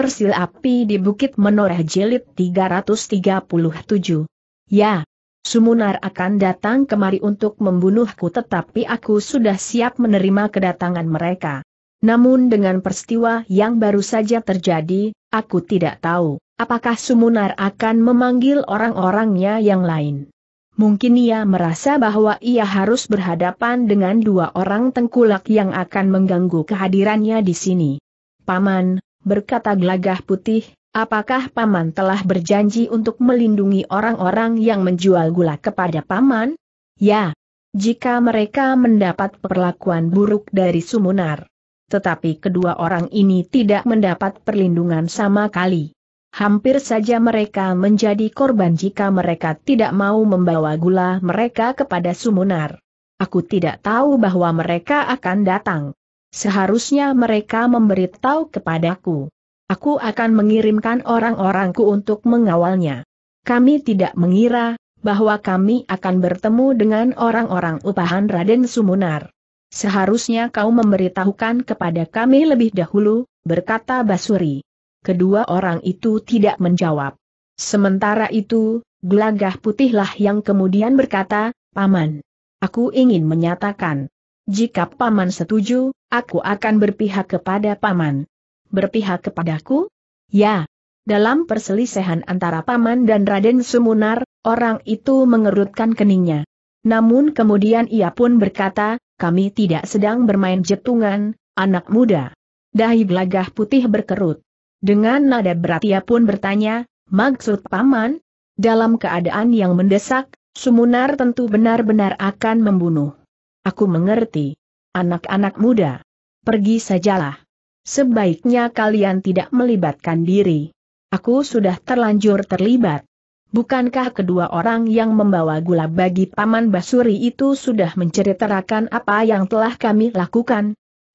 Sil api di Bukit Menoreh Jelit 337. Ya, Sumunar akan datang kemari untuk membunuhku tetapi aku sudah siap menerima kedatangan mereka. Namun dengan peristiwa yang baru saja terjadi, aku tidak tahu apakah Sumunar akan memanggil orang-orangnya yang lain. Mungkin ia merasa bahwa ia harus berhadapan dengan dua orang tengkulak yang akan mengganggu kehadirannya di sini. Paman, berkata gelagah putih, apakah Paman telah berjanji untuk melindungi orang-orang yang menjual gula kepada Paman? Ya. Jika mereka mendapat perlakuan buruk dari Sumunar. Tetapi kedua orang ini tidak mendapat perlindungan sama kali. Hampir saja mereka menjadi korban jika mereka tidak mau membawa gula mereka kepada Sumunar. Aku tidak tahu bahwa mereka akan datang. Seharusnya mereka memberitahu kepadaku. Aku akan mengirimkan orang-orangku untuk mengawalnya. Kami tidak mengira bahwa kami akan bertemu dengan orang-orang upahan Raden Sumunar. Seharusnya kau memberitahukan kepada kami lebih dahulu, berkata Basuri. Kedua orang itu tidak menjawab. Sementara itu, gelagah putihlah yang kemudian berkata, Paman, aku ingin menyatakan jika Paman setuju, aku akan berpihak kepada Paman. Berpihak kepadaku? Ya. Dalam perselisihan antara Paman dan Raden Sumunar, orang itu mengerutkan keningnya. Namun kemudian ia pun berkata, kami tidak sedang bermain jetungan, anak muda. Dahi belagah putih berkerut. Dengan nada berat ia pun bertanya, maksud Paman? Dalam keadaan yang mendesak, Sumunar tentu benar-benar akan membunuh. Aku mengerti. Anak-anak muda. Pergi sajalah. Sebaiknya kalian tidak melibatkan diri. Aku sudah terlanjur terlibat. Bukankah kedua orang yang membawa gula bagi Paman Basuri itu sudah menceritakan apa yang telah kami lakukan?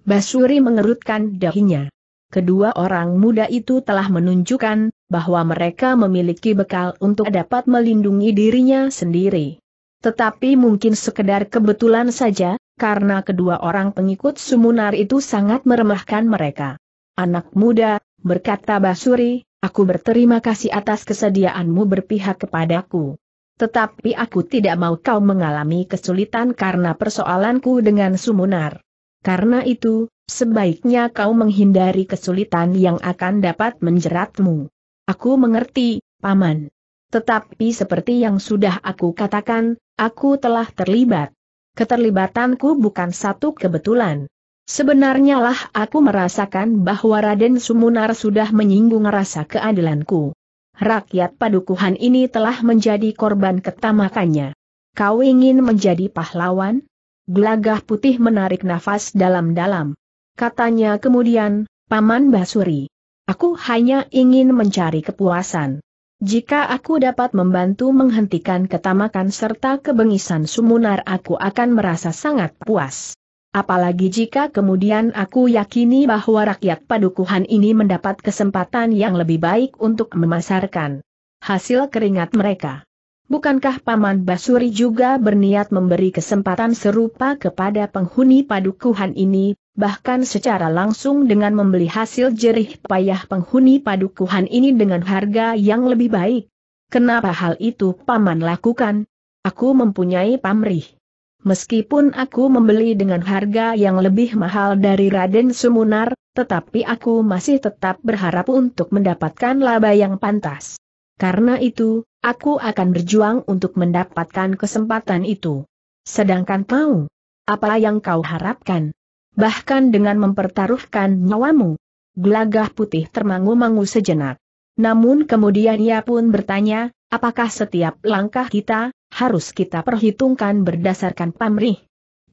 Basuri mengerutkan dahinya. Kedua orang muda itu telah menunjukkan bahwa mereka memiliki bekal untuk dapat melindungi dirinya sendiri. Tetapi mungkin sekedar kebetulan saja, karena kedua orang pengikut Sumunar itu sangat meremahkan mereka. Anak muda, berkata Basuri, aku berterima kasih atas kesediaanmu berpihak kepadaku. Tetapi aku tidak mau kau mengalami kesulitan karena persoalanku dengan Sumunar. Karena itu, sebaiknya kau menghindari kesulitan yang akan dapat menjeratmu. Aku mengerti, Paman. Tetapi seperti yang sudah aku katakan, Aku telah terlibat. Keterlibatanku bukan satu kebetulan. Sebenarnya lah aku merasakan bahwa Raden Sumunar sudah menyinggung rasa keadilanku. Rakyat padukuhan ini telah menjadi korban ketamakannya. Kau ingin menjadi pahlawan? Gelagah putih menarik nafas dalam-dalam. Katanya kemudian, Paman Basuri. Aku hanya ingin mencari kepuasan. Jika aku dapat membantu menghentikan ketamakan serta kebengisan sumunar aku akan merasa sangat puas. Apalagi jika kemudian aku yakini bahwa rakyat padukuhan ini mendapat kesempatan yang lebih baik untuk memasarkan hasil keringat mereka. Bukankah Paman Basuri juga berniat memberi kesempatan serupa kepada penghuni padukuhan ini, bahkan secara langsung dengan membeli hasil jerih payah penghuni padukuhan ini dengan harga yang lebih baik. Kenapa hal itu paman lakukan? Aku mempunyai pamrih. Meskipun aku membeli dengan harga yang lebih mahal dari Raden Sumunar, tetapi aku masih tetap berharap untuk mendapatkan laba yang pantas. Karena itu, aku akan berjuang untuk mendapatkan kesempatan itu. Sedangkan kau, apa yang kau harapkan? bahkan dengan mempertaruhkan nyawamu. Gelagah putih termangu-mangu sejenak. Namun kemudian ia pun bertanya, apakah setiap langkah kita, harus kita perhitungkan berdasarkan pamrih?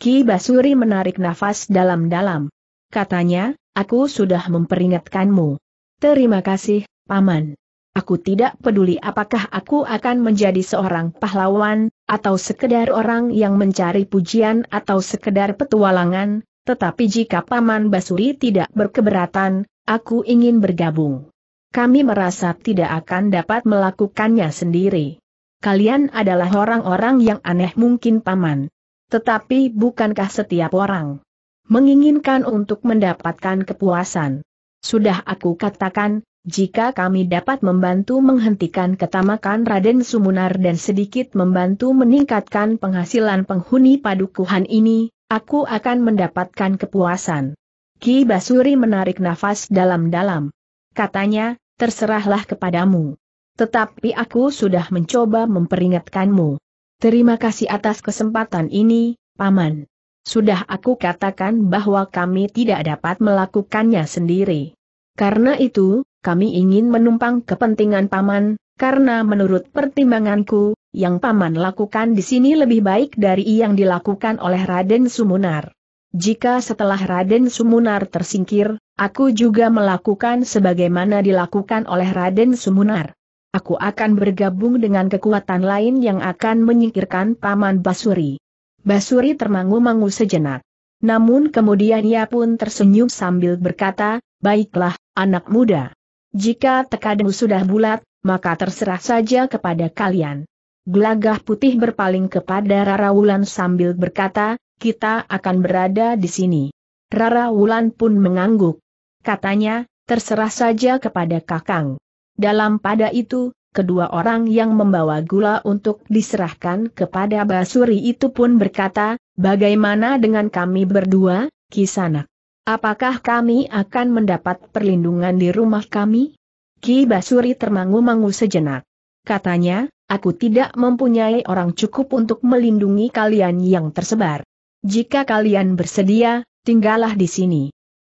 Ki Basuri menarik nafas dalam-dalam. Katanya, aku sudah memperingatkanmu. Terima kasih, Paman. Aku tidak peduli apakah aku akan menjadi seorang pahlawan, atau sekedar orang yang mencari pujian atau sekedar petualangan, tetapi jika Paman Basuri tidak berkeberatan, aku ingin bergabung. Kami merasa tidak akan dapat melakukannya sendiri. Kalian adalah orang-orang yang aneh mungkin Paman. Tetapi bukankah setiap orang menginginkan untuk mendapatkan kepuasan? Sudah aku katakan, jika kami dapat membantu menghentikan ketamakan Raden Sumunar dan sedikit membantu meningkatkan penghasilan penghuni padukuhan ini, aku akan mendapatkan kepuasan. Ki Basuri menarik nafas dalam-dalam. Katanya, terserahlah kepadamu. Tetapi aku sudah mencoba memperingatkanmu. Terima kasih atas kesempatan ini, Paman. Sudah aku katakan bahwa kami tidak dapat melakukannya sendiri. Karena itu, kami ingin menumpang kepentingan Paman, karena menurut pertimbanganku, yang Paman lakukan di sini lebih baik dari yang dilakukan oleh Raden Sumunar. Jika setelah Raden Sumunar tersingkir, aku juga melakukan sebagaimana dilakukan oleh Raden Sumunar. Aku akan bergabung dengan kekuatan lain yang akan menyingkirkan Paman Basuri. Basuri termangu-mangu sejenak. Namun kemudian ia pun tersenyum sambil berkata, Baiklah, anak muda. Jika tekadmu sudah bulat, maka terserah saja kepada kalian. Gelagah putih berpaling kepada Rara Wulan sambil berkata, kita akan berada di sini. Rara Wulan pun mengangguk. Katanya, terserah saja kepada Kakang. Dalam pada itu, kedua orang yang membawa gula untuk diserahkan kepada Basuri itu pun berkata, bagaimana dengan kami berdua, Kisanak? Apakah kami akan mendapat perlindungan di rumah kami? Ki Basuri termangu-mangu sejenak katanya, aku tidak mempunyai orang cukup untuk melindungi kalian yang tersebar. Jika kalian bersedia, tinggallah di sini.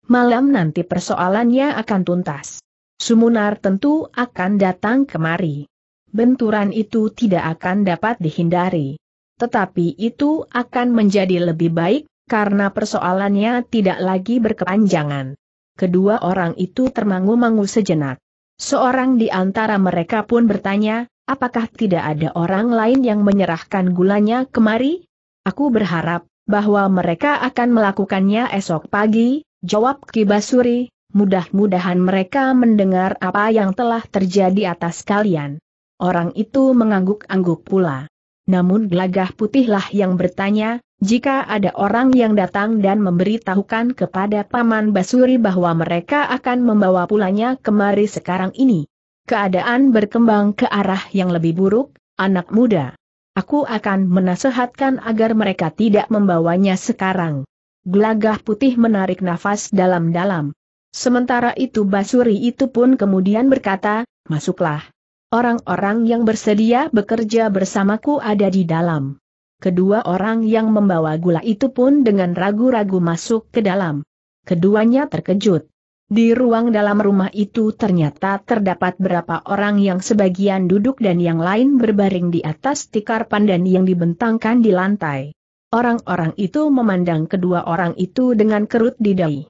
Malam nanti persoalannya akan tuntas. Sumunar tentu akan datang kemari. Benturan itu tidak akan dapat dihindari. Tetapi itu akan menjadi lebih baik, karena persoalannya tidak lagi berkepanjangan. Kedua orang itu termangu-mangu sejenak. Seorang di antara mereka pun bertanya, apakah tidak ada orang lain yang menyerahkan gulanya kemari? Aku berharap bahwa mereka akan melakukannya esok pagi, jawab Kibasuri, mudah-mudahan mereka mendengar apa yang telah terjadi atas kalian. Orang itu mengangguk-angguk pula. Namun gelagah putihlah yang bertanya, jika ada orang yang datang dan memberitahukan kepada Paman Basuri bahwa mereka akan membawa pulanya kemari sekarang ini. Keadaan berkembang ke arah yang lebih buruk, anak muda. Aku akan menasehatkan agar mereka tidak membawanya sekarang. Gelagah putih menarik nafas dalam-dalam. Sementara itu Basuri itu pun kemudian berkata, masuklah. Orang-orang yang bersedia bekerja bersamaku ada di dalam. Kedua orang yang membawa gula itu pun dengan ragu-ragu masuk ke dalam. Keduanya terkejut. Di ruang dalam rumah itu ternyata terdapat berapa orang yang sebagian duduk dan yang lain berbaring di atas tikar pandan yang dibentangkan di lantai. Orang-orang itu memandang kedua orang itu dengan kerut di dahi.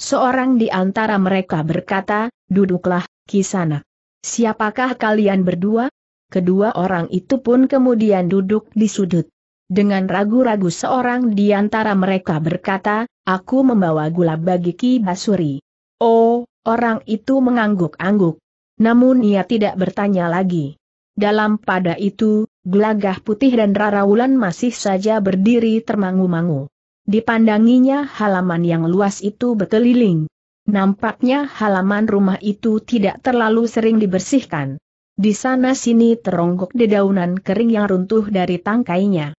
Seorang di antara mereka berkata, duduklah, kisana. Siapakah kalian berdua? Kedua orang itu pun kemudian duduk di sudut. Dengan ragu-ragu seorang di antara mereka berkata, aku membawa gula bagi Ki Basuri. Oh, orang itu mengangguk-angguk. Namun ia tidak bertanya lagi. Dalam pada itu, gelagah putih dan Wulan masih saja berdiri termangu-mangu. Dipandanginya halaman yang luas itu berkeliling. Nampaknya halaman rumah itu tidak terlalu sering dibersihkan. Di sana sini teronggok dedaunan kering yang runtuh dari tangkainya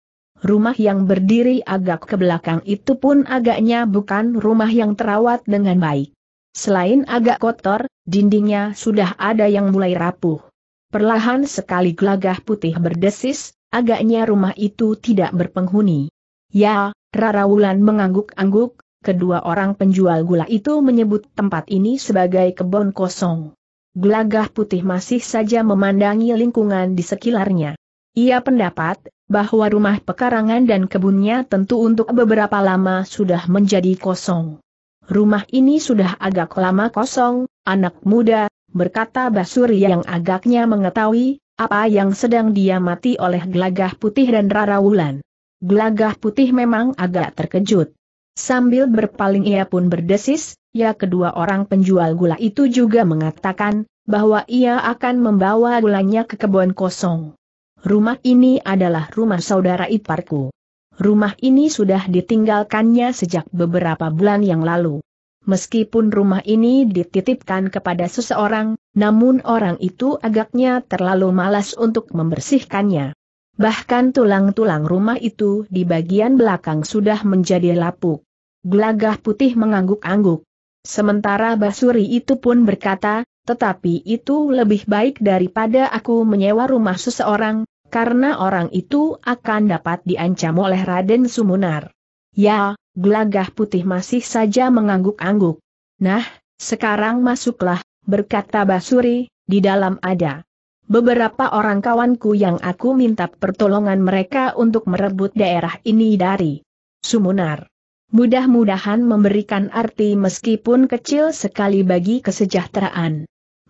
rumah yang berdiri agak ke belakang itu pun agaknya bukan rumah yang terawat dengan baik. Selain agak kotor, dindingnya sudah ada yang mulai rapuh. Perlahan sekali gelagah putih berdesis, agaknya rumah itu tidak berpenghuni. Ya, Rara Wulan mengangguk-angguk, kedua orang penjual gula itu menyebut tempat ini sebagai kebun kosong. Gelagah putih masih saja memandangi lingkungan di sekilarnya. Ia pendapat, bahwa rumah pekarangan dan kebunnya tentu untuk beberapa lama sudah menjadi kosong. Rumah ini sudah agak lama kosong, anak muda, berkata Basuri yang agaknya mengetahui, apa yang sedang diamati oleh gelagah putih dan rarawulan. Gelagah putih memang agak terkejut. Sambil berpaling ia pun berdesis, ya kedua orang penjual gula itu juga mengatakan, bahwa ia akan membawa gulanya ke kebun kosong rumah ini adalah rumah saudara iparku. Rumah ini sudah ditinggalkannya sejak beberapa bulan yang lalu. Meskipun rumah ini dititipkan kepada seseorang, namun orang itu agaknya terlalu malas untuk membersihkannya. Bahkan tulang-tulang rumah itu di bagian belakang sudah menjadi lapuk. Gelagah putih mengangguk-angguk. Sementara Basuri itu pun berkata, tetapi itu lebih baik daripada aku menyewa rumah seseorang, karena orang itu akan dapat diancam oleh Raden Sumunar. Ya, gelagah putih masih saja mengangguk-angguk. Nah, sekarang masuklah, berkata Basuri, di dalam ada. Beberapa orang kawanku yang aku minta pertolongan mereka untuk merebut daerah ini dari Sumunar. Mudah-mudahan memberikan arti meskipun kecil sekali bagi kesejahteraan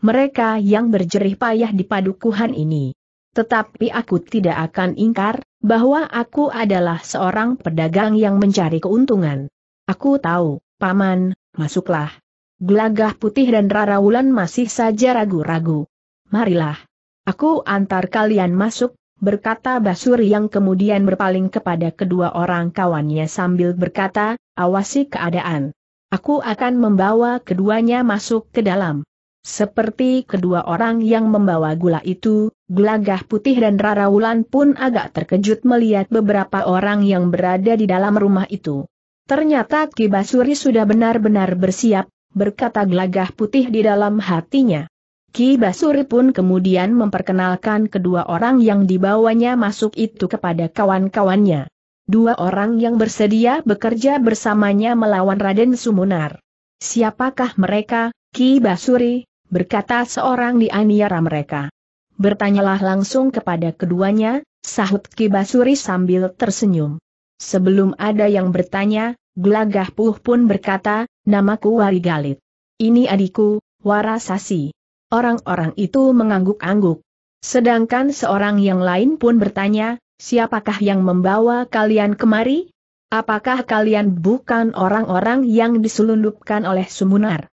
mereka yang berjerih payah di padukuhan ini. Tetapi aku tidak akan ingkar, bahwa aku adalah seorang pedagang yang mencari keuntungan. Aku tahu, Paman, masuklah. Gelagah putih dan Raraulan masih saja ragu-ragu. Marilah. Aku antar kalian masuk, berkata Basuri yang kemudian berpaling kepada kedua orang kawannya sambil berkata, awasi keadaan. Aku akan membawa keduanya masuk ke dalam. Seperti kedua orang yang membawa gula itu, Gelagah Putih dan Rara Wulan pun agak terkejut melihat beberapa orang yang berada di dalam rumah itu. Ternyata Ki Basuri sudah benar-benar bersiap, berkata Gelagah Putih di dalam hatinya. Ki Basuri pun kemudian memperkenalkan kedua orang yang dibawanya masuk itu kepada kawan-kawannya. Dua orang yang bersedia bekerja bersamanya melawan Raden Sumunar. Siapakah mereka, Ki Basuri? berkata seorang di aniara mereka. Bertanyalah langsung kepada keduanya, sahut Kibasuri sambil tersenyum. Sebelum ada yang bertanya, Gelagah Puh pun berkata, namaku Wari Galit. Ini adikku, Warasasi. Orang-orang itu mengangguk-angguk. Sedangkan seorang yang lain pun bertanya, siapakah yang membawa kalian kemari? Apakah kalian bukan orang-orang yang diselundupkan oleh Sumunar?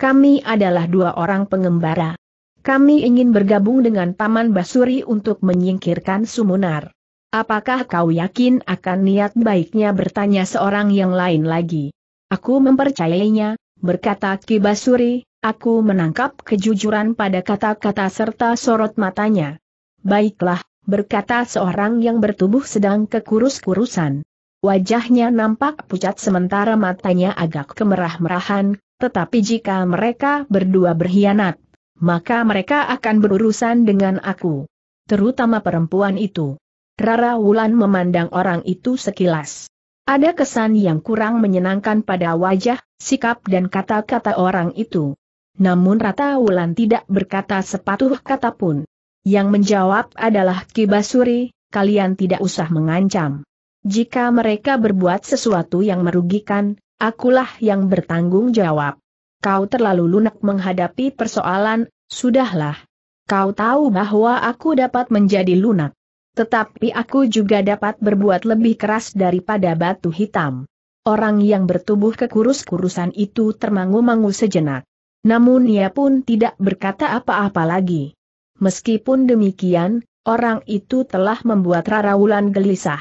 Kami adalah dua orang pengembara. Kami ingin bergabung dengan Paman Basuri untuk menyingkirkan Sumunar. Apakah kau yakin akan niat baiknya bertanya seorang yang lain lagi? Aku mempercayainya, berkata Ki Basuri, aku menangkap kejujuran pada kata-kata serta sorot matanya. Baiklah, berkata seorang yang bertubuh sedang kekurus-kurusan. Wajahnya nampak pucat sementara matanya agak kemerah-merahan, tetapi jika mereka berdua berkhianat, maka mereka akan berurusan dengan aku. Terutama perempuan itu. Rara Wulan memandang orang itu sekilas. Ada kesan yang kurang menyenangkan pada wajah, sikap dan kata-kata orang itu. Namun Rata Wulan tidak berkata sepatuh kata pun. Yang menjawab adalah Kibasuri, kalian tidak usah mengancam. Jika mereka berbuat sesuatu yang merugikan, Akulah yang bertanggung jawab. Kau terlalu lunak menghadapi persoalan, sudahlah. Kau tahu bahwa aku dapat menjadi lunak. Tetapi aku juga dapat berbuat lebih keras daripada batu hitam. Orang yang bertubuh kekurus-kurusan itu termangu-mangu sejenak. Namun ia pun tidak berkata apa-apa lagi. Meskipun demikian, orang itu telah membuat Rara Wulan gelisah.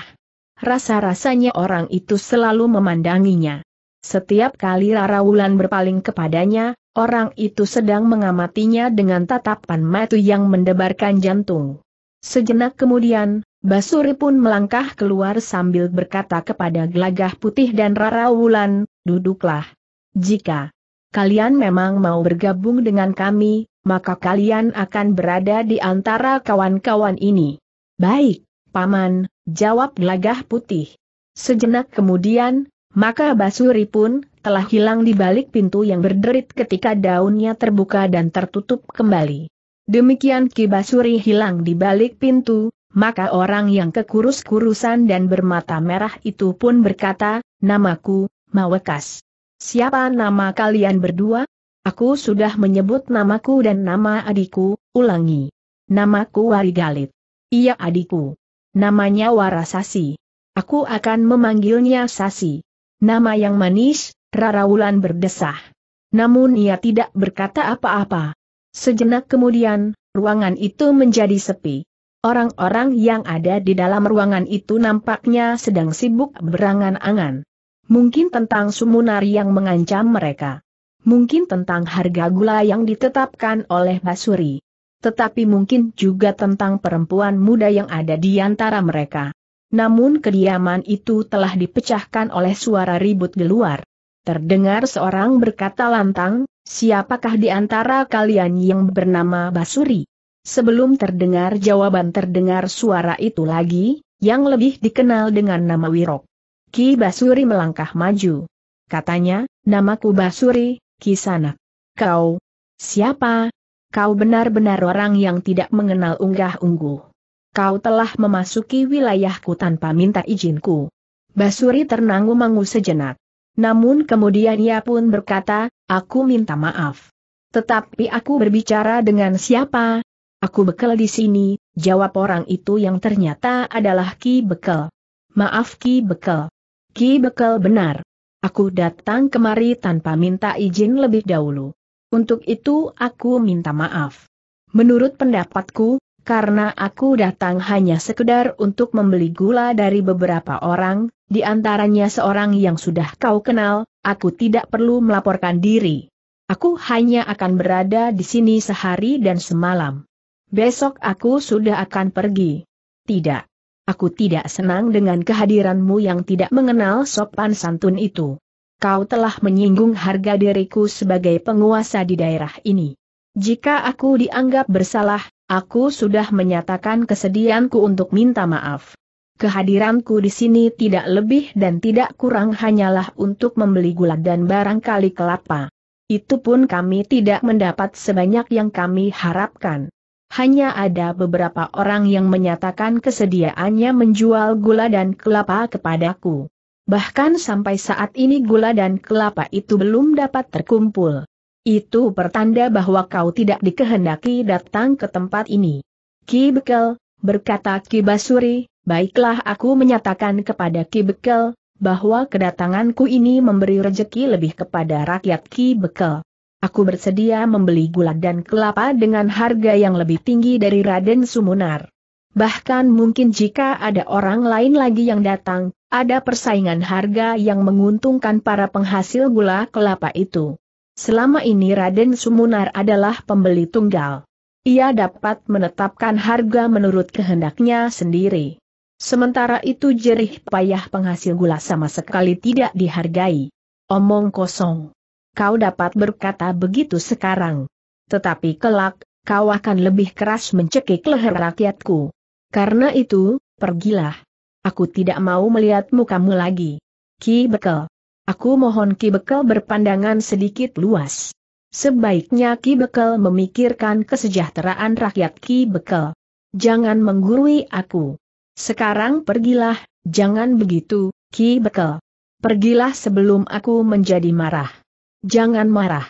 Rasa-rasanya orang itu selalu memandanginya. Setiap kali Rara Wulan berpaling kepadanya, orang itu sedang mengamatinya dengan tatapan mata yang mendebarkan jantung. Sejenak kemudian, Basuri pun melangkah keluar sambil berkata kepada Gelagah Putih dan Rara Wulan, duduklah. Jika kalian memang mau bergabung dengan kami, maka kalian akan berada di antara kawan-kawan ini. Baik, Paman, jawab Gelagah Putih. Sejenak kemudian, maka Basuri pun telah hilang di balik pintu yang berderit ketika daunnya terbuka dan tertutup kembali. Demikian Ki Basuri hilang di balik pintu, maka orang yang kekurus-kurusan dan bermata merah itu pun berkata, namaku, Mawekas. Siapa nama kalian berdua? Aku sudah menyebut namaku dan nama adikku, ulangi. Namaku Warigalit. Iya adikku. Namanya Warasasi. Aku akan memanggilnya Sasi. Nama yang manis, Rara Wulan berdesah. Namun ia tidak berkata apa-apa. Sejenak kemudian, ruangan itu menjadi sepi. Orang-orang yang ada di dalam ruangan itu nampaknya sedang sibuk berangan-angan. Mungkin tentang sumunar yang mengancam mereka. Mungkin tentang harga gula yang ditetapkan oleh Basuri. Tetapi mungkin juga tentang perempuan muda yang ada di antara mereka namun kediaman itu telah dipecahkan oleh suara ribut di luar. Terdengar seorang berkata lantang, siapakah di antara kalian yang bernama Basuri? Sebelum terdengar jawaban terdengar suara itu lagi, yang lebih dikenal dengan nama Wirok. Ki Basuri melangkah maju. Katanya, namaku Basuri, Sanak. Kau? Siapa? Kau benar-benar orang yang tidak mengenal unggah-ungguh kau telah memasuki wilayahku tanpa minta izinku. Basuri ternangu-mangu sejenak. Namun kemudian ia pun berkata, aku minta maaf. Tetapi aku berbicara dengan siapa? Aku bekel di sini, jawab orang itu yang ternyata adalah Ki Bekel. Maaf Ki Bekel. Ki Bekel benar. Aku datang kemari tanpa minta izin lebih dahulu. Untuk itu aku minta maaf. Menurut pendapatku, karena aku datang hanya sekedar untuk membeli gula dari beberapa orang, di antaranya seorang yang sudah kau kenal, aku tidak perlu melaporkan diri. Aku hanya akan berada di sini sehari dan semalam. Besok aku sudah akan pergi. Tidak. Aku tidak senang dengan kehadiranmu yang tidak mengenal sopan santun itu. Kau telah menyinggung harga diriku sebagai penguasa di daerah ini. Jika aku dianggap bersalah, Aku sudah menyatakan kesedihanku untuk minta maaf. Kehadiranku di sini tidak lebih dan tidak kurang hanyalah untuk membeli gula dan barangkali kelapa. Itu pun kami tidak mendapat sebanyak yang kami harapkan. Hanya ada beberapa orang yang menyatakan kesediaannya menjual gula dan kelapa kepadaku. Bahkan sampai saat ini gula dan kelapa itu belum dapat terkumpul. Itu pertanda bahwa kau tidak dikehendaki datang ke tempat ini. Ki Bekel, berkata Ki Basuri, baiklah aku menyatakan kepada Ki Bekel, bahwa kedatanganku ini memberi rejeki lebih kepada rakyat Ki Bekel. Aku bersedia membeli gula dan kelapa dengan harga yang lebih tinggi dari Raden Sumunar. Bahkan mungkin jika ada orang lain lagi yang datang, ada persaingan harga yang menguntungkan para penghasil gula kelapa itu. Selama ini Raden Sumunar adalah pembeli tunggal. Ia dapat menetapkan harga menurut kehendaknya sendiri. Sementara itu jerih payah penghasil gula sama sekali tidak dihargai. Omong kosong. Kau dapat berkata begitu sekarang. Tetapi kelak, kau akan lebih keras mencekik leher rakyatku. Karena itu, pergilah. Aku tidak mau melihat mukamu lagi. Ki Bekel. Aku mohon Ki Bekel berpandangan sedikit luas. Sebaiknya Ki Bekel memikirkan kesejahteraan rakyat Ki Bekel. Jangan menggurui aku. Sekarang pergilah, jangan begitu, Ki Bekel. Pergilah sebelum aku menjadi marah. Jangan marah.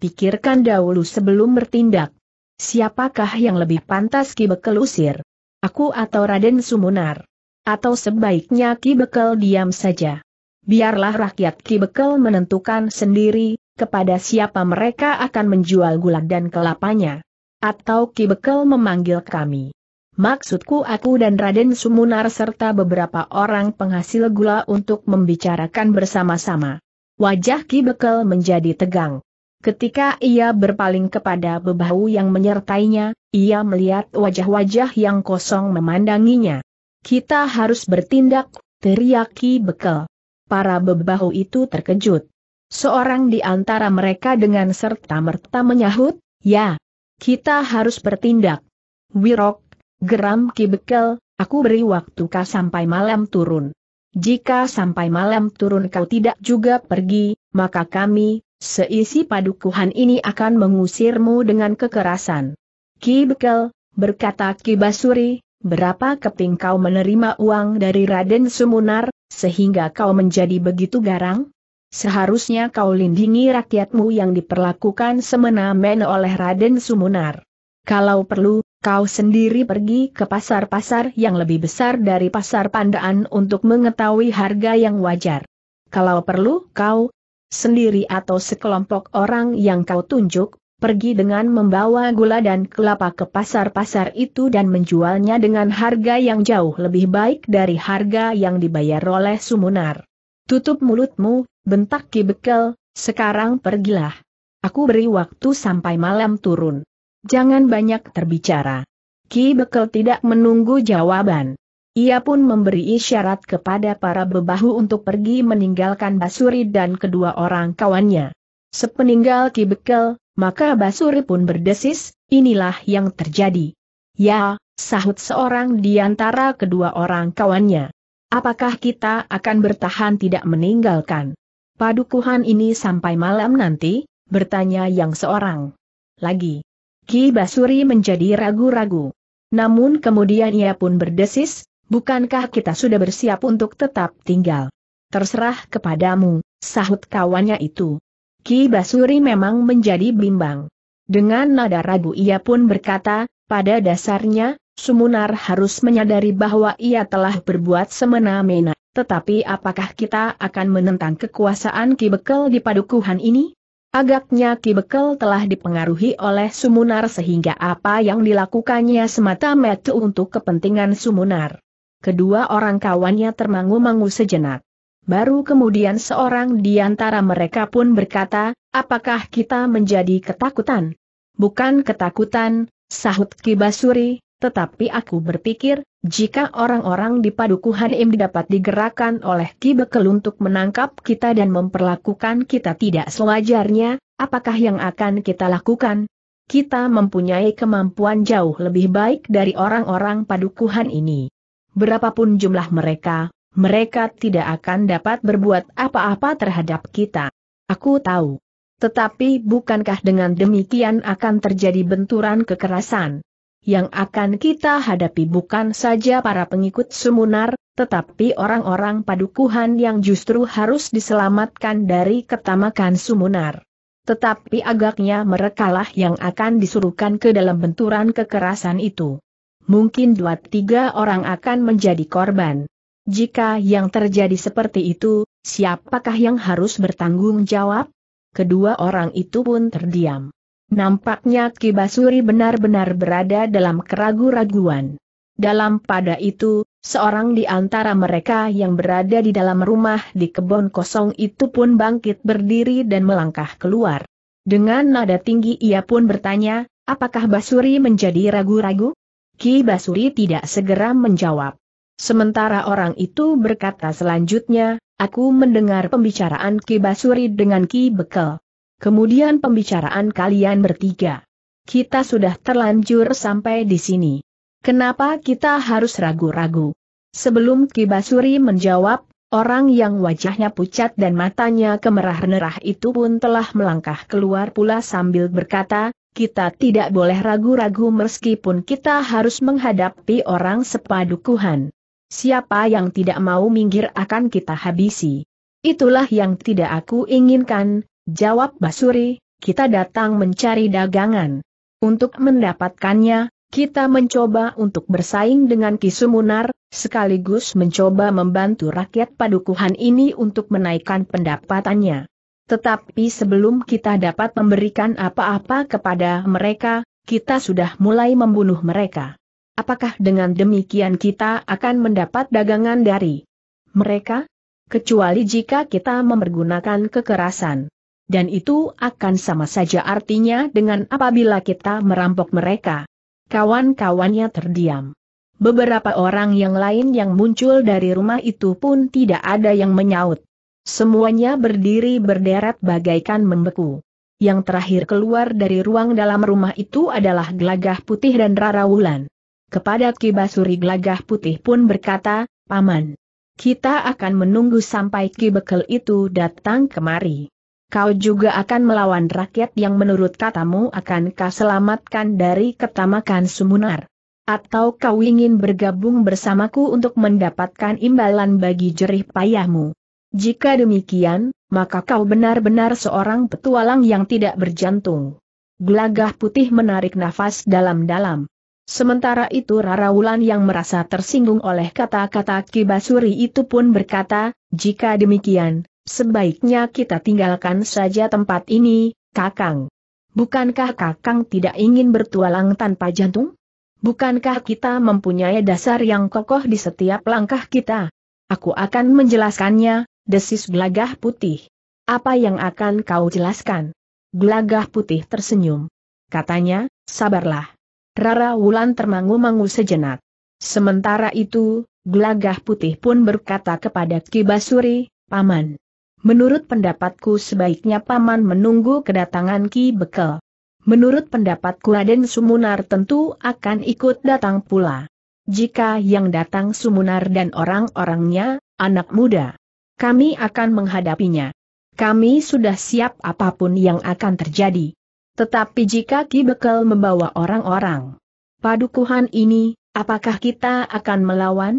Pikirkan dahulu sebelum bertindak. Siapakah yang lebih pantas Ki Bekel usir? Aku atau Raden Sumunar? Atau sebaiknya Ki Bekel diam saja? biarlah rakyat Kibekel menentukan sendiri, kepada siapa mereka akan menjual gula dan kelapanya. Atau Kibekel memanggil kami. Maksudku aku dan Raden Sumunar serta beberapa orang penghasil gula untuk membicarakan bersama-sama. Wajah Kibekel menjadi tegang. Ketika ia berpaling kepada bebahu yang menyertainya, ia melihat wajah-wajah yang kosong memandanginya. Kita harus bertindak, teriaki bekel para bebahu itu terkejut. Seorang di antara mereka dengan serta-merta menyahut, ya, kita harus bertindak. Wirok, geram Ki Bekel, aku beri waktu kau sampai malam turun. Jika sampai malam turun kau tidak juga pergi, maka kami, seisi padukuhan ini akan mengusirmu dengan kekerasan. Ki Bekel, berkata Ki Basuri, berapa keping kau menerima uang dari Raden Sumunar, sehingga kau menjadi begitu garang? Seharusnya kau lindungi rakyatmu yang diperlakukan semena-mena oleh Raden Sumunar. Kalau perlu, kau sendiri pergi ke pasar-pasar yang lebih besar dari pasar pandaan untuk mengetahui harga yang wajar. Kalau perlu, kau sendiri atau sekelompok orang yang kau tunjuk, pergi dengan membawa gula dan kelapa ke pasar-pasar itu dan menjualnya dengan harga yang jauh lebih baik dari harga yang dibayar oleh Sumunar. Tutup mulutmu, bentak Ki Bekel, sekarang pergilah. Aku beri waktu sampai malam turun. Jangan banyak terbicara. Ki Bekel tidak menunggu jawaban. Ia pun memberi isyarat kepada para bebahu untuk pergi meninggalkan Basuri dan kedua orang kawannya. Sepeninggal Ki Bekel, maka Basuri pun berdesis, inilah yang terjadi. Ya, sahut seorang di antara kedua orang kawannya. Apakah kita akan bertahan tidak meninggalkan? Padukuhan ini sampai malam nanti, bertanya yang seorang. Lagi. Ki Basuri menjadi ragu-ragu. Namun kemudian ia pun berdesis, bukankah kita sudah bersiap untuk tetap tinggal? Terserah kepadamu, sahut kawannya itu. Ki Basuri memang menjadi bimbang. Dengan nada ragu ia pun berkata, pada dasarnya, Sumunar harus menyadari bahwa ia telah berbuat semena-mena. Tetapi apakah kita akan menentang kekuasaan Ki Bekel di padukuhan ini? Agaknya Ki Bekel telah dipengaruhi oleh Sumunar sehingga apa yang dilakukannya semata-mata untuk kepentingan Sumunar. Kedua orang kawannya termangu-mangu sejenak. Baru kemudian seorang di antara mereka pun berkata, apakah kita menjadi ketakutan? Bukan ketakutan, sahut Kibasuri, tetapi aku berpikir, jika orang-orang di padukuhan Im dapat digerakkan oleh Ki Bekel untuk menangkap kita dan memperlakukan kita tidak sewajarnya, apakah yang akan kita lakukan? Kita mempunyai kemampuan jauh lebih baik dari orang-orang padukuhan ini. Berapapun jumlah mereka, mereka tidak akan dapat berbuat apa-apa terhadap kita. Aku tahu. Tetapi bukankah dengan demikian akan terjadi benturan kekerasan? Yang akan kita hadapi bukan saja para pengikut sumunar, tetapi orang-orang padukuhan yang justru harus diselamatkan dari ketamakan sumunar. Tetapi agaknya merekalah yang akan disuruhkan ke dalam benturan kekerasan itu. Mungkin dua tiga orang akan menjadi korban. Jika yang terjadi seperti itu, siapakah yang harus bertanggung jawab? Kedua orang itu pun terdiam. Nampaknya Ki Basuri benar-benar berada dalam keragu-raguan. Dalam pada itu, seorang di antara mereka yang berada di dalam rumah di kebun kosong itu pun bangkit berdiri dan melangkah keluar. Dengan nada tinggi ia pun bertanya, apakah Basuri menjadi ragu-ragu? Ki Basuri tidak segera menjawab. Sementara orang itu berkata selanjutnya, aku mendengar pembicaraan Ki Basuri dengan Ki Bekel. Kemudian pembicaraan kalian bertiga. Kita sudah terlanjur sampai di sini. Kenapa kita harus ragu-ragu? Sebelum Ki Basuri menjawab, orang yang wajahnya pucat dan matanya kemerah-nerah itu pun telah melangkah keluar pula sambil berkata, kita tidak boleh ragu-ragu meskipun kita harus menghadapi orang sepadukuhan. Siapa yang tidak mau minggir akan kita habisi. Itulah yang tidak aku inginkan, jawab Basuri, kita datang mencari dagangan. Untuk mendapatkannya, kita mencoba untuk bersaing dengan Kisumunar, sekaligus mencoba membantu rakyat padukuhan ini untuk menaikkan pendapatannya. Tetapi sebelum kita dapat memberikan apa-apa kepada mereka, kita sudah mulai membunuh mereka. Apakah dengan demikian kita akan mendapat dagangan dari mereka? Kecuali jika kita memergunakan kekerasan. Dan itu akan sama saja artinya dengan apabila kita merampok mereka. Kawan-kawannya terdiam. Beberapa orang yang lain yang muncul dari rumah itu pun tidak ada yang menyaut. Semuanya berdiri berderet bagaikan membeku. Yang terakhir keluar dari ruang dalam rumah itu adalah gelagah putih dan Rara Wulan. Kepada Kibasuri Glagah Putih pun berkata, Paman, kita akan menunggu sampai Ki Bekel itu datang kemari. Kau juga akan melawan rakyat yang menurut katamu akan kau selamatkan dari ketamakan Sumunar. Atau kau ingin bergabung bersamaku untuk mendapatkan imbalan bagi jerih payahmu. Jika demikian, maka kau benar-benar seorang petualang yang tidak berjantung. Glagah putih menarik nafas dalam-dalam. Sementara itu Rara Wulan yang merasa tersinggung oleh kata-kata Ki Basuri itu pun berkata, jika demikian, sebaiknya kita tinggalkan saja tempat ini, Kakang. Bukankah Kakang tidak ingin bertualang tanpa jantung? Bukankah kita mempunyai dasar yang kokoh di setiap langkah kita? Aku akan menjelaskannya, desis gelagah putih. Apa yang akan kau jelaskan? Gelagah putih tersenyum. Katanya, sabarlah. Rara Wulan termangu-mangu sejenak. Sementara itu, Gelagah Putih pun berkata kepada Ki Basuri, Paman. Menurut pendapatku sebaiknya Paman menunggu kedatangan Ki Bekel. Menurut pendapatku Raden Sumunar tentu akan ikut datang pula. Jika yang datang Sumunar dan orang-orangnya, anak muda, kami akan menghadapinya. Kami sudah siap apapun yang akan terjadi. Tetapi jika Ki Bekal membawa orang-orang padukuhan ini, apakah kita akan melawan?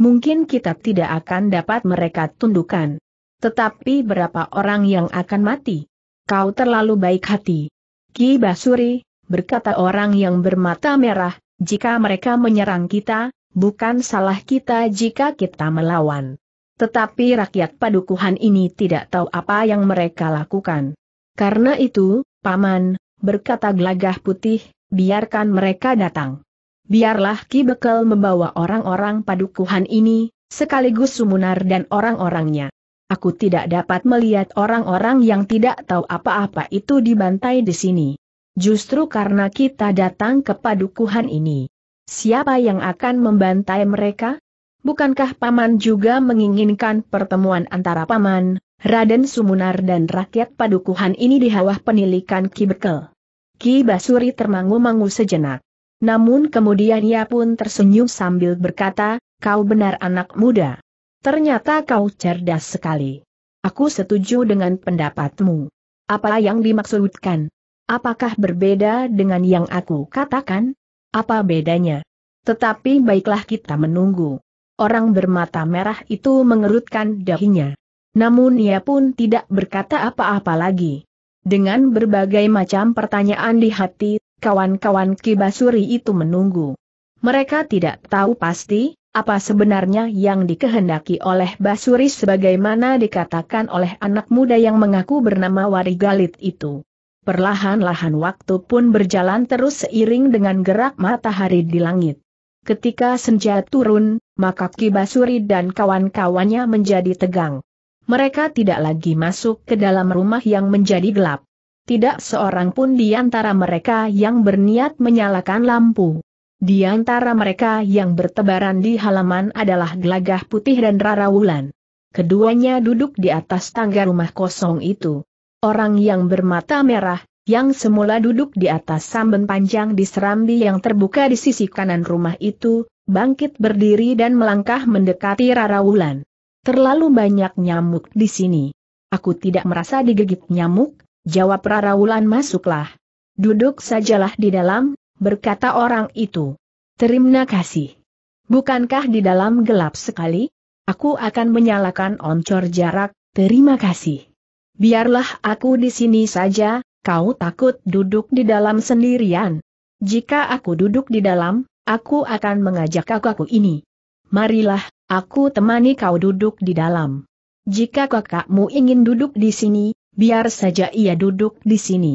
Mungkin kita tidak akan dapat mereka tundukkan. Tetapi berapa orang yang akan mati? Kau terlalu baik hati. Ki Basuri, berkata orang yang bermata merah, jika mereka menyerang kita, bukan salah kita jika kita melawan. Tetapi rakyat padukuhan ini tidak tahu apa yang mereka lakukan. Karena itu, Paman, berkata gelagah putih, biarkan mereka datang. Biarlah Ki Bekel membawa orang-orang padukuhan ini, sekaligus Sumunar dan orang-orangnya. Aku tidak dapat melihat orang-orang yang tidak tahu apa-apa itu dibantai di sini. Justru karena kita datang ke padukuhan ini. Siapa yang akan membantai mereka? Bukankah Paman juga menginginkan pertemuan antara Paman, Raden Sumunar dan rakyat padukuhan ini di hawah penilikan Ki Bekel. Ki Basuri termangu-mangu sejenak. Namun kemudian ia pun tersenyum sambil berkata, kau benar anak muda. Ternyata kau cerdas sekali. Aku setuju dengan pendapatmu. Apa yang dimaksudkan? Apakah berbeda dengan yang aku katakan? Apa bedanya? Tetapi baiklah kita menunggu. Orang bermata merah itu mengerutkan dahinya. Namun ia pun tidak berkata apa-apa lagi. Dengan berbagai macam pertanyaan di hati, kawan-kawan Kibasuri itu menunggu. Mereka tidak tahu pasti, apa sebenarnya yang dikehendaki oleh Basuri sebagaimana dikatakan oleh anak muda yang mengaku bernama Warigalit itu. Perlahan-lahan waktu pun berjalan terus seiring dengan gerak matahari di langit. Ketika senja turun, maka Kibasuri dan kawan-kawannya menjadi tegang mereka tidak lagi masuk ke dalam rumah yang menjadi gelap. Tidak seorang pun di antara mereka yang berniat menyalakan lampu. Di antara mereka yang bertebaran di halaman adalah Gelagah Putih dan Rara Wulan. Keduanya duduk di atas tangga rumah kosong itu. Orang yang bermata merah yang semula duduk di atas samben panjang di serambi yang terbuka di sisi kanan rumah itu, bangkit berdiri dan melangkah mendekati Rara Wulan. Terlalu banyak nyamuk di sini. Aku tidak merasa digigit nyamuk, jawab Rara Wulan masuklah. Duduk sajalah di dalam, berkata orang itu. Terima kasih. Bukankah di dalam gelap sekali? Aku akan menyalakan oncor jarak, terima kasih. Biarlah aku di sini saja, kau takut duduk di dalam sendirian. Jika aku duduk di dalam, aku akan mengajak kakakku ini. Marilah, Aku temani kau duduk di dalam. Jika kakakmu ingin duduk di sini, biar saja ia duduk di sini.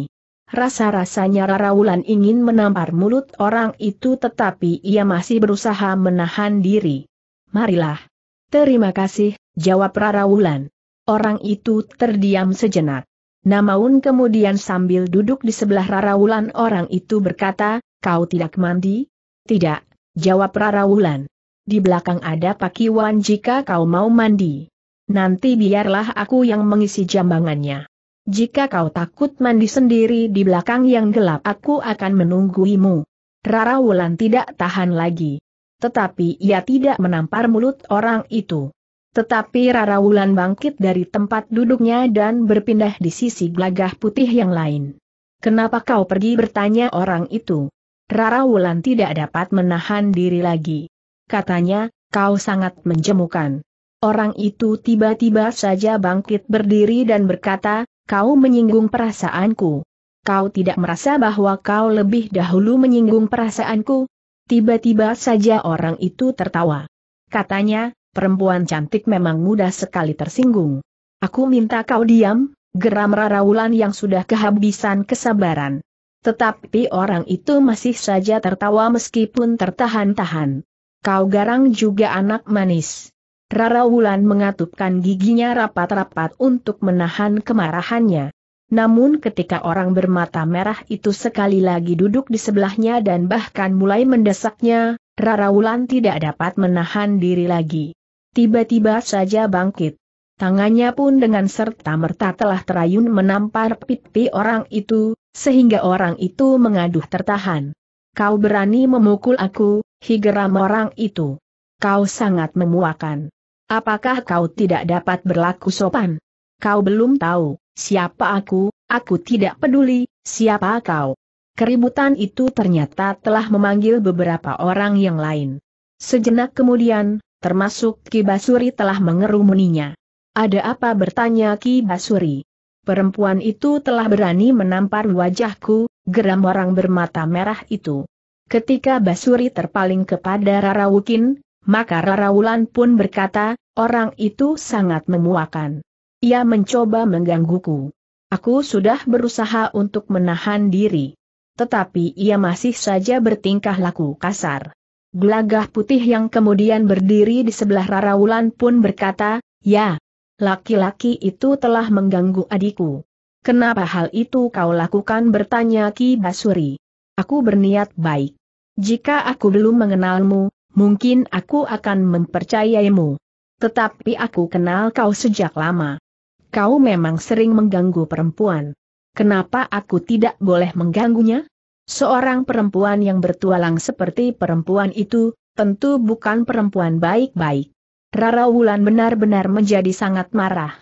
Rasa-rasanya Rara Wulan ingin menampar mulut orang itu tetapi ia masih berusaha menahan diri. Marilah. Terima kasih, jawab Rara Wulan. Orang itu terdiam sejenak. Namun kemudian sambil duduk di sebelah Rara Wulan orang itu berkata, kau tidak mandi? Tidak, jawab Rara Wulan. Di belakang ada pakiwan jika kau mau mandi. Nanti biarlah aku yang mengisi jambangannya. Jika kau takut mandi sendiri di belakang yang gelap aku akan menungguimu. Rara Wulan tidak tahan lagi. Tetapi ia tidak menampar mulut orang itu. Tetapi Rara Wulan bangkit dari tempat duduknya dan berpindah di sisi gelagah putih yang lain. Kenapa kau pergi bertanya orang itu? Rara Wulan tidak dapat menahan diri lagi katanya, kau sangat menjemukan. Orang itu tiba-tiba saja bangkit berdiri dan berkata, kau menyinggung perasaanku. Kau tidak merasa bahwa kau lebih dahulu menyinggung perasaanku? Tiba-tiba saja orang itu tertawa. Katanya, perempuan cantik memang mudah sekali tersinggung. Aku minta kau diam, geram Raraulan yang sudah kehabisan kesabaran. Tetapi orang itu masih saja tertawa meskipun tertahan-tahan. Kau garang juga anak manis. Rara Wulan mengatupkan giginya rapat-rapat untuk menahan kemarahannya. Namun ketika orang bermata merah itu sekali lagi duduk di sebelahnya dan bahkan mulai mendesaknya, Rara Wulan tidak dapat menahan diri lagi. Tiba-tiba saja bangkit. Tangannya pun dengan serta-merta telah terayun menampar pipi orang itu, sehingga orang itu mengaduh tertahan. Kau berani memukul aku, higeram orang itu. Kau sangat memuakan. Apakah kau tidak dapat berlaku sopan? Kau belum tahu, siapa aku, aku tidak peduli, siapa kau. Keributan itu ternyata telah memanggil beberapa orang yang lain. Sejenak kemudian, termasuk Ki Basuri telah mengerumuninya. Ada apa bertanya Ki Basuri? Perempuan itu telah berani menampar wajahku, geram orang bermata merah itu. Ketika Basuri terpaling kepada Rara Wukin, maka Rara Wulan pun berkata, orang itu sangat memuakan. Ia mencoba menggangguku. Aku sudah berusaha untuk menahan diri. Tetapi ia masih saja bertingkah laku kasar. Gelagah putih yang kemudian berdiri di sebelah Rara Wulan pun berkata, Ya, laki-laki itu telah mengganggu adikku. Kenapa hal itu kau lakukan bertanya Ki Basuri. Aku berniat baik. Jika aku belum mengenalmu, mungkin aku akan mempercayaimu. Tetapi aku kenal kau sejak lama. Kau memang sering mengganggu perempuan. Kenapa aku tidak boleh mengganggunya? Seorang perempuan yang bertualang seperti perempuan itu, tentu bukan perempuan baik-baik. Rara Wulan benar-benar menjadi sangat marah.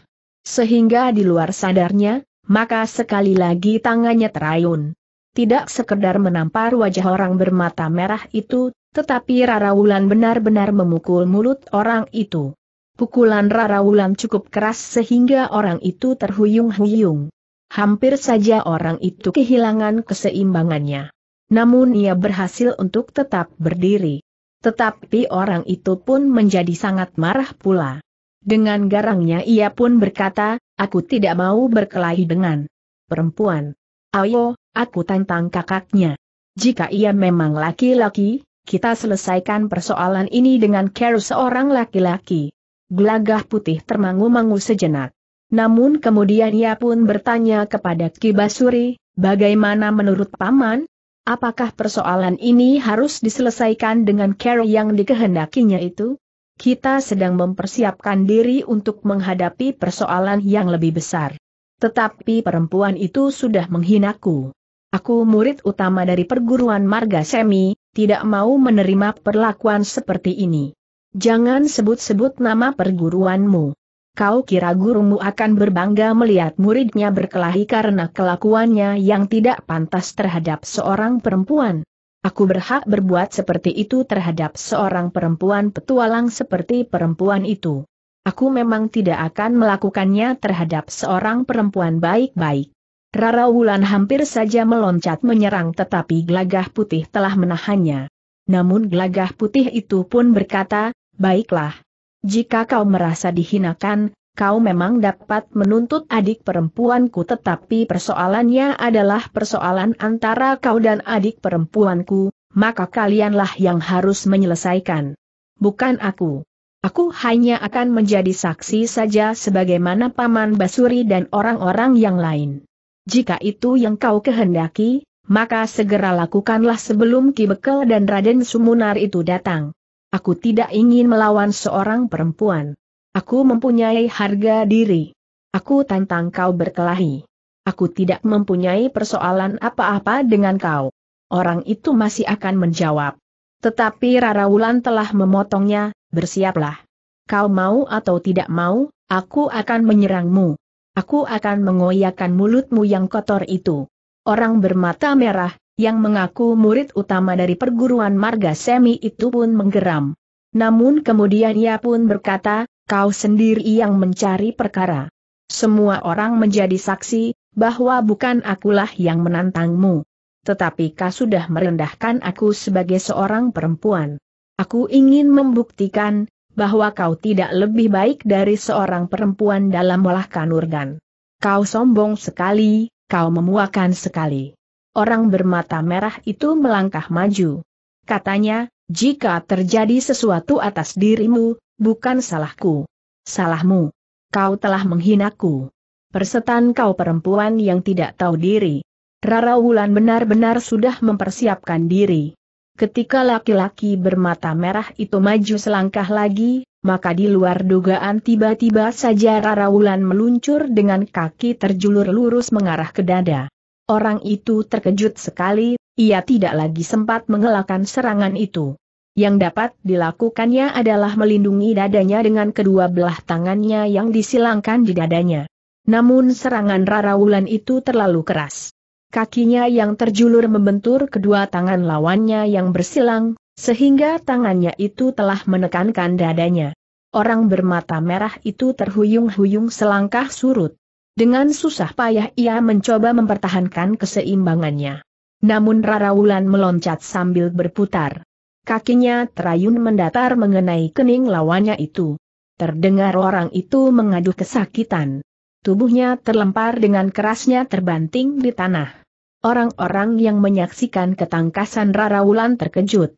Sehingga di luar sadarnya, maka sekali lagi tangannya terayun. Tidak sekedar menampar wajah orang bermata merah itu, tetapi Rara Wulan benar-benar memukul mulut orang itu. Pukulan Rara Wulan cukup keras sehingga orang itu terhuyung-huyung. Hampir saja orang itu kehilangan keseimbangannya. Namun ia berhasil untuk tetap berdiri. Tetapi orang itu pun menjadi sangat marah pula. Dengan garangnya ia pun berkata, aku tidak mau berkelahi dengan perempuan. Ayo, aku tantang kakaknya. Jika ia memang laki-laki, kita selesaikan persoalan ini dengan care seorang laki-laki. Gelagah putih termangu-mangu sejenak. Namun kemudian ia pun bertanya kepada Kibasuri, bagaimana menurut Paman? Apakah persoalan ini harus diselesaikan dengan cara yang dikehendakinya itu? Kita sedang mempersiapkan diri untuk menghadapi persoalan yang lebih besar. Tetapi perempuan itu sudah menghinaku. Aku murid utama dari perguruan Marga Semi, tidak mau menerima perlakuan seperti ini. Jangan sebut-sebut nama perguruanmu. Kau kira gurumu akan berbangga melihat muridnya berkelahi karena kelakuannya yang tidak pantas terhadap seorang perempuan. Aku berhak berbuat seperti itu terhadap seorang perempuan petualang seperti perempuan itu. Aku memang tidak akan melakukannya terhadap seorang perempuan baik-baik. Rara Wulan hampir saja meloncat menyerang tetapi Glagah putih telah menahannya. Namun Glagah putih itu pun berkata, baiklah, jika kau merasa dihinakan, kau memang dapat menuntut adik perempuanku tetapi persoalannya adalah persoalan antara kau dan adik perempuanku, maka kalianlah yang harus menyelesaikan. Bukan aku. Aku hanya akan menjadi saksi saja sebagaimana Paman Basuri dan orang-orang yang lain. Jika itu yang kau kehendaki, maka segera lakukanlah sebelum Ki Bekel dan Raden Sumunar itu datang. Aku tidak ingin melawan seorang perempuan. Aku mempunyai harga diri. Aku tantang kau berkelahi. Aku tidak mempunyai persoalan apa-apa dengan kau. Orang itu masih akan menjawab. Tetapi Rara Wulan telah memotongnya, bersiaplah. Kau mau atau tidak mau, aku akan menyerangmu. Aku akan mengoyakkan mulutmu yang kotor itu. Orang bermata merah, yang mengaku murid utama dari perguruan marga semi itu pun menggeram. Namun kemudian ia pun berkata, kau sendiri yang mencari perkara. Semua orang menjadi saksi, bahwa bukan akulah yang menantangmu. Tetapi kau sudah merendahkan aku sebagai seorang perempuan. Aku ingin membuktikan, bahwa kau tidak lebih baik dari seorang perempuan dalam olahkan organ. Kau sombong sekali, kau memuakan sekali orang bermata merah itu melangkah maju. Katanya, jika terjadi sesuatu atas dirimu, bukan salahku. Salahmu. Kau telah menghinaku. Persetan kau perempuan yang tidak tahu diri. Rara Wulan benar-benar sudah mempersiapkan diri. Ketika laki-laki bermata merah itu maju selangkah lagi, maka di luar dugaan tiba-tiba saja Rara Wulan meluncur dengan kaki terjulur lurus mengarah ke dada. Orang itu terkejut sekali, ia tidak lagi sempat mengelakkan serangan itu. Yang dapat dilakukannya adalah melindungi dadanya dengan kedua belah tangannya yang disilangkan di dadanya. Namun serangan Wulan itu terlalu keras. Kakinya yang terjulur membentur kedua tangan lawannya yang bersilang, sehingga tangannya itu telah menekankan dadanya. Orang bermata merah itu terhuyung-huyung selangkah surut. Dengan susah payah ia mencoba mempertahankan keseimbangannya. Namun Rara Wulan meloncat sambil berputar. Kakinya terayun mendatar mengenai kening lawannya itu. Terdengar orang itu mengaduh kesakitan. Tubuhnya terlempar dengan kerasnya terbanting di tanah. Orang-orang yang menyaksikan ketangkasan Rara Wulan terkejut.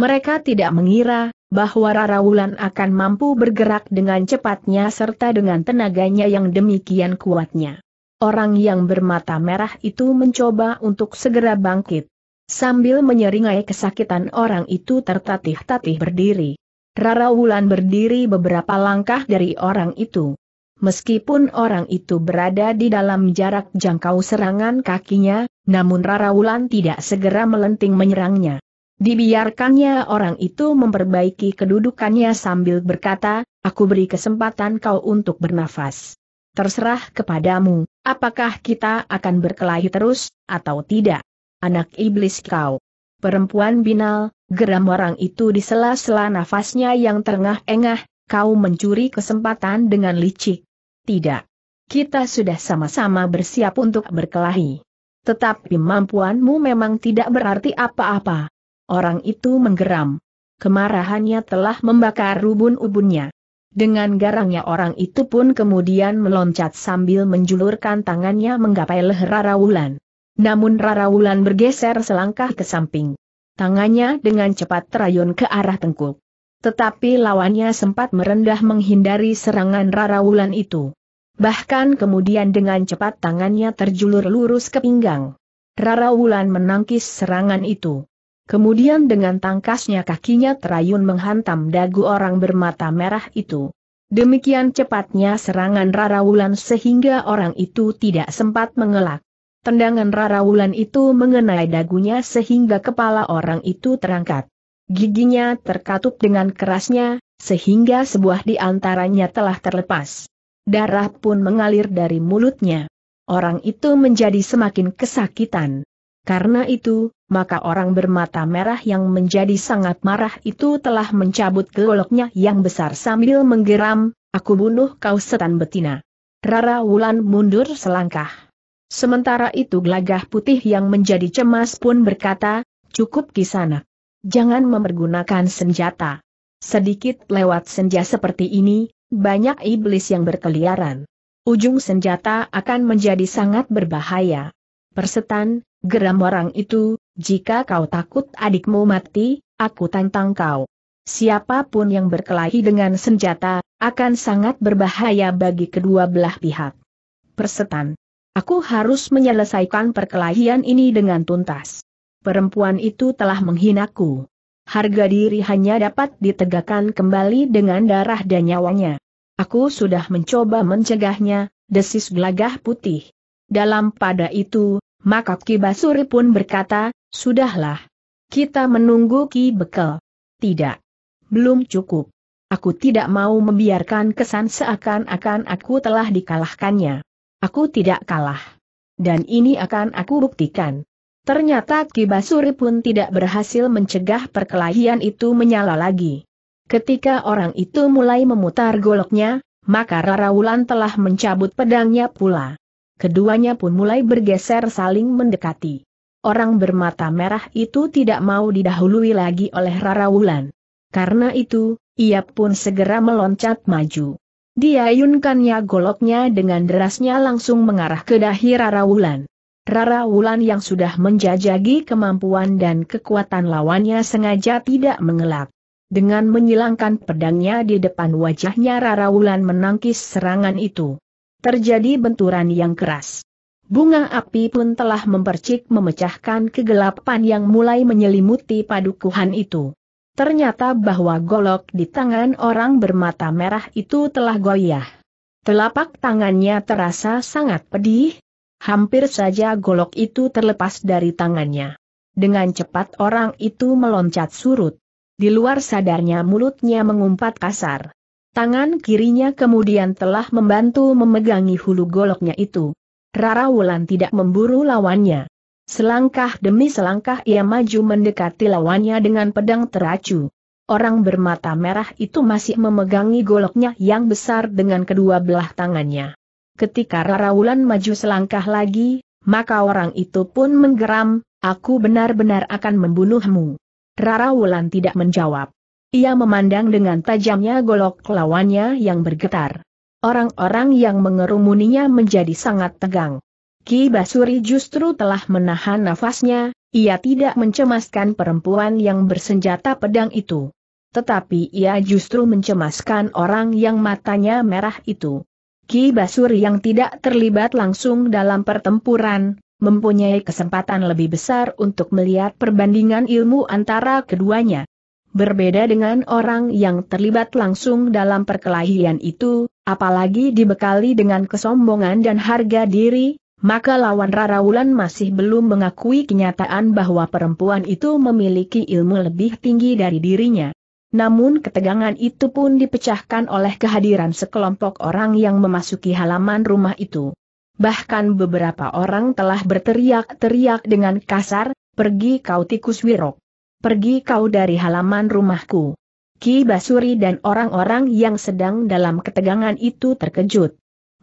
Mereka tidak mengira bahwa Rara Wulan akan mampu bergerak dengan cepatnya serta dengan tenaganya yang demikian kuatnya. Orang yang bermata merah itu mencoba untuk segera bangkit. Sambil menyeringai kesakitan orang itu tertatih-tatih berdiri. Rara Wulan berdiri beberapa langkah dari orang itu. Meskipun orang itu berada di dalam jarak jangkau serangan kakinya, namun Rara Wulan tidak segera melenting menyerangnya. Dibiarkannya orang itu memperbaiki kedudukannya sambil berkata, aku beri kesempatan kau untuk bernafas. Terserah kepadamu, apakah kita akan berkelahi terus, atau tidak. Anak iblis kau. Perempuan binal, geram orang itu di sela-sela nafasnya yang terengah-engah, kau mencuri kesempatan dengan licik. Tidak. Kita sudah sama-sama bersiap untuk berkelahi. Tetapi mampuanmu memang tidak berarti apa-apa. Orang itu menggeram. Kemarahannya telah membakar rubun ubunnya. Dengan garangnya orang itu pun kemudian meloncat sambil menjulurkan tangannya menggapai leher Wulan. Namun Wulan bergeser selangkah ke samping. Tangannya dengan cepat terayun ke arah tengkuk. Tetapi lawannya sempat merendah menghindari serangan Wulan itu. Bahkan kemudian dengan cepat tangannya terjulur lurus ke pinggang. Rara Wulan menangkis serangan itu. Kemudian dengan tangkasnya kakinya terayun menghantam dagu orang bermata merah itu. Demikian cepatnya serangan Rara Wulan sehingga orang itu tidak sempat mengelak. Tendangan Rara Wulan itu mengenai dagunya sehingga kepala orang itu terangkat. Giginya terkatup dengan kerasnya, sehingga sebuah di antaranya telah terlepas. Darah pun mengalir dari mulutnya. Orang itu menjadi semakin kesakitan. Karena itu, maka orang bermata merah yang menjadi sangat marah itu telah mencabut goloknya yang besar sambil menggeram, aku bunuh kau setan betina. Rara Wulan mundur selangkah. Sementara itu gelagah putih yang menjadi cemas pun berkata, cukup kisana, Jangan memergunakan senjata. Sedikit lewat senja seperti ini, banyak iblis yang berkeliaran. Ujung senjata akan menjadi sangat berbahaya. Persetan, geram orang itu, jika kau takut adikmu mati, aku tantang kau. Siapapun yang berkelahi dengan senjata, akan sangat berbahaya bagi kedua belah pihak. Persetan. Aku harus menyelesaikan perkelahian ini dengan tuntas. Perempuan itu telah menghinaku. Harga diri hanya dapat ditegakkan kembali dengan darah dan nyawanya. Aku sudah mencoba mencegahnya, desis gelagah putih. Dalam pada itu, maka Kibasuri pun berkata, Sudahlah. Kita menunggu Ki Bekel. Tidak. Belum cukup. Aku tidak mau membiarkan kesan seakan-akan aku telah dikalahkannya. Aku tidak kalah. Dan ini akan aku buktikan. Ternyata Ki Basuri pun tidak berhasil mencegah perkelahian itu menyala lagi. Ketika orang itu mulai memutar goloknya, maka Rara Wulan telah mencabut pedangnya pula. Keduanya pun mulai bergeser saling mendekati orang bermata merah itu tidak mau didahului lagi oleh Rara Wulan. Karena itu, ia pun segera meloncat maju. Diayunkannya goloknya dengan derasnya langsung mengarah ke dahi Rara Wulan. Rara Wulan yang sudah menjajagi kemampuan dan kekuatan lawannya sengaja tidak mengelak. Dengan menyilangkan pedangnya di depan wajahnya Rara Wulan menangkis serangan itu. Terjadi benturan yang keras bunga api pun telah mempercik memecahkan kegelapan yang mulai menyelimuti padukuhan itu. Ternyata bahwa golok di tangan orang bermata merah itu telah goyah. Telapak tangannya terasa sangat pedih. Hampir saja golok itu terlepas dari tangannya. Dengan cepat orang itu meloncat surut. Di luar sadarnya mulutnya mengumpat kasar. Tangan kirinya kemudian telah membantu memegangi hulu goloknya itu. Rara Wulan tidak memburu lawannya. Selangkah demi selangkah ia maju mendekati lawannya dengan pedang teracu. Orang bermata merah itu masih memegangi goloknya yang besar dengan kedua belah tangannya. Ketika Rara Wulan maju selangkah lagi, maka orang itu pun menggeram, aku benar-benar akan membunuhmu. Rara Wulan tidak menjawab. Ia memandang dengan tajamnya golok lawannya yang bergetar. Orang-orang yang mengerumuninya menjadi sangat tegang. Ki Basuri justru telah menahan nafasnya, ia tidak mencemaskan perempuan yang bersenjata pedang itu. Tetapi ia justru mencemaskan orang yang matanya merah itu. Ki Basuri yang tidak terlibat langsung dalam pertempuran, mempunyai kesempatan lebih besar untuk melihat perbandingan ilmu antara keduanya. Berbeda dengan orang yang terlibat langsung dalam perkelahian itu, apalagi dibekali dengan kesombongan dan harga diri, maka lawan Rara Wulan masih belum mengakui kenyataan bahwa perempuan itu memiliki ilmu lebih tinggi dari dirinya. Namun ketegangan itu pun dipecahkan oleh kehadiran sekelompok orang yang memasuki halaman rumah itu. Bahkan beberapa orang telah berteriak-teriak dengan kasar, pergi kau tikus wirok. Pergi kau dari halaman rumahku. Ki Basuri dan orang-orang yang sedang dalam ketegangan itu terkejut.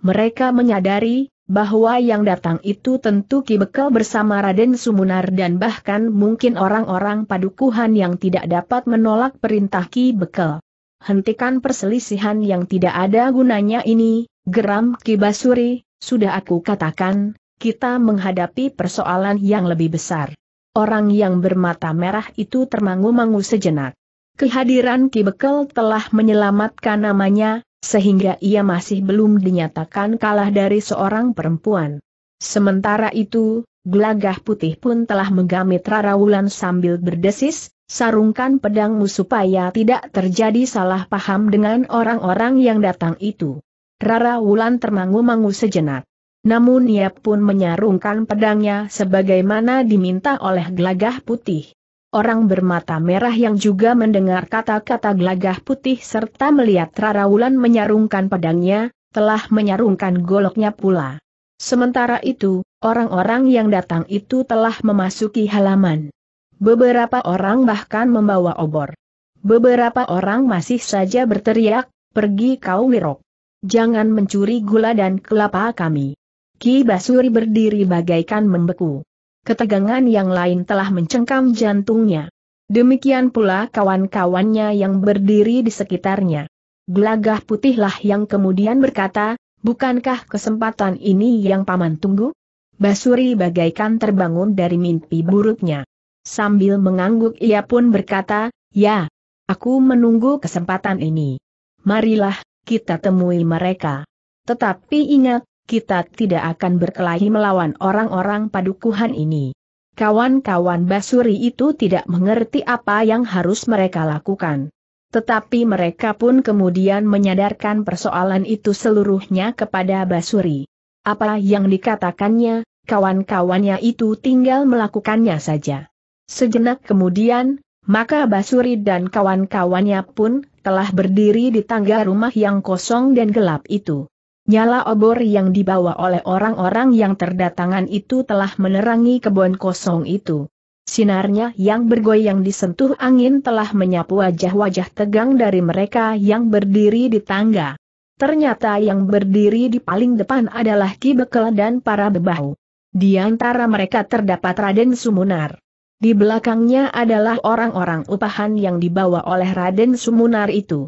Mereka menyadari, bahwa yang datang itu tentu Ki Bekel bersama Raden Sumunar dan bahkan mungkin orang-orang padukuhan yang tidak dapat menolak perintah Ki Bekel. Hentikan perselisihan yang tidak ada gunanya ini, geram Ki Basuri, sudah aku katakan, kita menghadapi persoalan yang lebih besar. Orang yang bermata merah itu termangu-mangu sejenak. Kehadiran Ki Bekel telah menyelamatkan namanya, sehingga ia masih belum dinyatakan kalah dari seorang perempuan. Sementara itu, gelagah putih pun telah menggamit Wulan sambil berdesis, sarungkan pedangmu supaya tidak terjadi salah paham dengan orang-orang yang datang itu. Rara Wulan termangu-mangu sejenak. Namun ia pun menyarungkan pedangnya sebagaimana diminta oleh gelagah putih orang bermata merah yang juga mendengar kata-kata gelagah putih serta melihat Rara Wulan menyarungkan pedangnya, telah menyarungkan goloknya pula. Sementara itu, orang-orang yang datang itu telah memasuki halaman. Beberapa orang bahkan membawa obor. Beberapa orang masih saja berteriak, pergi kau wirok. Jangan mencuri gula dan kelapa kami. Ki Basuri berdiri bagaikan membeku ketegangan yang lain telah mencengkam jantungnya. Demikian pula kawan-kawannya yang berdiri di sekitarnya. Gelagah putihlah yang kemudian berkata, bukankah kesempatan ini yang paman tunggu? Basuri bagaikan terbangun dari mimpi buruknya. Sambil mengangguk ia pun berkata, ya, aku menunggu kesempatan ini. Marilah, kita temui mereka. Tetapi ingat, kita tidak akan berkelahi melawan orang-orang padukuhan ini. Kawan-kawan Basuri itu tidak mengerti apa yang harus mereka lakukan. Tetapi mereka pun kemudian menyadarkan persoalan itu seluruhnya kepada Basuri. Apa yang dikatakannya, kawan-kawannya itu tinggal melakukannya saja. Sejenak kemudian, maka Basuri dan kawan-kawannya pun telah berdiri di tangga rumah yang kosong dan gelap itu. Nyala obor yang dibawa oleh orang-orang yang terdatangan itu telah menerangi kebun kosong itu. Sinarnya yang bergoyang disentuh angin telah menyapu wajah-wajah tegang dari mereka yang berdiri di tangga. Ternyata yang berdiri di paling depan adalah Ki Bekel dan para bebau. Di antara mereka terdapat Raden Sumunar. Di belakangnya adalah orang-orang upahan yang dibawa oleh Raden Sumunar itu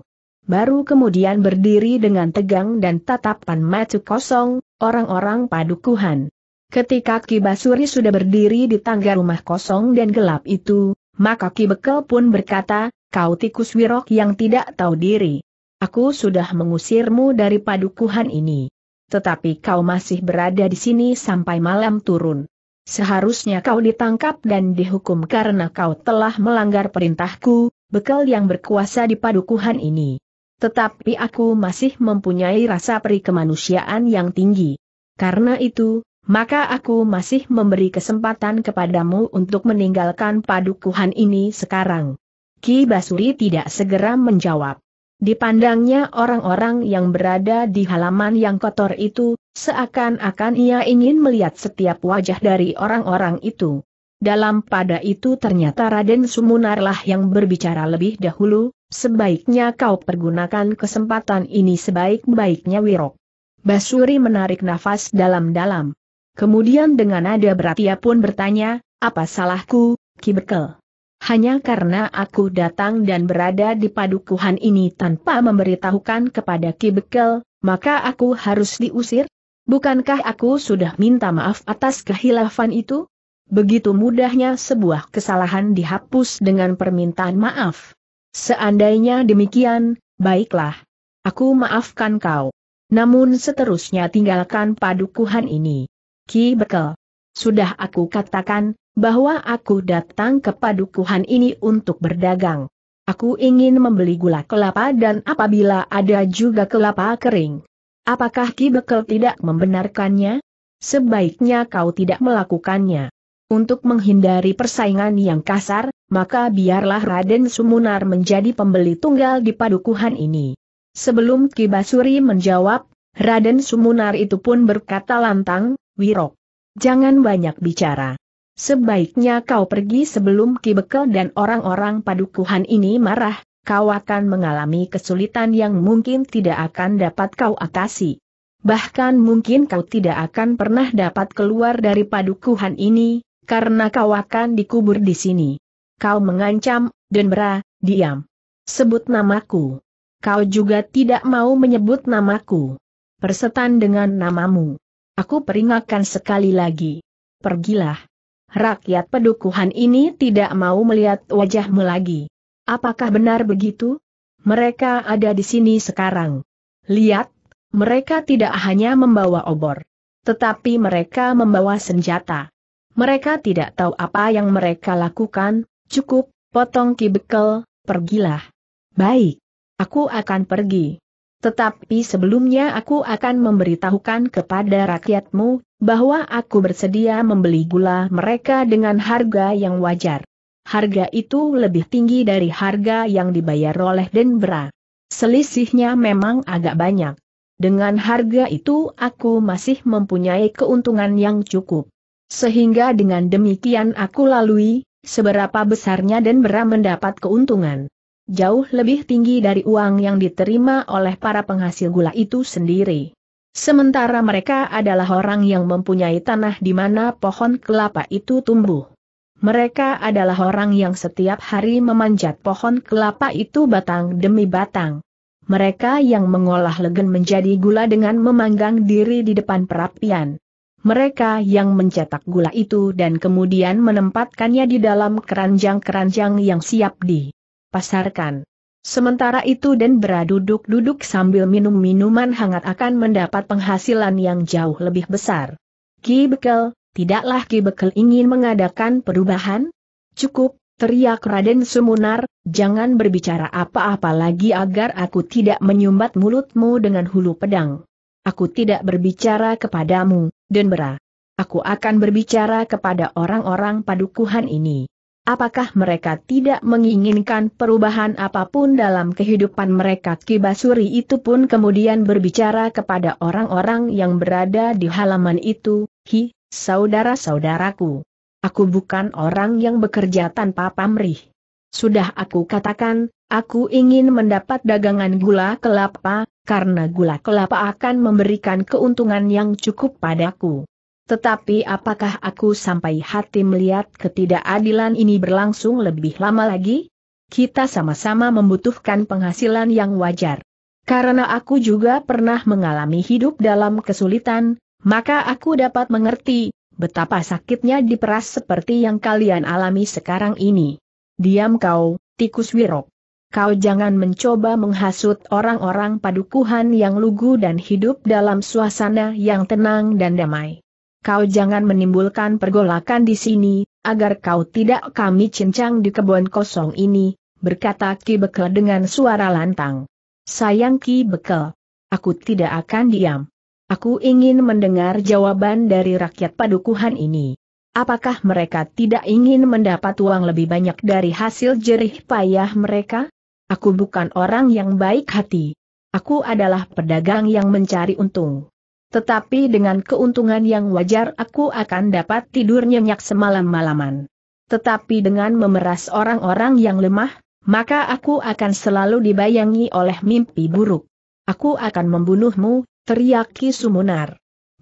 baru kemudian berdiri dengan tegang dan tatapan mata kosong, orang-orang padukuhan. Ketika Ki Basuri sudah berdiri di tangga rumah kosong dan gelap itu, maka Ki Bekel pun berkata, kau tikus wirok yang tidak tahu diri. Aku sudah mengusirmu dari padukuhan ini. Tetapi kau masih berada di sini sampai malam turun. Seharusnya kau ditangkap dan dihukum karena kau telah melanggar perintahku, bekal yang berkuasa di padukuhan ini. Tetapi aku masih mempunyai rasa peri kemanusiaan yang tinggi. Karena itu, maka aku masih memberi kesempatan kepadamu untuk meninggalkan padukuhan ini sekarang. Ki Basuri tidak segera menjawab. Dipandangnya orang-orang yang berada di halaman yang kotor itu, seakan-akan ia ingin melihat setiap wajah dari orang-orang itu. Dalam pada itu ternyata Raden Sumunarlah yang berbicara lebih dahulu, Sebaiknya kau pergunakan kesempatan ini sebaik-baiknya Wirok. Basuri menarik nafas dalam-dalam. Kemudian dengan nada berat ia pun bertanya, apa salahku, Kibekel? Hanya karena aku datang dan berada di padukuhan ini tanpa memberitahukan kepada Kibekel, maka aku harus diusir? Bukankah aku sudah minta maaf atas kehilafan itu? Begitu mudahnya sebuah kesalahan dihapus dengan permintaan maaf. Seandainya demikian, baiklah. Aku maafkan kau. Namun seterusnya tinggalkan padukuhan ini. Ki Bekel. Sudah aku katakan, bahwa aku datang ke padukuhan ini untuk berdagang. Aku ingin membeli gula kelapa dan apabila ada juga kelapa kering. Apakah Ki Bekel tidak membenarkannya? Sebaiknya kau tidak melakukannya. Untuk menghindari persaingan yang kasar, maka biarlah Raden Sumunar menjadi pembeli tunggal di padukuhan ini. Sebelum Kibasuri menjawab, Raden Sumunar itu pun berkata lantang, Wirok, jangan banyak bicara. Sebaiknya kau pergi sebelum Ki Bekel dan orang-orang padukuhan ini marah, kau akan mengalami kesulitan yang mungkin tidak akan dapat kau atasi. Bahkan mungkin kau tidak akan pernah dapat keluar dari padukuhan ini, karena kau akan dikubur di sini. Kau mengancam, Denbra, diam. Sebut namaku. Kau juga tidak mau menyebut namaku. Persetan dengan namamu. Aku peringatkan sekali lagi. Pergilah. Rakyat pedukuhan ini tidak mau melihat wajahmu lagi. Apakah benar begitu? Mereka ada di sini sekarang. Lihat, mereka tidak hanya membawa obor, tetapi mereka membawa senjata. Mereka tidak tahu apa yang mereka lakukan, Cukup, potong ki bekel, pergilah. Baik. Aku akan pergi. Tetapi sebelumnya aku akan memberitahukan kepada rakyatmu, bahwa aku bersedia membeli gula mereka dengan harga yang wajar. Harga itu lebih tinggi dari harga yang dibayar oleh Denbra. Selisihnya memang agak banyak. Dengan harga itu aku masih mempunyai keuntungan yang cukup. Sehingga dengan demikian aku lalui, seberapa besarnya dan berapa mendapat keuntungan. Jauh lebih tinggi dari uang yang diterima oleh para penghasil gula itu sendiri. Sementara mereka adalah orang yang mempunyai tanah di mana pohon kelapa itu tumbuh. Mereka adalah orang yang setiap hari memanjat pohon kelapa itu batang demi batang. Mereka yang mengolah legen menjadi gula dengan memanggang diri di depan perapian mereka yang mencetak gula itu dan kemudian menempatkannya di dalam keranjang-keranjang yang siap dipasarkan. Sementara itu dan beraduduk-duduk sambil minum minuman hangat akan mendapat penghasilan yang jauh lebih besar. Ki Bekel, tidaklah Ki Bekel ingin mengadakan perubahan? Cukup, teriak Raden Sumunar, jangan berbicara apa-apa lagi agar aku tidak menyumbat mulutmu dengan hulu pedang. Aku tidak berbicara kepadamu, Denbera. Aku akan berbicara kepada orang-orang padukuhan ini. Apakah mereka tidak menginginkan perubahan apapun dalam kehidupan mereka? Kibasuri itu pun kemudian berbicara kepada orang-orang yang berada di halaman itu, Hi, saudara-saudaraku. Aku bukan orang yang bekerja tanpa pamrih. Sudah aku katakan, aku ingin mendapat dagangan gula kelapa, karena gula kelapa akan memberikan keuntungan yang cukup padaku. Tetapi apakah aku sampai hati melihat ketidakadilan ini berlangsung lebih lama lagi? Kita sama-sama membutuhkan penghasilan yang wajar. Karena aku juga pernah mengalami hidup dalam kesulitan, maka aku dapat mengerti betapa sakitnya diperas seperti yang kalian alami sekarang ini. Diam kau, tikus wirok. Kau jangan mencoba menghasut orang-orang padukuhan yang lugu dan hidup dalam suasana yang tenang dan damai. Kau jangan menimbulkan pergolakan di sini, agar kau tidak kami cincang di kebun kosong ini, berkata Ki Bekel dengan suara lantang. Sayang Ki Bekel, aku tidak akan diam. Aku ingin mendengar jawaban dari rakyat padukuhan ini. Apakah mereka tidak ingin mendapat uang lebih banyak dari hasil jerih payah mereka? Aku bukan orang yang baik hati. Aku adalah pedagang yang mencari untung. Tetapi dengan keuntungan yang wajar aku akan dapat tidur nyenyak semalam-malaman. Tetapi dengan memeras orang-orang yang lemah, maka aku akan selalu dibayangi oleh mimpi buruk. Aku akan membunuhmu, teriak Ki Sumunar.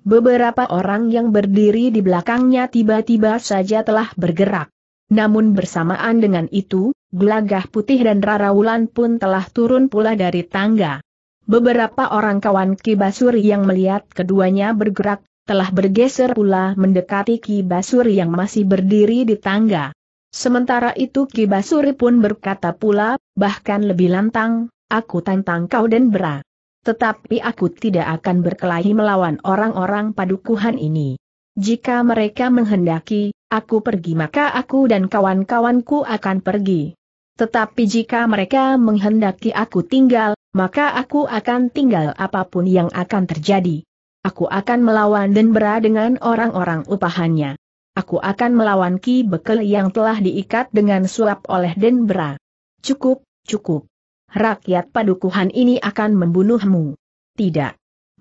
Beberapa orang yang berdiri di belakangnya tiba-tiba saja telah bergerak. Namun bersamaan dengan itu, Gelagah Putih dan Raraulan pun telah turun pula dari tangga. Beberapa orang kawan Ki Basuri yang melihat keduanya bergerak, telah bergeser pula mendekati Ki Basuri yang masih berdiri di tangga. Sementara itu Ki Basuri pun berkata pula, bahkan lebih lantang, aku tantang kau dan berat. Tetapi aku tidak akan berkelahi melawan orang-orang padukuhan ini. Jika mereka menghendaki, aku pergi maka aku dan kawan-kawanku akan pergi. Tetapi jika mereka menghendaki aku tinggal, maka aku akan tinggal apapun yang akan terjadi. Aku akan melawan dan bera dengan orang-orang upahannya. Aku akan melawan ki bekel yang telah diikat dengan suap oleh Denbra. Cukup, cukup rakyat padukuhan ini akan membunuhmu. Tidak.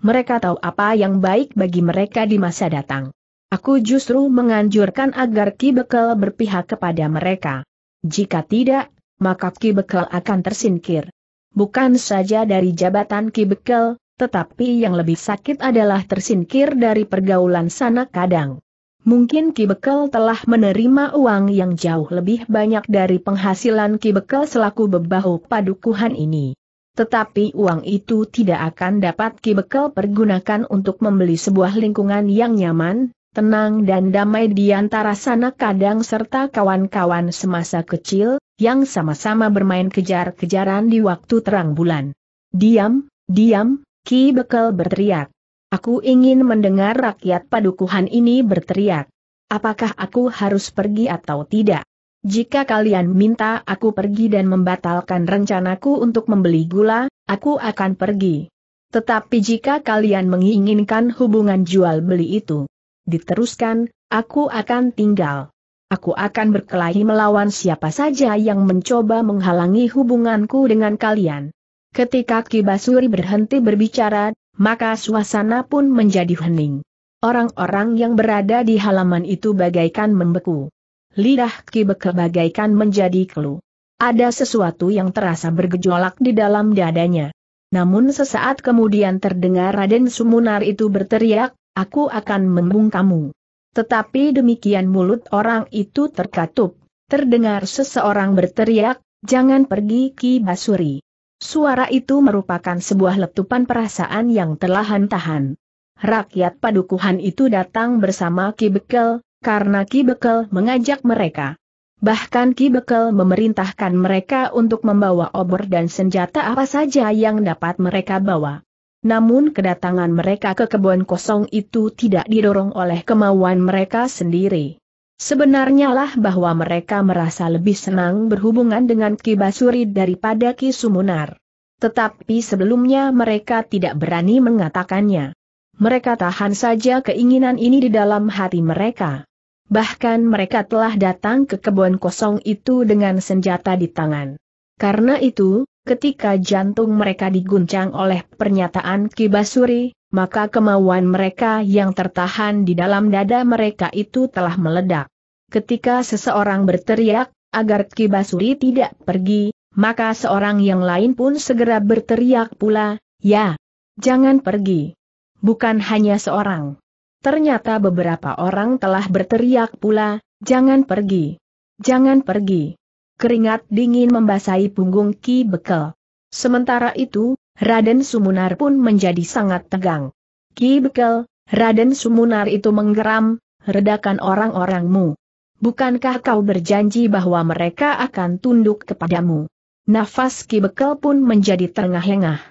Mereka tahu apa yang baik bagi mereka di masa datang. Aku justru menganjurkan agar Ki Bekel berpihak kepada mereka. Jika tidak, maka Ki Bekel akan tersingkir. Bukan saja dari jabatan Ki Bekel, tetapi yang lebih sakit adalah tersingkir dari pergaulan sana kadang. Mungkin Ki Bekel telah menerima uang yang jauh lebih banyak dari penghasilan Ki Bekel selaku bebahu padukuhan ini. Tetapi uang itu tidak akan dapat Ki Bekel pergunakan untuk membeli sebuah lingkungan yang nyaman, tenang dan damai di antara sana kadang serta kawan-kawan semasa kecil, yang sama-sama bermain kejar-kejaran di waktu terang bulan. Diam, diam, Ki Bekel berteriak. Aku ingin mendengar rakyat padukuhan ini berteriak. Apakah aku harus pergi atau tidak? Jika kalian minta aku pergi dan membatalkan rencanaku untuk membeli gula, aku akan pergi. Tetapi jika kalian menginginkan hubungan jual beli itu diteruskan, aku akan tinggal. Aku akan berkelahi melawan siapa saja yang mencoba menghalangi hubunganku dengan kalian. Ketika Kibasuri berhenti berbicara, maka suasana pun menjadi hening. Orang-orang yang berada di halaman itu bagaikan membeku. Lidah Ki Beke bagaikan menjadi kelu. Ada sesuatu yang terasa bergejolak di dalam dadanya. Namun sesaat kemudian terdengar Raden Sumunar itu berteriak, aku akan membung Tetapi demikian mulut orang itu terkatup, terdengar seseorang berteriak, jangan pergi Ki Basuri. Suara itu merupakan sebuah letupan perasaan yang telah tahan. Rakyat padukuhan itu datang bersama Ki Bekel, karena Ki Bekel mengajak mereka. Bahkan Ki Bekel memerintahkan mereka untuk membawa obor dan senjata apa saja yang dapat mereka bawa. Namun kedatangan mereka ke kebun kosong itu tidak didorong oleh kemauan mereka sendiri. Sebenarnya lah bahwa mereka merasa lebih senang berhubungan dengan Ki Basuri daripada Ki Sumunar. Tetapi sebelumnya mereka tidak berani mengatakannya. Mereka tahan saja keinginan ini di dalam hati mereka. Bahkan mereka telah datang ke kebun kosong itu dengan senjata di tangan. Karena itu, ketika jantung mereka diguncang oleh pernyataan Ki Basuri, maka kemauan mereka yang tertahan di dalam dada mereka itu telah meledak. Ketika seseorang berteriak, agar Kibasuri tidak pergi, maka seorang yang lain pun segera berteriak pula, ya, jangan pergi. Bukan hanya seorang. Ternyata beberapa orang telah berteriak pula, jangan pergi. Jangan pergi. Keringat dingin membasahi punggung Ki Bekel. Sementara itu, Raden Sumunar pun menjadi sangat tegang. Ki Bekel, Raden Sumunar itu menggeram, redakan orang-orangmu. Bukankah kau berjanji bahwa mereka akan tunduk kepadamu? Nafas Ki Bekel pun menjadi terengah-engah.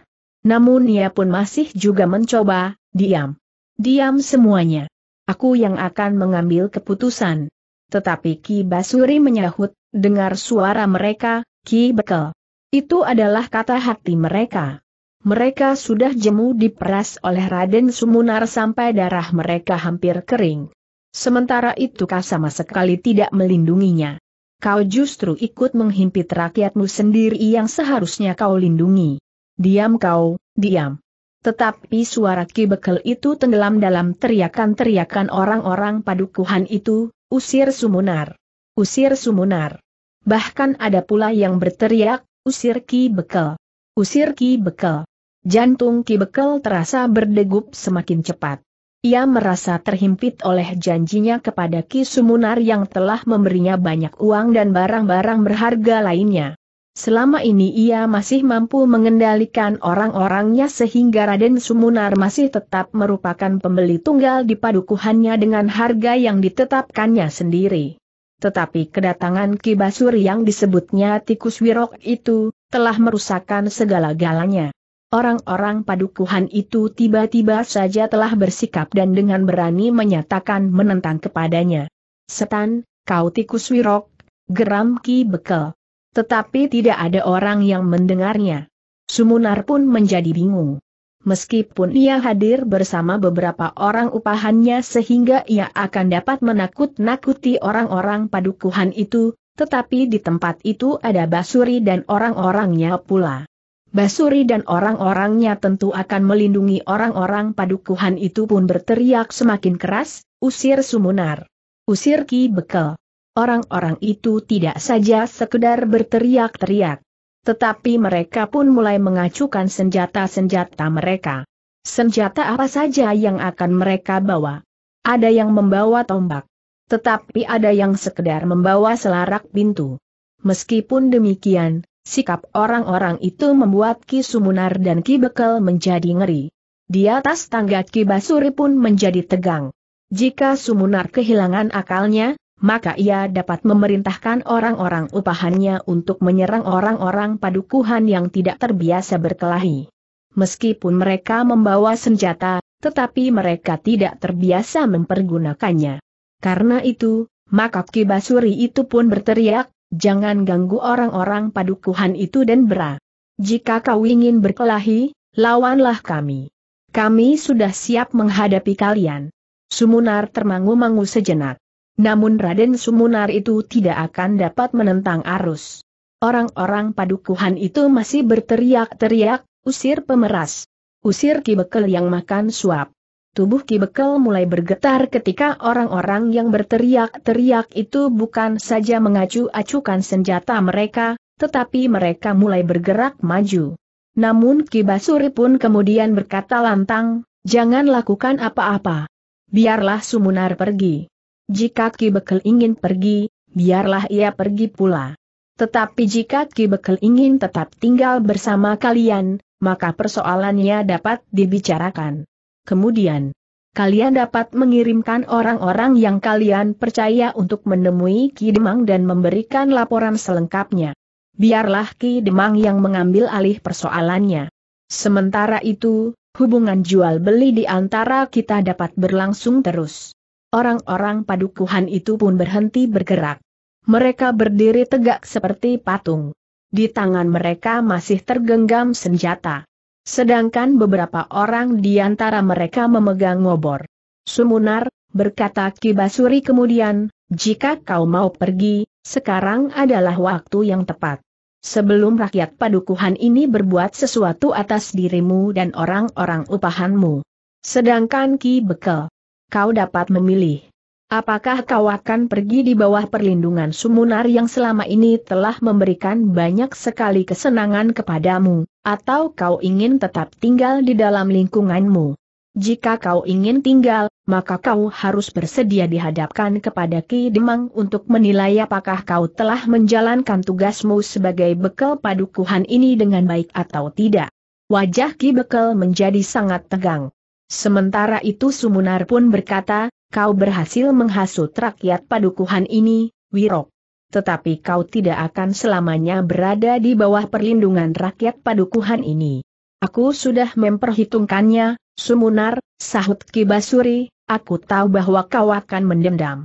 Namun ia pun masih juga mencoba, diam. Diam semuanya. Aku yang akan mengambil keputusan. Tetapi Ki Basuri menyahut, dengar suara mereka, Ki Bekel. Itu adalah kata hati mereka. Mereka sudah jemu diperas oleh Raden Sumunar sampai darah mereka hampir kering. Sementara itu kau sama sekali tidak melindunginya. Kau justru ikut menghimpit rakyatmu sendiri yang seharusnya kau lindungi. Diam kau, diam. Tetapi suara Ki Bekel itu tenggelam dalam teriakan-teriakan orang-orang padukuhan itu, usir Sumunar. Usir Sumunar. Bahkan ada pula yang berteriak, usir Ki Bekel. Usir Ki Bekel. Jantung Ki Bekel terasa berdegup semakin cepat. Ia merasa terhimpit oleh janjinya kepada Ki Sumunar yang telah memberinya banyak uang dan barang-barang berharga lainnya. Selama ini ia masih mampu mengendalikan orang-orangnya sehingga Raden Sumunar masih tetap merupakan pembeli tunggal di padukuhannya dengan harga yang ditetapkannya sendiri. Tetapi kedatangan Ki Basur yang disebutnya tikus wirok itu, telah merusakkan segala galanya. Orang-orang padukuhan itu tiba-tiba saja telah bersikap dan dengan berani menyatakan menentang kepadanya. Setan, kau tikus wirok, geram Ki Bekel. Tetapi tidak ada orang yang mendengarnya. Sumunar pun menjadi bingung. Meskipun ia hadir bersama beberapa orang upahannya sehingga ia akan dapat menakut-nakuti orang-orang padukuhan itu, tetapi di tempat itu ada Basuri dan orang-orangnya pula. Basuri dan orang-orangnya tentu akan melindungi orang-orang padukuhan itu pun berteriak semakin keras, usir sumunar. Usir Ki Bekel. Orang-orang itu tidak saja sekedar berteriak-teriak. Tetapi mereka pun mulai mengacukan senjata-senjata mereka. Senjata apa saja yang akan mereka bawa? Ada yang membawa tombak. Tetapi ada yang sekedar membawa selarak pintu. Meskipun demikian, Sikap orang-orang itu membuat Ki Sumunar dan Ki Bekel menjadi ngeri. Di atas tangga Ki Basuri pun menjadi tegang. Jika Sumunar kehilangan akalnya, maka ia dapat memerintahkan orang-orang upahannya untuk menyerang orang-orang padukuhan yang tidak terbiasa berkelahi. Meskipun mereka membawa senjata, tetapi mereka tidak terbiasa mempergunakannya. Karena itu, maka Ki Basuri itu pun berteriak, jangan ganggu orang-orang padukuhan itu dan bera. Jika kau ingin berkelahi, lawanlah kami. Kami sudah siap menghadapi kalian. Sumunar termangu-mangu sejenak. Namun Raden Sumunar itu tidak akan dapat menentang arus. Orang-orang padukuhan itu masih berteriak-teriak, usir pemeras. Usir kibekel yang makan suap. Tubuh Ki Bekel mulai bergetar ketika orang-orang yang berteriak-teriak itu bukan saja mengacu-acukan senjata mereka, tetapi mereka mulai bergerak maju. Namun Ki Basuri pun kemudian berkata lantang, jangan lakukan apa-apa. Biarlah Sumunar pergi. Jika Ki Bekel ingin pergi, biarlah ia pergi pula. Tetapi jika Ki Bekel ingin tetap tinggal bersama kalian, maka persoalannya dapat dibicarakan. Kemudian, kalian dapat mengirimkan orang-orang yang kalian percaya untuk menemui Ki Demang dan memberikan laporan selengkapnya. Biarlah Ki Demang yang mengambil alih persoalannya. Sementara itu, hubungan jual beli di antara kita dapat berlangsung terus. Orang-orang padukuhan itu pun berhenti bergerak. Mereka berdiri tegak seperti patung. Di tangan mereka masih tergenggam senjata. Sedangkan beberapa orang di antara mereka memegang ngobor. Sumunar, berkata Ki Basuri kemudian, jika kau mau pergi, sekarang adalah waktu yang tepat. Sebelum rakyat padukuhan ini berbuat sesuatu atas dirimu dan orang-orang upahanmu. Sedangkan Ki Bekel, kau dapat memilih. Apakah kau akan pergi di bawah perlindungan sumunar yang selama ini telah memberikan banyak sekali kesenangan kepadamu, atau kau ingin tetap tinggal di dalam lingkunganmu? Jika kau ingin tinggal, maka kau harus bersedia dihadapkan kepada Ki Demang untuk menilai apakah kau telah menjalankan tugasmu sebagai bekal padukuhan ini dengan baik atau tidak. Wajah Ki Bekel menjadi sangat tegang. Sementara itu Sumunar pun berkata, Kau berhasil menghasut rakyat padukuhan ini, Wirok. Tetapi kau tidak akan selamanya berada di bawah perlindungan rakyat padukuhan ini. Aku sudah memperhitungkannya, Sumunar, sahut Kibasuri, aku tahu bahwa kau akan mendendam.